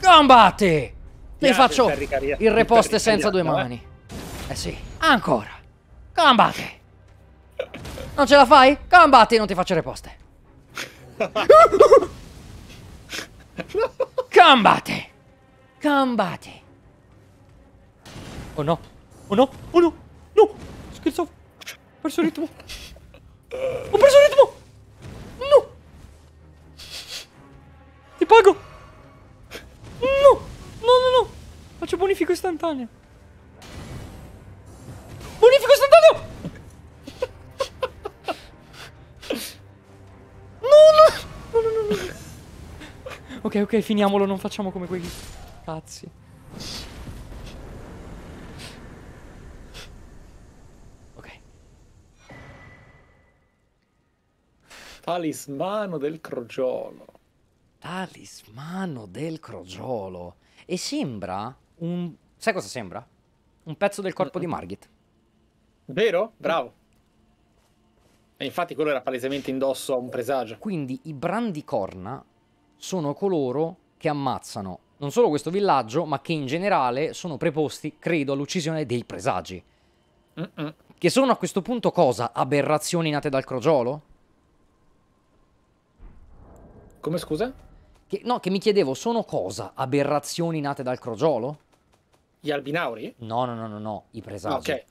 Combatti. Ti faccio il reposte senza due eh? mani. Eh sì, ancora. Combatti. Non ce la fai? Combatti, non ti faccio reposte. Cambate! Cambate! Oh no! Oh no! Oh no! No! Scherzavo! Ho perso il ritmo! Ho perso il ritmo! No! Ti pago! No! No, no, no! Faccio bonifico istantaneo! Bonifico istantaneo! Ok, ok, finiamolo, non facciamo come quei cazzi. Ok. Talismano del crogiolo. Talismano del crogiolo. E sembra un... Sai cosa sembra? Un pezzo del corpo di Margit. Vero? Bravo. E infatti quello era palesemente indosso a un presagio. Quindi i brandicorna sono coloro che ammazzano non solo questo villaggio, ma che in generale sono preposti, credo, all'uccisione dei presagi. Mm -mm. Che sono a questo punto cosa? Aberrazioni nate dal crogiolo? Come scusa? Che, no, che mi chiedevo, sono cosa? Aberrazioni nate dal crogiolo? Gli albinauri? No, no, no, no, no, i presagi. Ok.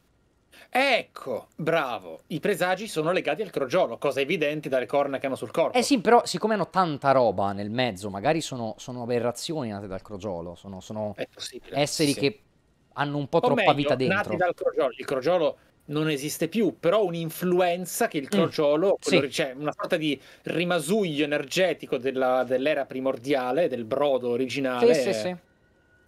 Ecco, bravo. I presagi sono legati al crogiolo, cosa evidente dalle corna che hanno sul corpo. Eh sì, però siccome hanno tanta roba nel mezzo, magari sono, sono aberrazioni nate dal crogiolo, sono, sono esseri sì. che hanno un po' o troppa meglio, vita dentro. Crogiolo. Il crogiolo non esiste più, però un'influenza che il mm. crogiolo, mm. sì. cioè una sorta di rimasuglio energetico della, dell'era primordiale, del brodo originale. Sì, sì, sì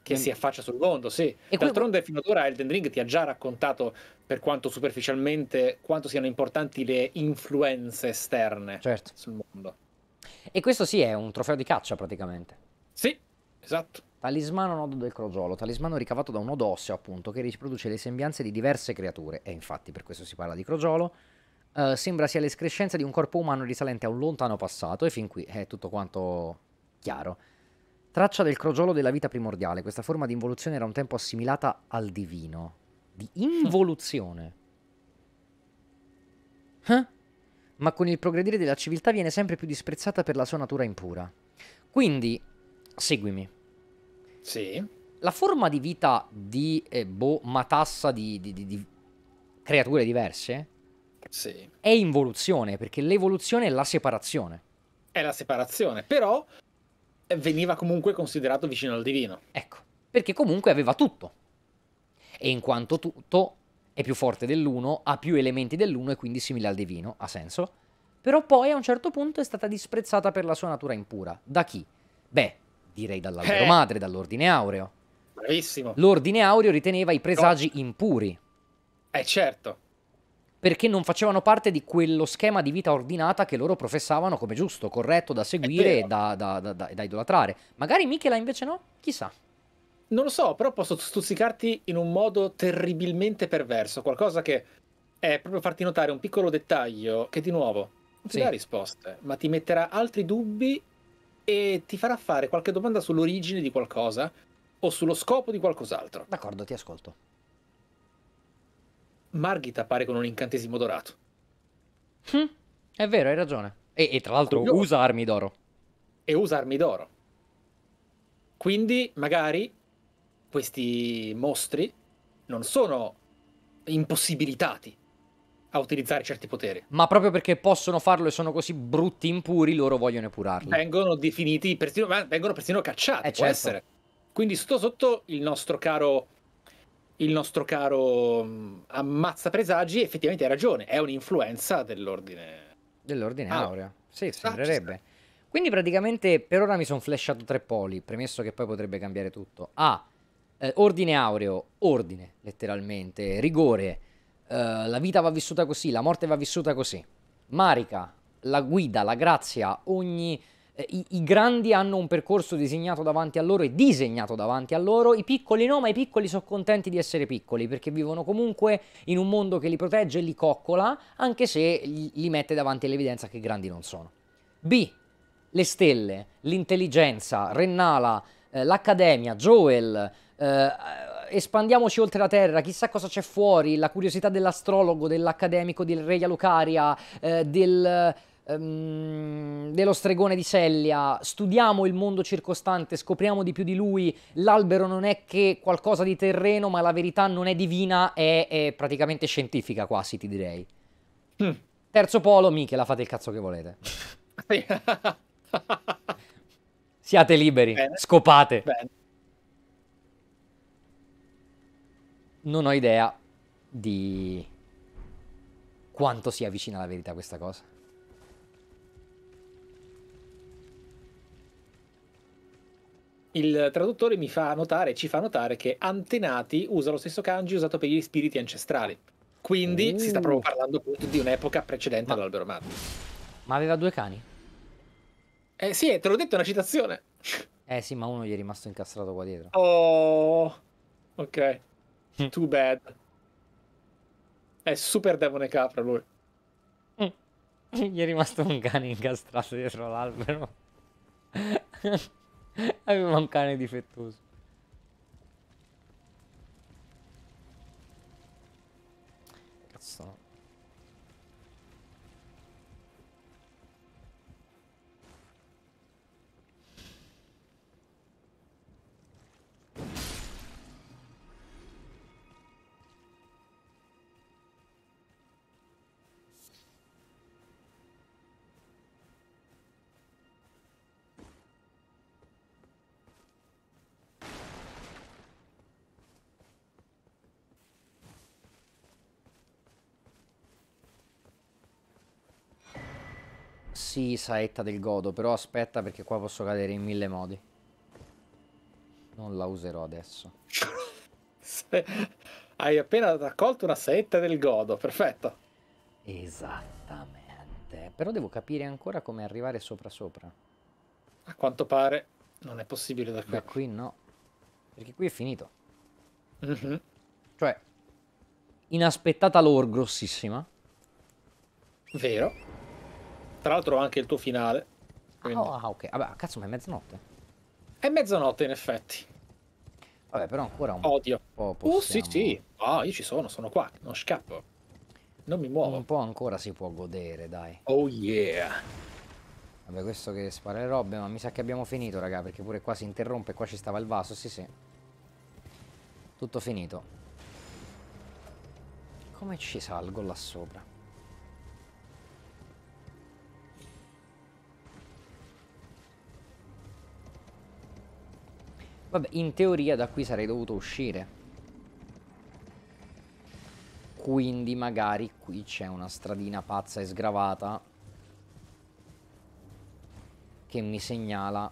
che si mm. affaccia sul mondo, sì. E D'altronde, qui... fino ad ora Elden Ring ti ha già raccontato per quanto superficialmente, quanto siano importanti le influenze esterne certo. sul mondo. E questo sì è un trofeo di caccia praticamente. Sì, esatto. Talismano nodo del crogiolo, talismano ricavato da un nodo osseo appunto che riproduce le sembianze di diverse creature e infatti per questo si parla di crogiolo. Uh, sembra sia l'escrescenza di un corpo umano risalente a un lontano passato e fin qui è tutto quanto chiaro. Traccia del crogiolo della vita primordiale, questa forma di involuzione era un tempo assimilata al divino, di involuzione. Huh? Ma con il progredire della civiltà viene sempre più disprezzata per la sua natura impura. Quindi, seguimi. Sì. La forma di vita di eh, boh, matassa di, di, di, di creature diverse sì. è involuzione, perché l'evoluzione è la separazione. È la separazione, però eh, veniva comunque considerato vicino al divino. Ecco, perché comunque aveva tutto e in quanto tutto è più forte dell'uno, ha più elementi dell'uno e quindi simile al divino, ha senso. Però poi a un certo punto è stata disprezzata per la sua natura impura. Da chi? Beh, direi dall'albero eh. madre, dall'ordine aureo. Bravissimo. L'ordine aureo riteneva i presagi no. impuri. Eh certo. Perché non facevano parte di quello schema di vita ordinata che loro professavano come giusto, corretto da seguire e da, da, da, da idolatrare. Magari Michela invece no, chissà non lo so, però posso stuzzicarti in un modo terribilmente perverso, qualcosa che è proprio farti notare un piccolo dettaglio che di nuovo non ti sì. dà risposte, ma ti metterà altri dubbi e ti farà fare qualche domanda sull'origine di qualcosa o sullo scopo di qualcos'altro. D'accordo, ti ascolto. Margit appare con un incantesimo dorato. Hm, è vero, hai ragione. E, e tra l'altro Curioso. usa armi d'oro. E usa armi d'oro. Quindi, magari, questi mostri non sono impossibilitati a utilizzare certi poteri. Ma proprio perché possono farlo e sono così brutti impuri, loro vogliono epurarli. Vengono definiti, persino, vengono persino cacciati, eh, può certo. essere. Quindi sotto sotto il nostro caro il nostro caro mm, ammazza presagi effettivamente ha ragione, è un'influenza dell'ordine dell'ordine ah. aurea. Sì, sembrerebbe. Quindi praticamente per ora mi sono flashato tre poli, premesso che poi potrebbe cambiare tutto. A ah, eh, ordine aureo, ordine letteralmente, rigore, eh, la vita va vissuta così, la morte va vissuta così. Marica, la guida, la grazia, ogni... Eh, i, I grandi hanno un percorso disegnato davanti a loro e disegnato davanti a loro, i piccoli no, ma i piccoli sono contenti di essere piccoli perché vivono comunque in un mondo che li protegge e li coccola, anche se li mette davanti all'evidenza che grandi non sono. B. Le stelle, l'intelligenza, Rennala, eh, l'accademia, Joel, eh, espandiamoci oltre la Terra, chissà cosa c'è fuori, la curiosità dell'astrologo, dell'accademico del Re Lucaria, eh, del ehm, dello stregone di Sellia, studiamo il mondo circostante, scopriamo di più di lui, l'albero non è che qualcosa di terreno, ma la verità non è divina, è, è praticamente scientifica quasi, ti direi. Mm. Terzo polo, michela, fate il cazzo che volete. Siate liberi, Bene. scopate. Bene. non ho idea di quanto sia vicina alla verità questa cosa. Il traduttore mi fa notare, ci fa notare che antenati usa lo stesso kanji usato per gli spiriti ancestrali. Quindi uh. si sta proprio uh. parlando appunto di un'epoca precedente ma, all'albero madre. Ma aveva due cani? Eh sì, te l'ho detto, è una citazione. Eh sì, ma uno gli è rimasto incastrato qua dietro. Oh, ok. Mm. Too bad. È super demone capra lui. Mm. Gli è rimasto un cane incastrato dietro l'albero. Aveva un cane difettoso. Sì, saetta del godo, però aspetta perché qua posso cadere in mille modi. Non la userò adesso. Hai appena raccolto una saetta del godo, perfetto. Esattamente. Però devo capire ancora come arrivare sopra sopra. A quanto pare non è possibile da qui. Da qui no. Perché qui è finito. Mm -hmm. Cioè, inaspettata lore grossissima. Vero. Tra l'altro anche il tuo finale. Quindi... Ah, ah, ok. Vabbè, cazzo, ma è mezzanotte. È mezzanotte, in effetti. Vabbè, però ancora un Odio. po' uh, possiamo... Oh, sì, sì. Ah, oh, io ci sono, sono qua. Non scappo. Non mi muovo. Un po' ancora si può godere, dai. Oh, yeah. Vabbè, questo che spara le robe, ma mi sa che abbiamo finito, raga, perché pure qua si interrompe, qua ci stava il vaso, sì, sì. Tutto finito. Come ci salgo là sopra? Vabbè, in teoria da qui sarei dovuto uscire. Quindi magari qui c'è una stradina pazza e sgravata che mi segnala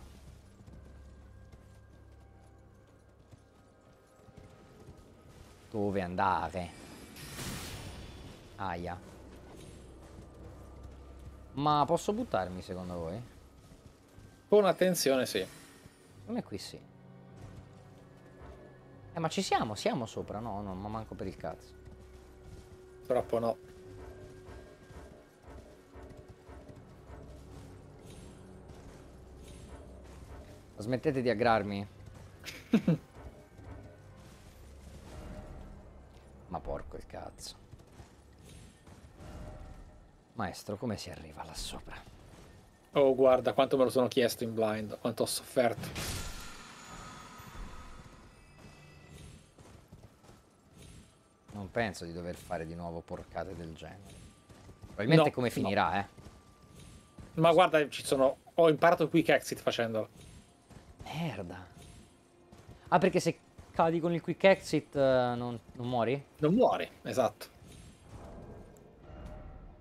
dove andare. Aia. Ma posso buttarmi secondo voi? Con attenzione sì. Come qui sì. Eh, ma ci siamo, siamo sopra, no? Non ma manco per il cazzo. Troppo no. Smettete di aggrarmi. ma porco il cazzo. Maestro, come si arriva là sopra? Oh, guarda, quanto me lo sono chiesto in blind, quanto ho sofferto. Non penso di dover fare di nuovo porcate del genere. Probabilmente no, come finirà, no. eh. Ma guarda, ci sono... Ho imparato il quick exit facendolo. Merda. Ah, perché se cadi con il quick exit eh, non, non muori? Non muori, esatto.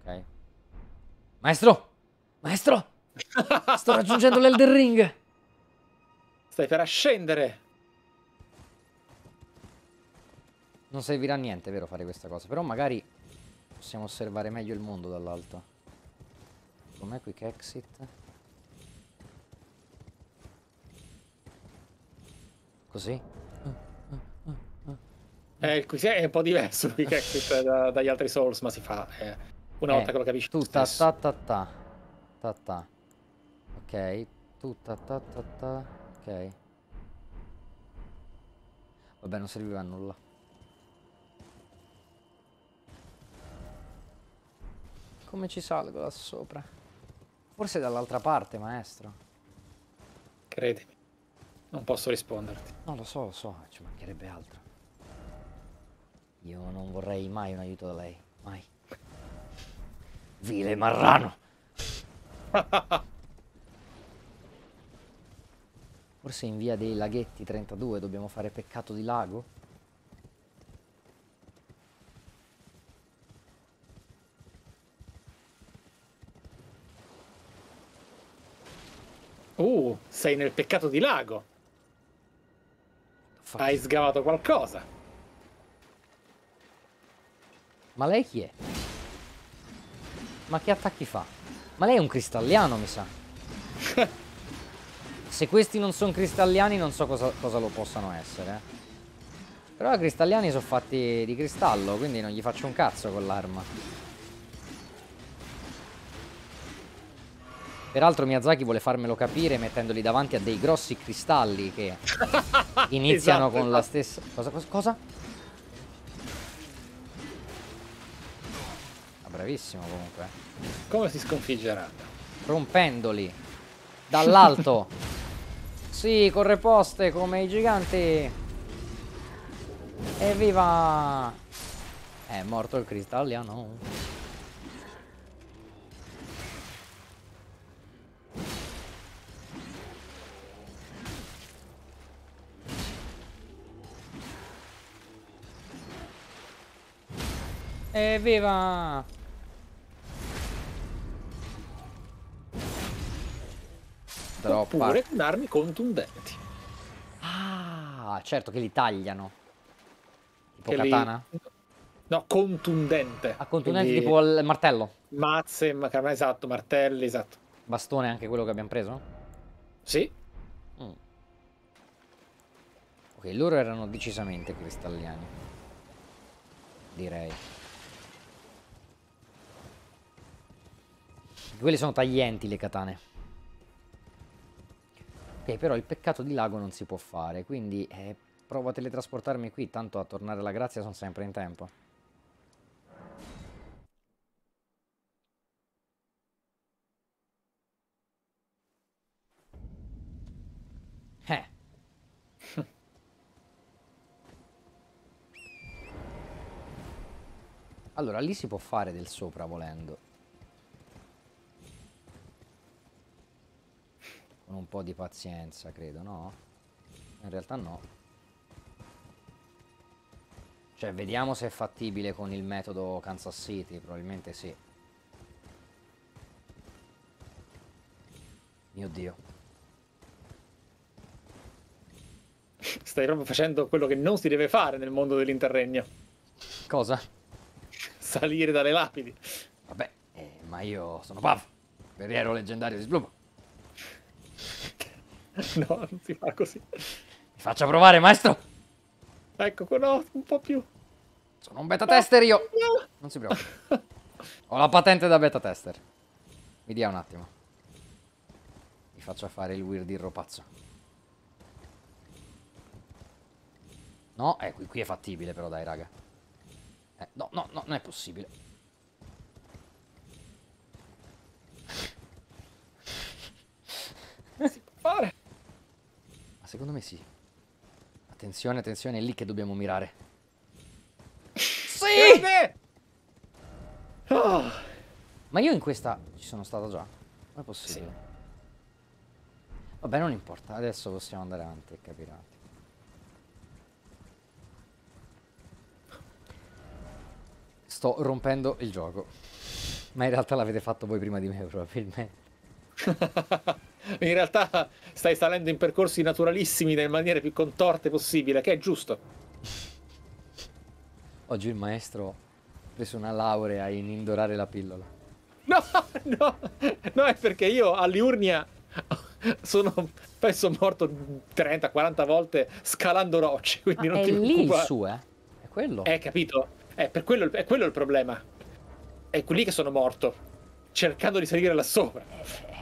Ok. Maestro! Maestro! Sto raggiungendo l'Elder Ring! Stai per ascendere! Non servirà a niente, vero, fare questa cosa. Però magari possiamo osservare meglio il mondo dall'alto. Com'è quick exit? Così? Eh, il eh, quick eh, eh. è un po' diverso il quick exit da, dagli altri Souls, ma si fa eh, una eh, volta che lo capisci. Tu ta ta ta ta. Ta ta. Ok. Tu ta ta ta ta. Ok. Vabbè, non serviva a nulla. Come ci salgo là sopra? Forse dall'altra parte, maestro. Credimi. Non posso risponderti. No, lo so, lo so, ci mancherebbe altro. Io non vorrei mai un aiuto da lei, mai. Vile marrano! Forse in via dei laghetti 32 dobbiamo fare peccato di lago? Uh, sei nel peccato di lago. Hai sgavato qualcosa. Ma lei chi è? Ma che attacchi fa? Ma lei è un cristalliano, mi sa. Se questi non sono cristalliani, non so cosa, cosa lo possano essere. Eh. Però i cristalliani sono fatti di cristallo, quindi non gli faccio un cazzo con l'arma. Peraltro Miyazaki vuole farmelo capire mettendoli davanti a dei grossi cristalli che iniziano esatto, con esatto. la stessa... Cosa? cosa, cosa? Ah, bravissimo comunque. Come si sconfiggerà? Rompendoli. Dall'alto. sì, corre poste come i giganti. Evviva! È morto il cristalliano. E viva! Troppa. Oppure con armi contundenti. Ah, certo che li tagliano. Tipo che katana? Li... No, contundente. Ah, contundente Quindi... tipo il martello. Mazze, esatto, martelli, esatto. Bastone anche quello che abbiamo preso? Sì. Mm. Ok, loro erano decisamente cristalliani. Direi. Quelle sono taglienti le katane. Ok, però il peccato di lago non si può fare, quindi eh, provo a teletrasportarmi qui, tanto a tornare alla grazia sono sempre in tempo. Eh. allora, lì si può fare del sopra volendo. Con un po' di pazienza, credo, no? In realtà no. Cioè, vediamo se è fattibile con il metodo Kansas City, probabilmente sì. Mio Dio. Stai proprio facendo quello che non si deve fare nel mondo dell'interregno. Cosa? Salire dalle lapidi. Vabbè, eh, ma io sono Pav, guerriero leggendario di Sblumo. No, non si fa così. Mi faccia provare, maestro. Ecco, no, un po' più. Sono un beta tester io. Non si preoccupi. Ho la patente da beta tester. Mi dia un attimo. Mi faccia fare il weirdirro pazzo. No, eh, qui, qui è fattibile però, dai, raga. Eh, no, no, no, non è possibile. si può fare secondo me sì. Attenzione, attenzione, è lì che dobbiamo mirare. Sì! Oh. Ma io in questa ci sono stato già. Ma è possibile? Sì. Vabbè, non importa, adesso possiamo andare avanti e capirà. Sto rompendo il gioco. Ma in realtà l'avete fatto voi prima di me, probabilmente. in realtà stai salendo in percorsi naturalissimi nelle maniere più contorte possibile, che è giusto. Oggi il maestro ha preso una laurea in indorare la pillola. No, no, no, è perché io all'urnia sono penso morto 30-40 volte scalando rocce, quindi ah, non è ti lì il suo, eh? È quello. Eh, capito? Eh, per quello, è quello il problema. È lì che sono morto, cercando di salire là sopra. Eh, eh,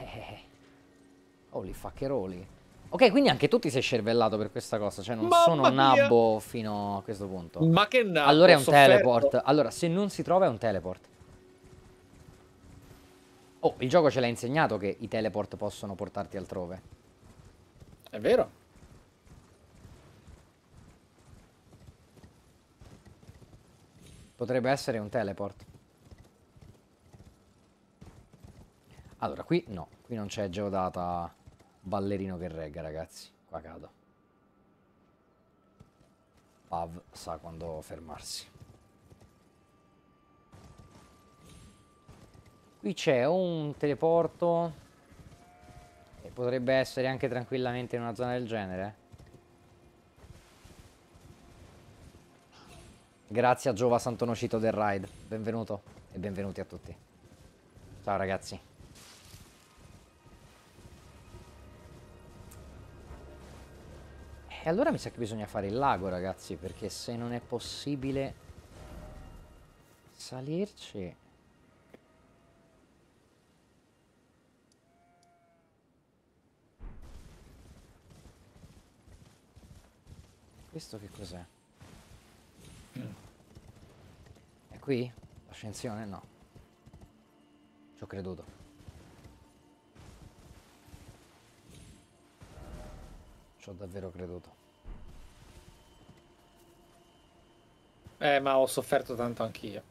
Oh, li fa che roli. Ok, quindi anche tu ti sei cervellato per questa cosa, cioè non Mamma sono un nabbo fino a questo punto. Ma che nabbo? Allora è un sofferto. teleport. Allora, se non si trova è un teleport. Oh, il gioco ce l'ha insegnato che i teleport possono portarti altrove. È vero. Potrebbe essere un teleport. Allora, qui no, qui non c'è geodata Ballerino che regga, ragazzi. Qua cado. Pav sa quando fermarsi. Qui c'è un teleporto. E potrebbe essere anche tranquillamente in una zona del genere. Eh. Grazie a Giova Santonocito del Ride. Benvenuto e benvenuti a tutti. Ciao ragazzi. E eh, allora mi sa che bisogna fare il lago, ragazzi, perché se non è possibile salirci... Questo che cos'è? Mm. È qui? L'ascensione? No. Ci ho creduto. Ci ho davvero creduto. Eh, ma ho sofferto tanto anch'io.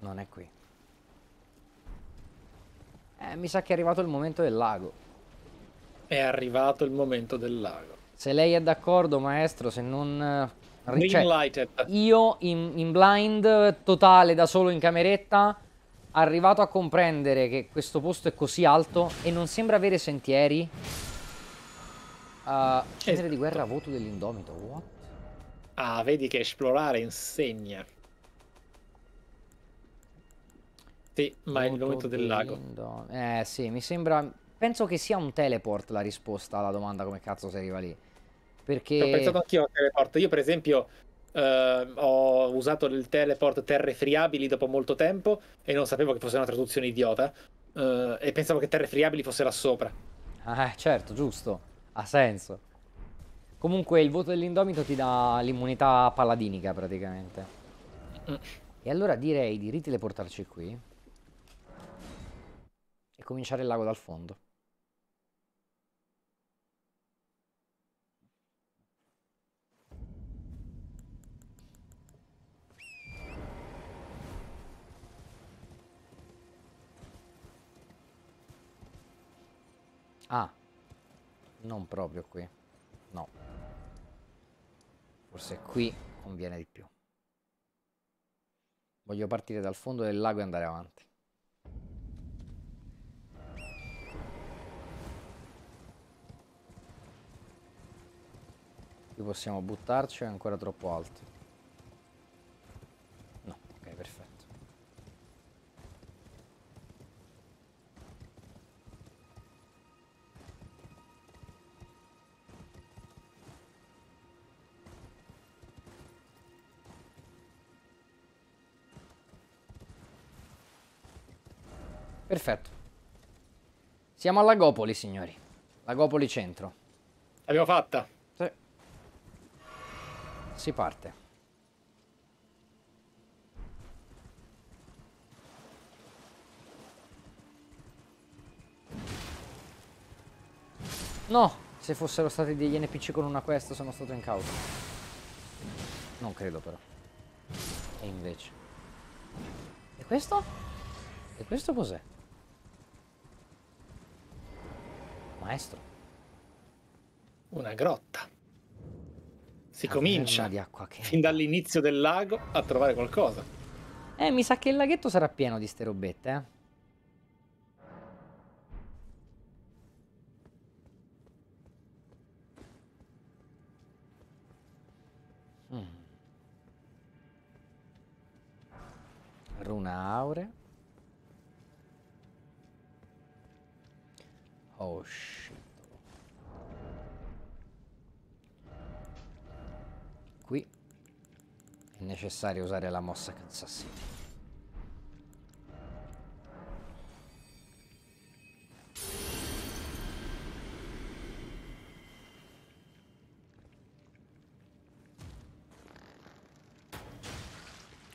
Non è qui. Eh, mi sa che è arrivato il momento del lago. È arrivato il momento del lago. Se lei è d'accordo, maestro, se non... Green eh, cioè, lighted. Io in, in blind totale da solo in cameretta arrivato a comprendere che questo posto è così alto e non sembra avere sentieri. Uh, cenere di guerra, voto dell'indomito. What? Ah, vedi che esplorare insegna. Sì, ma voto è il momento del lago. Eh sì, mi sembra... Penso che sia un teleport la risposta alla domanda come cazzo si arriva lì. Perché... Ho pensato anch'io a teleport. Io per esempio Uh, ho usato il teleport terre friabili dopo molto tempo e non sapevo che fosse una traduzione idiota uh, e pensavo che terre friabili fosse là sopra. Ah, eh, certo, giusto. Ha senso. Comunque il voto dell'indomito ti dà l'immunità paladinica praticamente. Mm. E allora direi di riteleportarci qui e cominciare il lago dal fondo. Ah, non proprio qui. No. Forse qui conviene di più. Voglio partire dal fondo del lago e andare avanti. Qui possiamo buttarci, è ancora troppo alto. Perfetto. Siamo alla Gopoli, signori. La Gopoli centro. L'abbiamo fatta. Sì. Si parte. No! Se fossero stati degli NPC con una quest sono stato in causa. Non credo però. E invece. E questo? E questo cos'è? maestro. Una grotta. Si Caverna comincia di acqua che... fin dall'inizio del lago a trovare qualcosa. Eh, mi sa che il laghetto sarà pieno di ste robette, eh. necessario usare la mossa Cazzassina.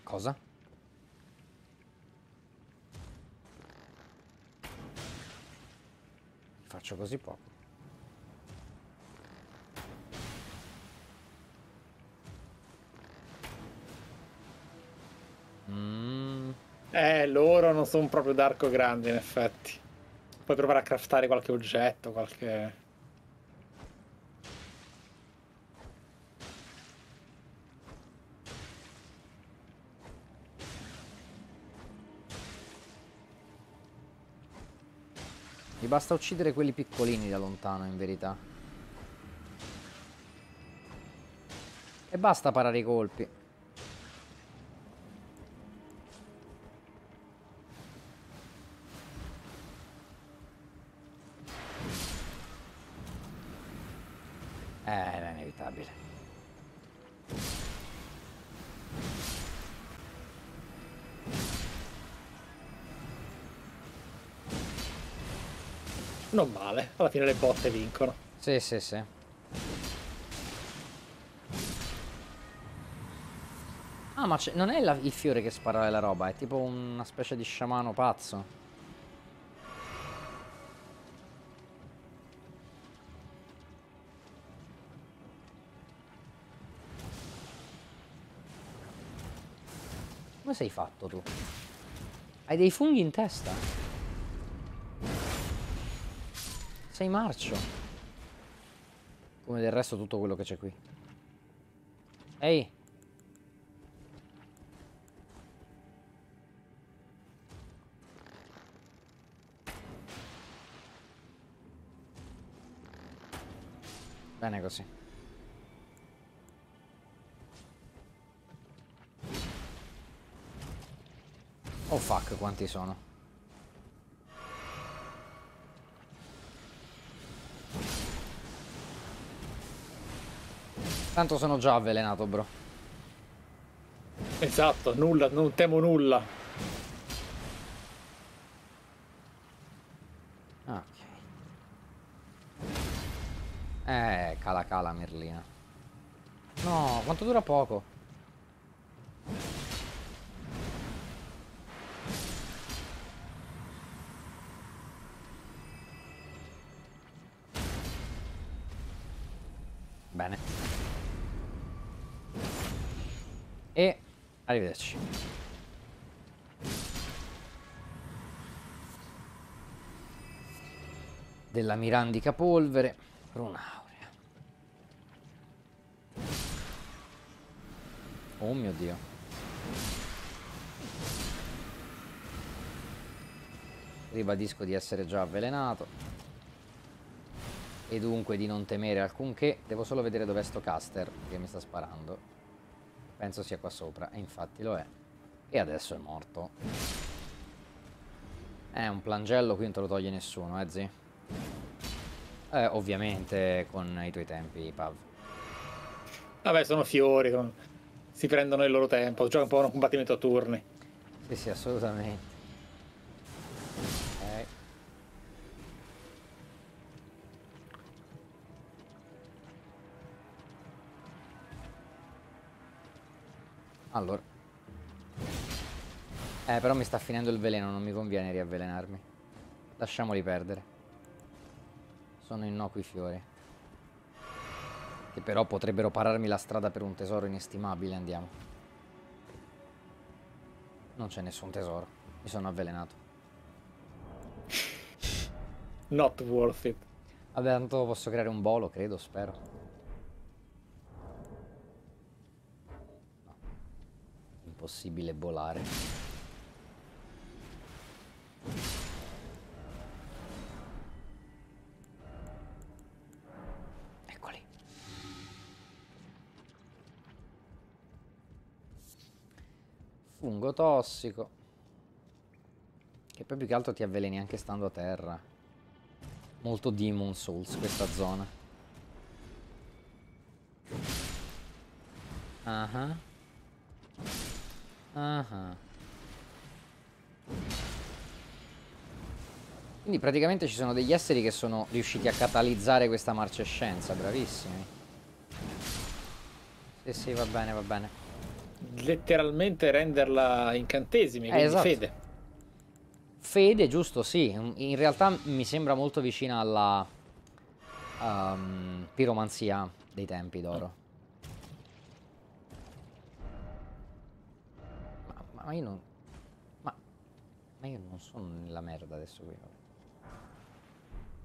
Cosa? Faccio così poco. non sono proprio d'arco grande in effetti. Puoi provare a craftare qualche oggetto, qualche... mi basta uccidere quelli piccolini da lontano in verità. E basta parare i colpi. alla fine le botte vincono. Sì, sì, sì. Ah, ma non è la, il fiore che spara la roba, è tipo una specie di sciamano pazzo. Come sei fatto tu? Hai dei funghi in testa? Sei marcio. Come del resto tutto quello che c'è qui. Ehi. Bene così. Oh fuck, quanti sono? Tanto sono già avvelenato, bro. Esatto, nulla, non temo nulla. Ok. Eh, cala cala Merlina. No, quanto dura poco? Arrivederci. della mirandica polvere, runaurea. Oh mio Dio. Ribadisco di essere già avvelenato. E dunque di non temere alcunché. Devo solo vedere dov'è sto caster che mi sta sparando. Penso sia qua sopra, e infatti lo è. E adesso è morto. È un plangello, qui non te lo toglie nessuno, eh, zi? Eh, ovviamente con i tuoi tempi, Pav. Vabbè, sono fiori, con... si prendono il loro tempo, gioca un po' un combattimento a turni. Sì, sì, assolutamente. Allora. Eh, però mi sta finendo il veleno, non mi conviene riavvelenarmi. Lasciamoli perdere. Sono innocui fiori. Che però potrebbero pararmi la strada per un tesoro inestimabile, andiamo. Non c'è nessun tesoro. Mi sono avvelenato. Not worth it. Vabbè, tanto posso creare un bolo, credo, spero. possibile volare. Eccoli. Fungo tossico. Che poi più che altro ti avveleni anche stando a terra. Molto Demon Souls questa zona. Ah uh -huh. Ah. Quindi praticamente ci sono degli esseri che sono riusciti a catalizzare questa marcescenza, bravissimi. Sì, sì, va bene, va bene. Letteralmente renderla incantesimi, eh, quindi eh, esatto. fede. Fede, giusto, sì. In realtà mi sembra molto vicina alla um, piromanzia dei tempi d'oro. Ma io non... Ma... Ma io non sono nella merda adesso qui.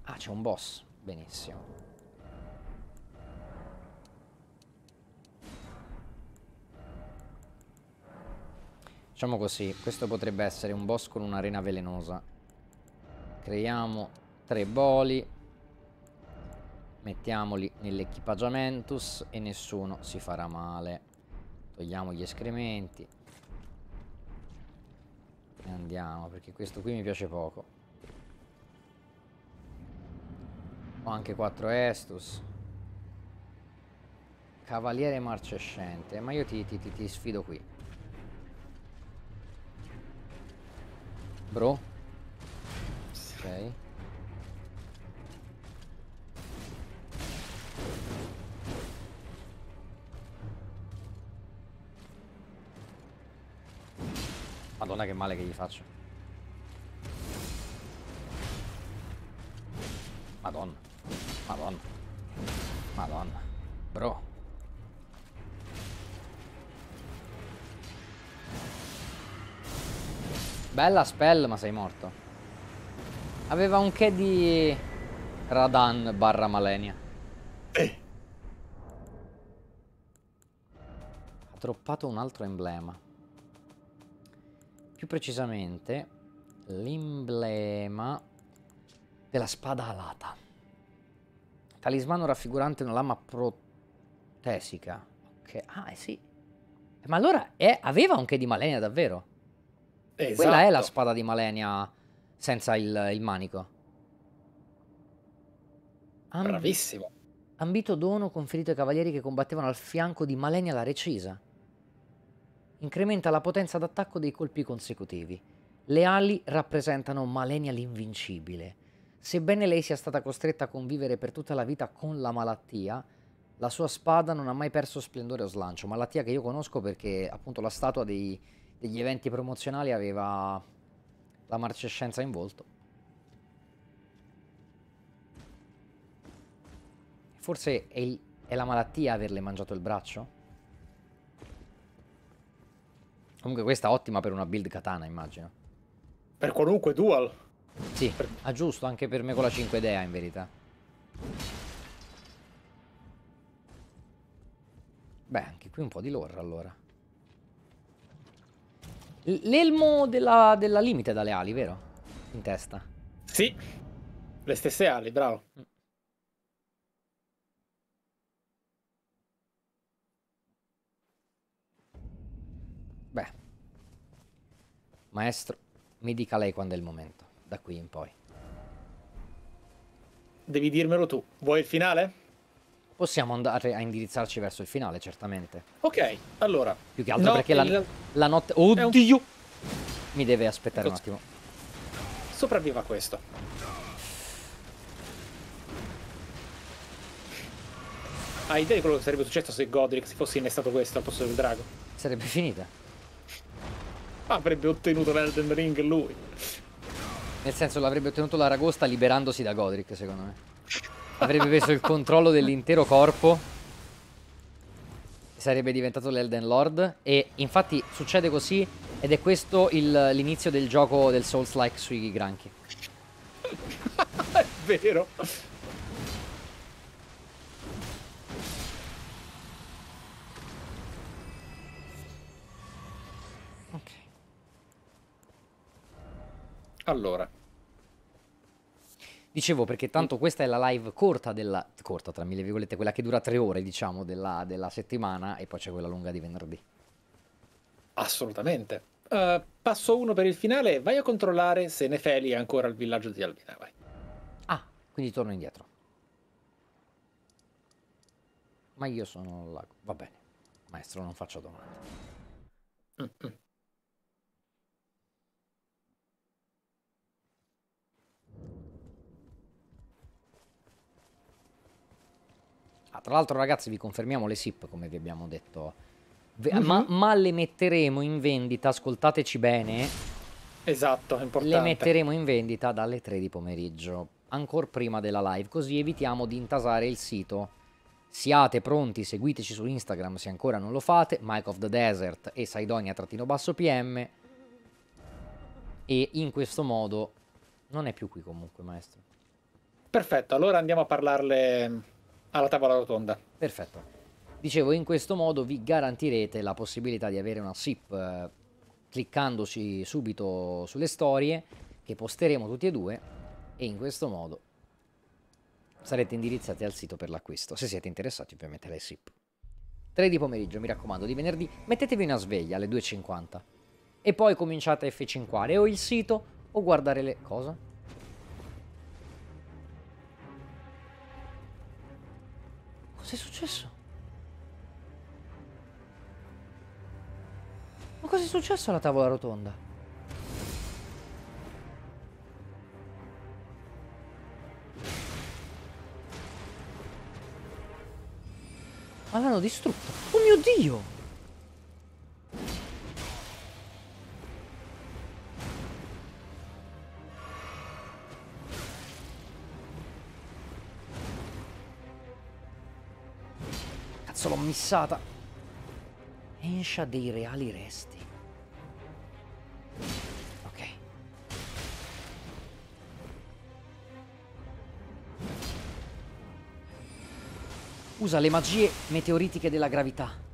Ah, c'è un boss. Benissimo. Facciamo così, questo potrebbe essere un boss con un'arena velenosa. Creiamo tre boli. Mettiamoli nell'equipaggiamentus e nessuno si farà male. Togliamo gli escrementi andiamo, perché questo qui mi piace poco. Ho anche 4 Estus. Cavaliere marcescente, ma io ti, ti, ti, ti sfido qui. Bro. Ok. Madonna che male che gli faccio. Madonna. Madonna. Madonna. Bro. Bella spell ma sei morto. Aveva un che di... Radan barra Malenia. Eh. Ha droppato un altro emblema più precisamente l'emblema della spada alata. Talismano raffigurante una lama protesica. Ok, ah eh sì. Ma allora è... aveva anche di Malenia davvero? Esatto. Quella è la esatto. spada di Malenia senza il, il manico. Am... Bravissimo. Ambito dono conferito ai cavalieri che combattevano al fianco di Malenia la Recisa incrementa la potenza d'attacco dei colpi consecutivi. Le ali rappresentano Malenia l'invincibile. Sebbene lei sia stata costretta a convivere per tutta la vita con la malattia, la sua spada non ha mai perso splendore o slancio, malattia che io conosco perché appunto la statua dei, degli eventi promozionali aveva la marcescenza in volto. Forse è, il, è la malattia averle mangiato il braccio? Comunque questa è ottima per una build katana, immagino. Per qualunque dual. Sì, per... ah, giusto, anche per me con la 5 dea, in verità. Beh, anche qui un po' di lore, allora. L'elmo della, della limite dalle ali, vero? In testa. Sì, le stesse ali, bravo. Mm. Maestro, mi dica lei quando è il momento, da qui in poi. Devi dirmelo tu. Vuoi il finale? Possiamo andare a indirizzarci verso il finale, certamente. Ok, allora. Più che altro no, perché la, il... la, notte... Oddio! Un... Mi deve aspettare un attimo. Sopravviva questo. Hai idea di quello che sarebbe successo se Godric si fosse innestato questo al posto del drago? Sarebbe finita avrebbe ottenuto l'Elden Ring lui. Nel senso l'avrebbe ottenuto l'Aragosta liberandosi da Godric, secondo me. Avrebbe preso il controllo dell'intero corpo. Sarebbe diventato l'Elden Lord. E infatti succede così ed è questo l'inizio del gioco del Souls-like sui granchi. è vero. Allora. Dicevo perché tanto questa è la live corta della... corta tra mille virgolette, quella che dura tre ore diciamo della, della settimana e poi c'è quella lunga di venerdì. Assolutamente. Uh, passo uno per il finale, vai a controllare se Nefeli è ancora al villaggio di Albina, vai. Ah, quindi torno indietro. Ma io sono là. Va bene, maestro, non faccio domande. Mm -hmm. Tra l'altro, ragazzi, vi confermiamo le SIP, come vi abbiamo detto. mm-hmm. ma-, ma le metteremo in vendita, ascoltateci bene. Esatto, è importante. Le metteremo in vendita dalle 3 di pomeriggio, ancora prima della live, così evitiamo di intasare il sito. Siate pronti, seguiteci su Instagram se ancora non lo fate, Mike of the Desert e Saidonia-PM. E in questo modo non è più qui comunque, maestro. Perfetto, allora andiamo a parlarle alla tavola rotonda. Perfetto. Dicevo, in questo modo vi garantirete la possibilità di avere una SIP eh, cliccandoci subito sulle storie che posteremo tutti e due e in questo modo sarete indirizzati al sito per l'acquisto, se siete interessati ovviamente alle SIP. 3 di pomeriggio, mi raccomando, di venerdì mettetevi una sveglia alle 2.50 e poi cominciate a F5 o il sito o guardare le... cose. Cos'è successo? Ma cos'è successo alla tavola rotonda? Ma l'hanno distrutto. Oh mio Dio! missata. Enscia dei reali resti. Ok. Usa le magie meteoritiche della gravità.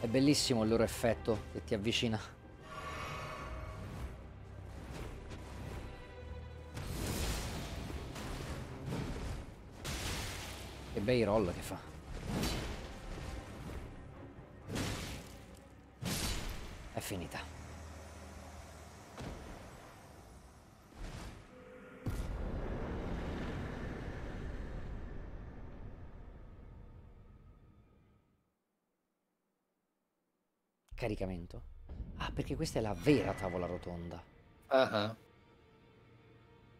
È bellissimo il loro effetto che ti avvicina. bei roll che fa. È finita. Caricamento. Ah, perché questa è la vera tavola rotonda. Ah uh ah. -huh.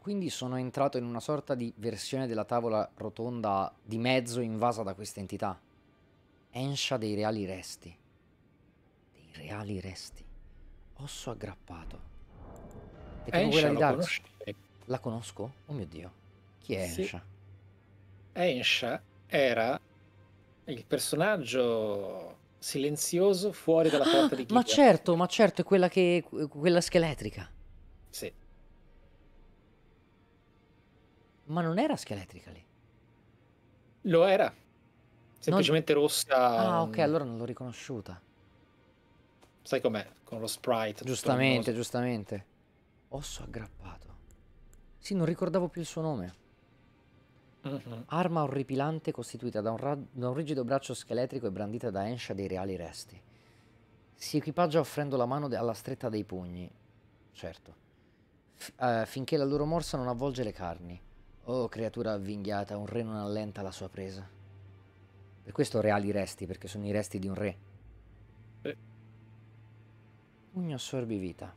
Quindi sono entrato in una sorta di versione della tavola rotonda di mezzo invasa da questa entità. Enscia dei reali resti. Dei reali resti. Osso aggrappato. E come quella di Dark? La conosco? Oh mio Dio. Chi è sì. Ensha? era il personaggio silenzioso fuori dalla porta ah, di Giga. Ma certo, ma certo, è quella, che, quella scheletrica. Sì. Ma non era scheletrica lì. Lo era. Semplicemente non... rossa. Ah, ok, mm. allora non l'ho riconosciuta. Sai com'è? Con lo sprite. Giustamente, giustamente. Osso aggrappato. Sì, non ricordavo più il suo nome. Mm -hmm. Arma orripilante costituita da un, da un, rigido braccio scheletrico e brandita da Ensha dei reali resti. Si equipaggia offrendo la mano alla stretta dei pugni. Certo. F uh, finché la loro morsa non avvolge le carni. Oh, creatura avvinghiata, un re non allenta la sua presa. Per questo reali resti, perché sono i resti di un re. Eh. Pugno assorbi vita.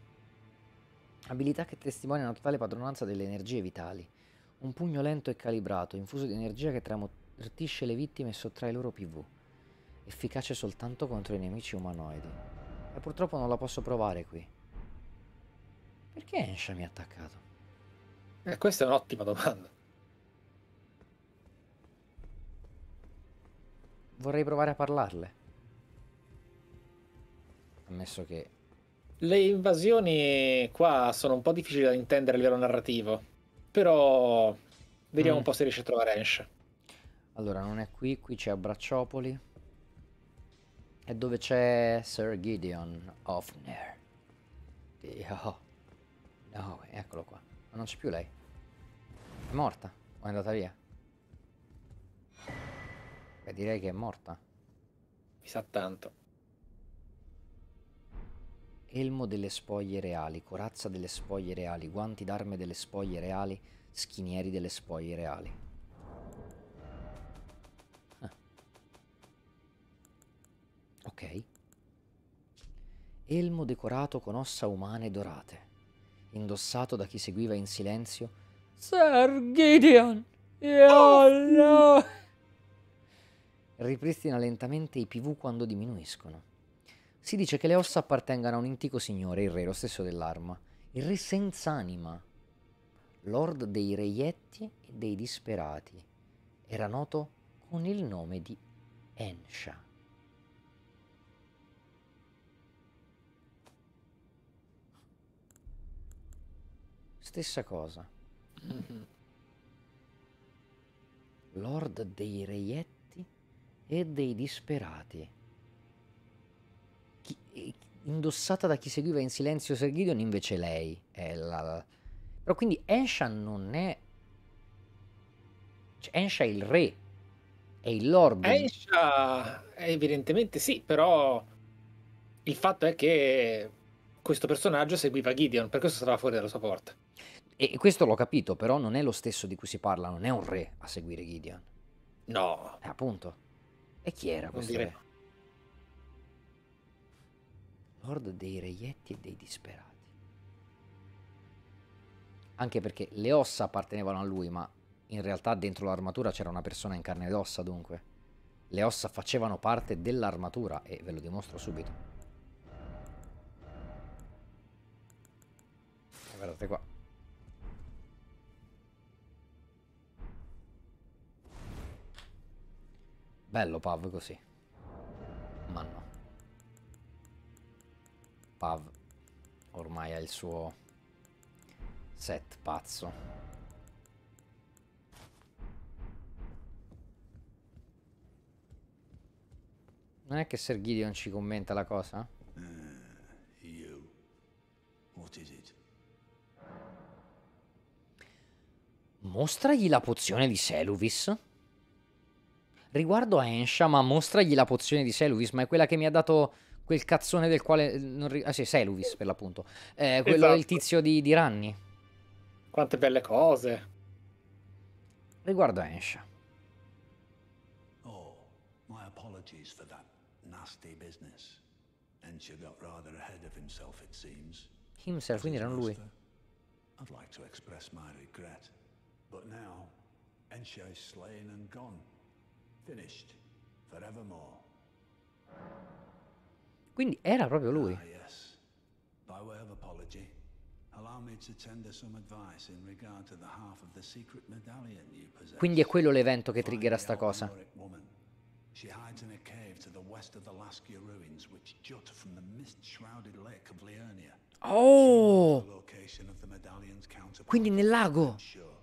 Abilità che testimonia una totale padronanza delle energie vitali. Un pugno lento e calibrato, infuso di energia che tramortisce le vittime e sottrae loro PV. Efficace soltanto contro i nemici umanoidi. E purtroppo non la posso provare qui. Perché Ensha mi ha attaccato? Eh, questa è un'ottima domanda. Vorrei provare a parlarle. Ammesso che... Le invasioni qua sono un po' difficili da intendere a livello narrativo. Però vediamo mm. un po' se riesce a trovare Ensh. Allora, non è qui, qui c'è Abbracciopoli. E dove c'è Sir Gideon Hofner. Dio. Oh, no, eccolo qua. Ma non c'è più lei. È morta. O è andata via? Beh, direi che è morta. Mi sa tanto. Elmo delle spoglie reali, corazza delle spoglie reali, guanti d'arme delle spoglie reali, schinieri delle spoglie reali. Ah. Ok. Elmo decorato con ossa umane dorate, indossato da chi seguiva in silenzio Sir Gideon! Oh no! ripristina lentamente i PV quando diminuiscono. Si dice che le ossa appartengano a un antico signore, il re, lo stesso dell'arma, il re senza anima, lord dei reietti e dei disperati. Era noto con il nome di Ensha. Stessa cosa. Mm-hmm. Lord dei reietti e dei disperati. Chi, indossata da chi seguiva in silenzio Ser Gideon, invece lei è la... Però quindi Ensha non è... Cioè, Ensha è il re, è il lord. Ensha evidentemente sì, però il fatto è che questo personaggio seguiva Gideon, per questo stava fuori dalla sua porta. E questo l'ho capito, però non è lo stesso di cui si parla, non è un re a seguire Gideon. No. Eh, appunto. E chi era questo? Dire... Lord dei reietti e dei disperati. Anche perché le ossa appartenevano a lui, ma in realtà dentro l'armatura c'era una persona in carne ed ossa, dunque. Le ossa facevano parte dell'armatura e ve lo dimostro subito. guardate qua. Bello Pav così. Ma no. Pav ormai ha il suo set pazzo. Non è che Sergidio non ci commenta la cosa? Uh, What is it? Mostragli la pozione di Seluvis? Riguardo a Ensham, mostragli la pozione di Seluvis, ma è quella che mi ha dato quel cazzone del quale... Eh, non... Ah sì, Seluvis per l'appunto. Eh, quello esatto. del tizio di, di, Ranni. Quante belle cose. Riguardo a Ensham. Oh, my apologies for that nasty business. Ensha got rather ahead of himself, it seems. Himself, quindi era lui. I'd like to express my regret, but now Ensha is slain and gone. Finished. Forevermore. Quindi era proprio lui. Ah, yes. By way of apology, allow me to tender some advice in regard to the half of the secret medallion you possess. Quindi è quello l'evento che triggerà sta cosa. She hides in a cave to the west of the Laskia ruins, which jut from the mist-shrouded lake of Liurnia. Oh! Quindi nel lago! Sure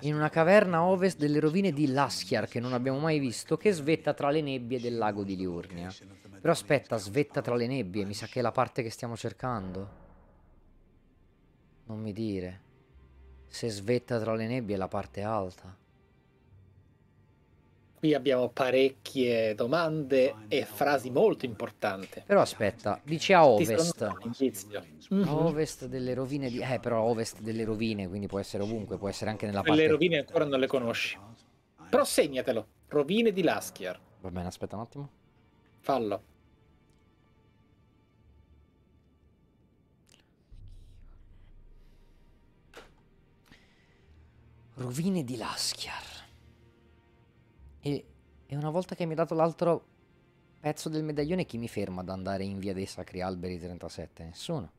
in una caverna ovest delle rovine di Laschiar che non abbiamo mai visto, che svetta tra le nebbie del lago di Liurnia. Però aspetta, svetta tra le nebbie, mi sa che è la parte che stiamo cercando. Non mi dire. Se svetta tra le nebbie è la parte alta. Qui abbiamo parecchie domande e frasi molto importanti. Però aspetta, dice a ovest. Mm mm-hmm. A mm-hmm. ovest delle rovine di... Eh, però a ovest delle rovine, quindi può essere ovunque, può essere anche nella parte... Le rovine ancora non le conosci. Però segnatelo. Rovine di Laskier. Va bene, aspetta un attimo. Fallo. Rovine di Laskiar. E, e una volta che mi ha dato l'altro pezzo del medaglione, chi mi ferma ad andare in via dei Sacri Alberi 37? Nessuno.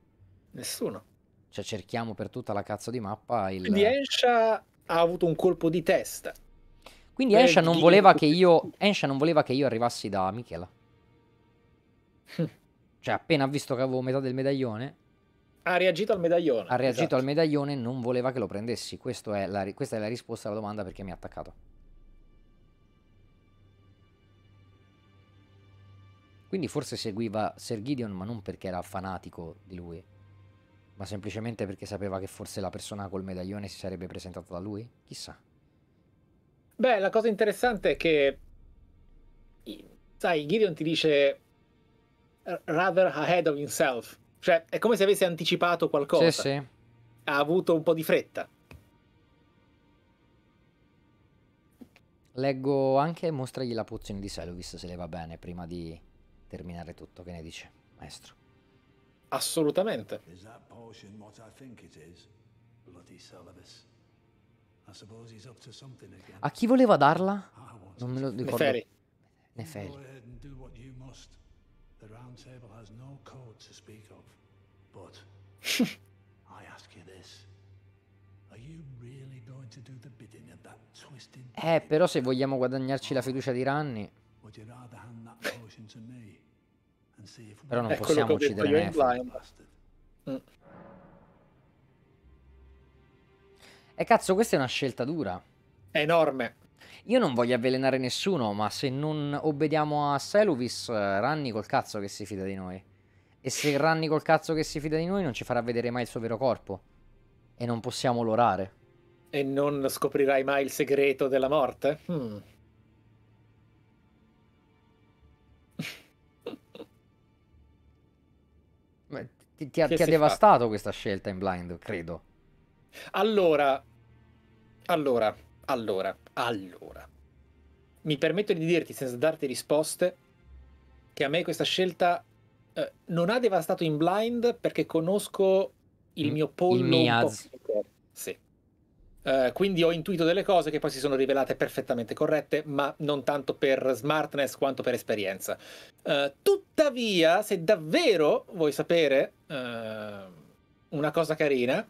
Nessuno. Cioè cerchiamo per tutta la cazzo di mappa il... Quindi Ensha ha avuto un colpo di testa. Quindi Ensha non, voleva che io, non voleva che io arrivassi da Michela. cioè appena ha visto che avevo metà del medaglione... Ha reagito al medaglione. Ha reagito esatto. al medaglione, non voleva che lo prendessi. È la, questa è la risposta alla domanda perché mi ha attaccato. Quindi forse seguiva Sir Gideon, ma non perché era fanatico di lui, ma semplicemente perché sapeva che forse la persona col medaglione si sarebbe presentata da lui? Chissà. Beh, la cosa interessante è che, sai, Gideon ti dice rather ahead of himself, cioè è come se avesse anticipato qualcosa. Sì, sì. Ha avuto un po' di fretta. Leggo anche mostragli la pozione di Selvis se le va bene prima di terminare tutto, che ne dice, maestro? Assolutamente. Is that portion what I think it is? Bloody Celebus. I suppose he's up to something again. A chi voleva darla? Non me lo ricordo. Neferi. Neferi. Eh, però se vogliamo guadagnarci la fiducia di Ranni. Però non è possiamo uccidere ecco, Nefer. Mm. E cazzo, questa è una scelta dura. È enorme. Io non voglio avvelenare nessuno, ma se non obbediamo a Seluvis, eh, Ranni col cazzo che si fida di noi. E se Ranni col cazzo che si fida di noi non ci farà vedere mai il suo vero corpo. E non possiamo lorare. E non scoprirai mai il segreto della morte? Hmm. Ti, ti, ti ha devastato fa? questa scelta in blind, credo. Allora, allora, allora, allora. Mi permetto di dirti, senza darti risposte, che a me questa scelta eh, non ha devastato in blind perché conosco il mm, mio pollo. Il mio Miaz. Sì. Eh, quindi ho intuito delle cose che poi si sono rivelate perfettamente corrette, ma non tanto per smartness quanto per esperienza. Uh, tuttavia, se davvero vuoi sapere uh, una cosa carina,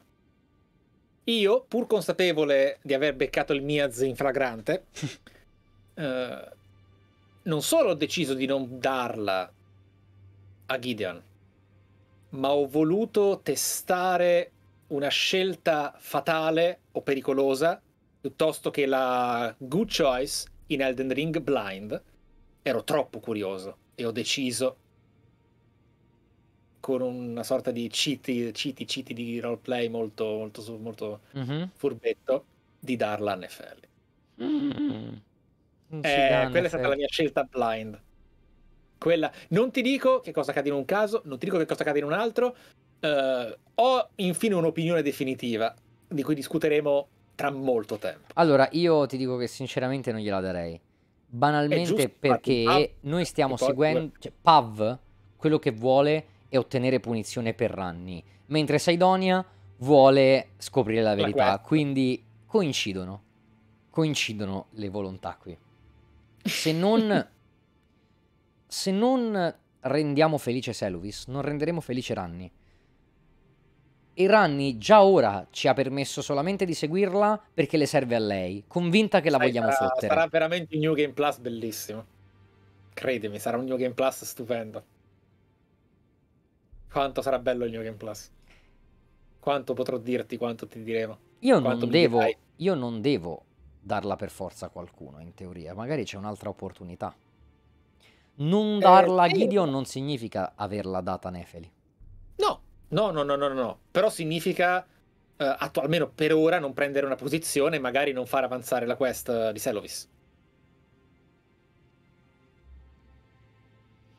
io, pur consapevole di aver beccato il Miaz in fragrante, non solo ho deciso di non darla a Gideon, ma ho voluto testare una scelta fatale o pericolosa piuttosto che la good choice in Elden Ring Blind, ero troppo curioso e ho deciso con una sorta di citi, citi, citi di roleplay molto, molto, molto mm-hmm. furbetto di darla a NFL. Mm-hmm. Eh, quella è stata la mia scelta blind. Quella... Non ti dico che cosa accade in un caso, non ti dico che cosa accade in un altro, Uh, ho infine un'opinione definitiva di cui discuteremo tra molto tempo. Allora, io ti dico che sinceramente non gliela darei. Banalmente giusto, perché Pav, noi stiamo seguendo cioè, Pav quello che vuole è ottenere punizione per Ranni, mentre Saidonia vuole scoprire la verità, la quindi coincidono. Coincidono le volontà qui. Se non se non rendiamo felice Seluvis, non renderemo felice Ranni. E Ranni già ora ci ha permesso solamente di seguirla perché le serve a lei, convinta che la Sai, vogliamo sarà, fottere. Sarà veramente un New Game Plus bellissimo. Credimi, sarà un New Game Plus stupendo. Quanto sarà bello il New Game Plus. Quanto potrò dirti, quanto ti diremo. Io, non devo, io non devo darla per forza a qualcuno, in teoria. Magari c'è un'altra opportunità. Non eh, darla a Gideon non significa averla data a Nefeli. No, No, no, no, no, no. Però significa, eh, attu- almeno per ora, non prendere una posizione e magari non far avanzare la quest eh, di Selovis.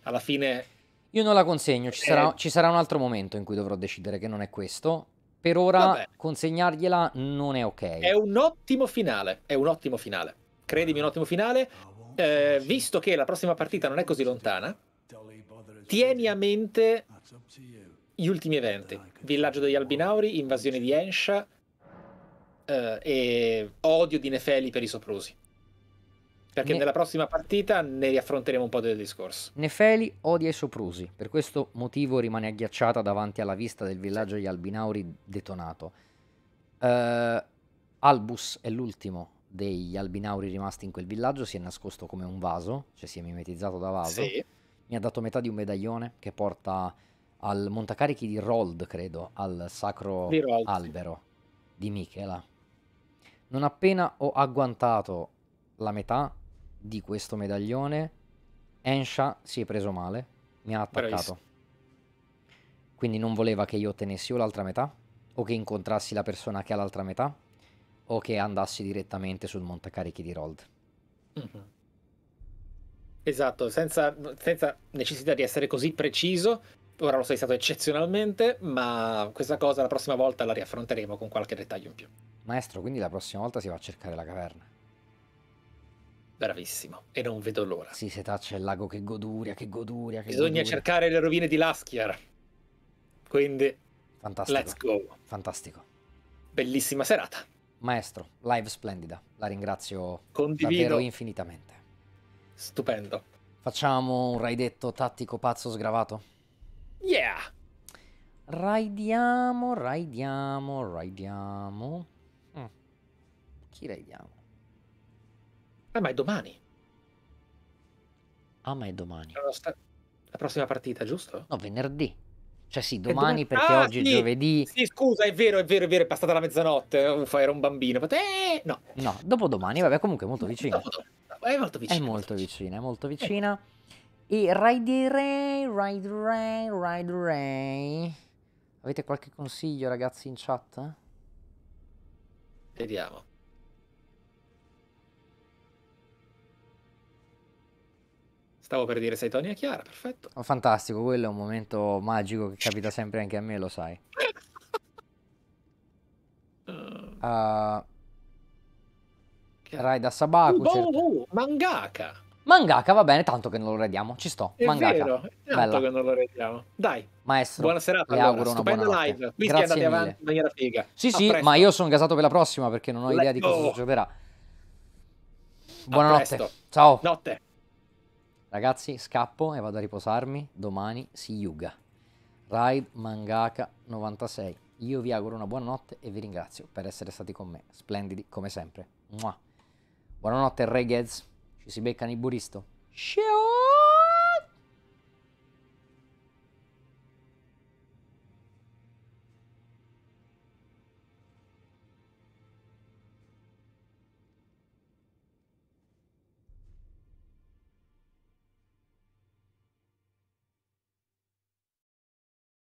Alla fine... Io non la consegno, ci, eh... sarà, ci sarà un altro momento in cui dovrò decidere che non è questo. Per ora Vabbè. consegnargliela non è ok. È un ottimo finale, è un ottimo finale. Credimi, un ottimo finale. Eh, visto che la prossima partita non è così lontana, tieni a mente gli ultimi eventi. Villaggio degli Albinauri, invasione di Ensha eh, e odio di Nefeli per i soprusi. Perché ne... nella prossima partita ne riaffronteremo un po' del discorso. Nefeli odia i soprusi, per questo motivo rimane agghiacciata davanti alla vista del villaggio degli Albinauri detonato. Uh, Albus è l'ultimo degli Albinauri rimasti in quel villaggio, si è nascosto come un vaso, cioè si è mimetizzato da vaso. Sì. Mi ha dato metà di un medaglione che porta al montacarichi di Rold, credo, al sacro Rold, albero sì. di Michela. Non appena ho agguantato la metà di questo medaglione, Ensha si è preso male, mi ha attaccato. Bravissimo. Quindi non voleva che io ottenessi o l'altra metà, o che incontrassi la persona che ha l'altra metà, o che andassi direttamente sul montacarichi di Rold. Mm-hmm. Esatto, senza, senza necessità di essere così preciso, Ora lo sei stato eccezionalmente, ma questa cosa la prossima volta la riaffronteremo con qualche dettaglio in più. Maestro, quindi la prossima volta si va a cercare la caverna. Bravissimo, e non vedo l'ora. Sì, se taccia il lago, che goduria, che goduria, che Bisogna goduria. cercare le rovine di Laskiar. Quindi, Fantastico. let's go. Fantastico. Bellissima serata. Maestro, live splendida. La ringrazio Condivido. davvero infinitamente. Stupendo. Facciamo un raidetto tattico pazzo sgravato? Yeah! Raidiamo, raidiamo, raidiamo. Mm. Chi raidiamo? Ah, ma è domani. Ah, ma è domani. La, nostra... la prossima partita, giusto? No, venerdì. Cioè sì, domani dom... perché ah, oggi sì. è giovedì. Sì, scusa, è vero, è vero, è vero, è passata la mezzanotte. Uffa, era un bambino. Eh, no. No, domani, vabbè, comunque è molto vicino. Dopodomani. È molto vicina. È molto vicina, è molto eh. vicina. Eh. E Ride Ray, Ride Ray, Ride Ray. Avete qualche consiglio ragazzi in chat? Vediamo. Stavo per dire sei Tony e Chiara, perfetto. Oh, fantastico, quello è un momento magico che capita sempre anche a me, lo sai. uh, Ride a Sabaku. Oh, certo. oh, mangaka. Mangaka va bene, tanto che non lo rediamo, ci sto. È Mangaka. vero, tanto Bella. che non lo rediamo. Dai. Maestro, buona serata. Le allora. auguro una live. Qui Grazie andate mille. avanti in maniera figa. Sì, A sì, presto. ma io sono gasato per la prossima perché non ho Let idea go. di cosa succederà. Buonanotte. Ciao. Notte. Ragazzi, scappo e vado a riposarmi. Domani si yuga. Raid Mangaka 96. Io vi auguro una buonanotte e vi ringrazio per essere stati con me. Splendidi come sempre. Mua. Buonanotte, Regez. Ci si beccano i buristo. Ciao!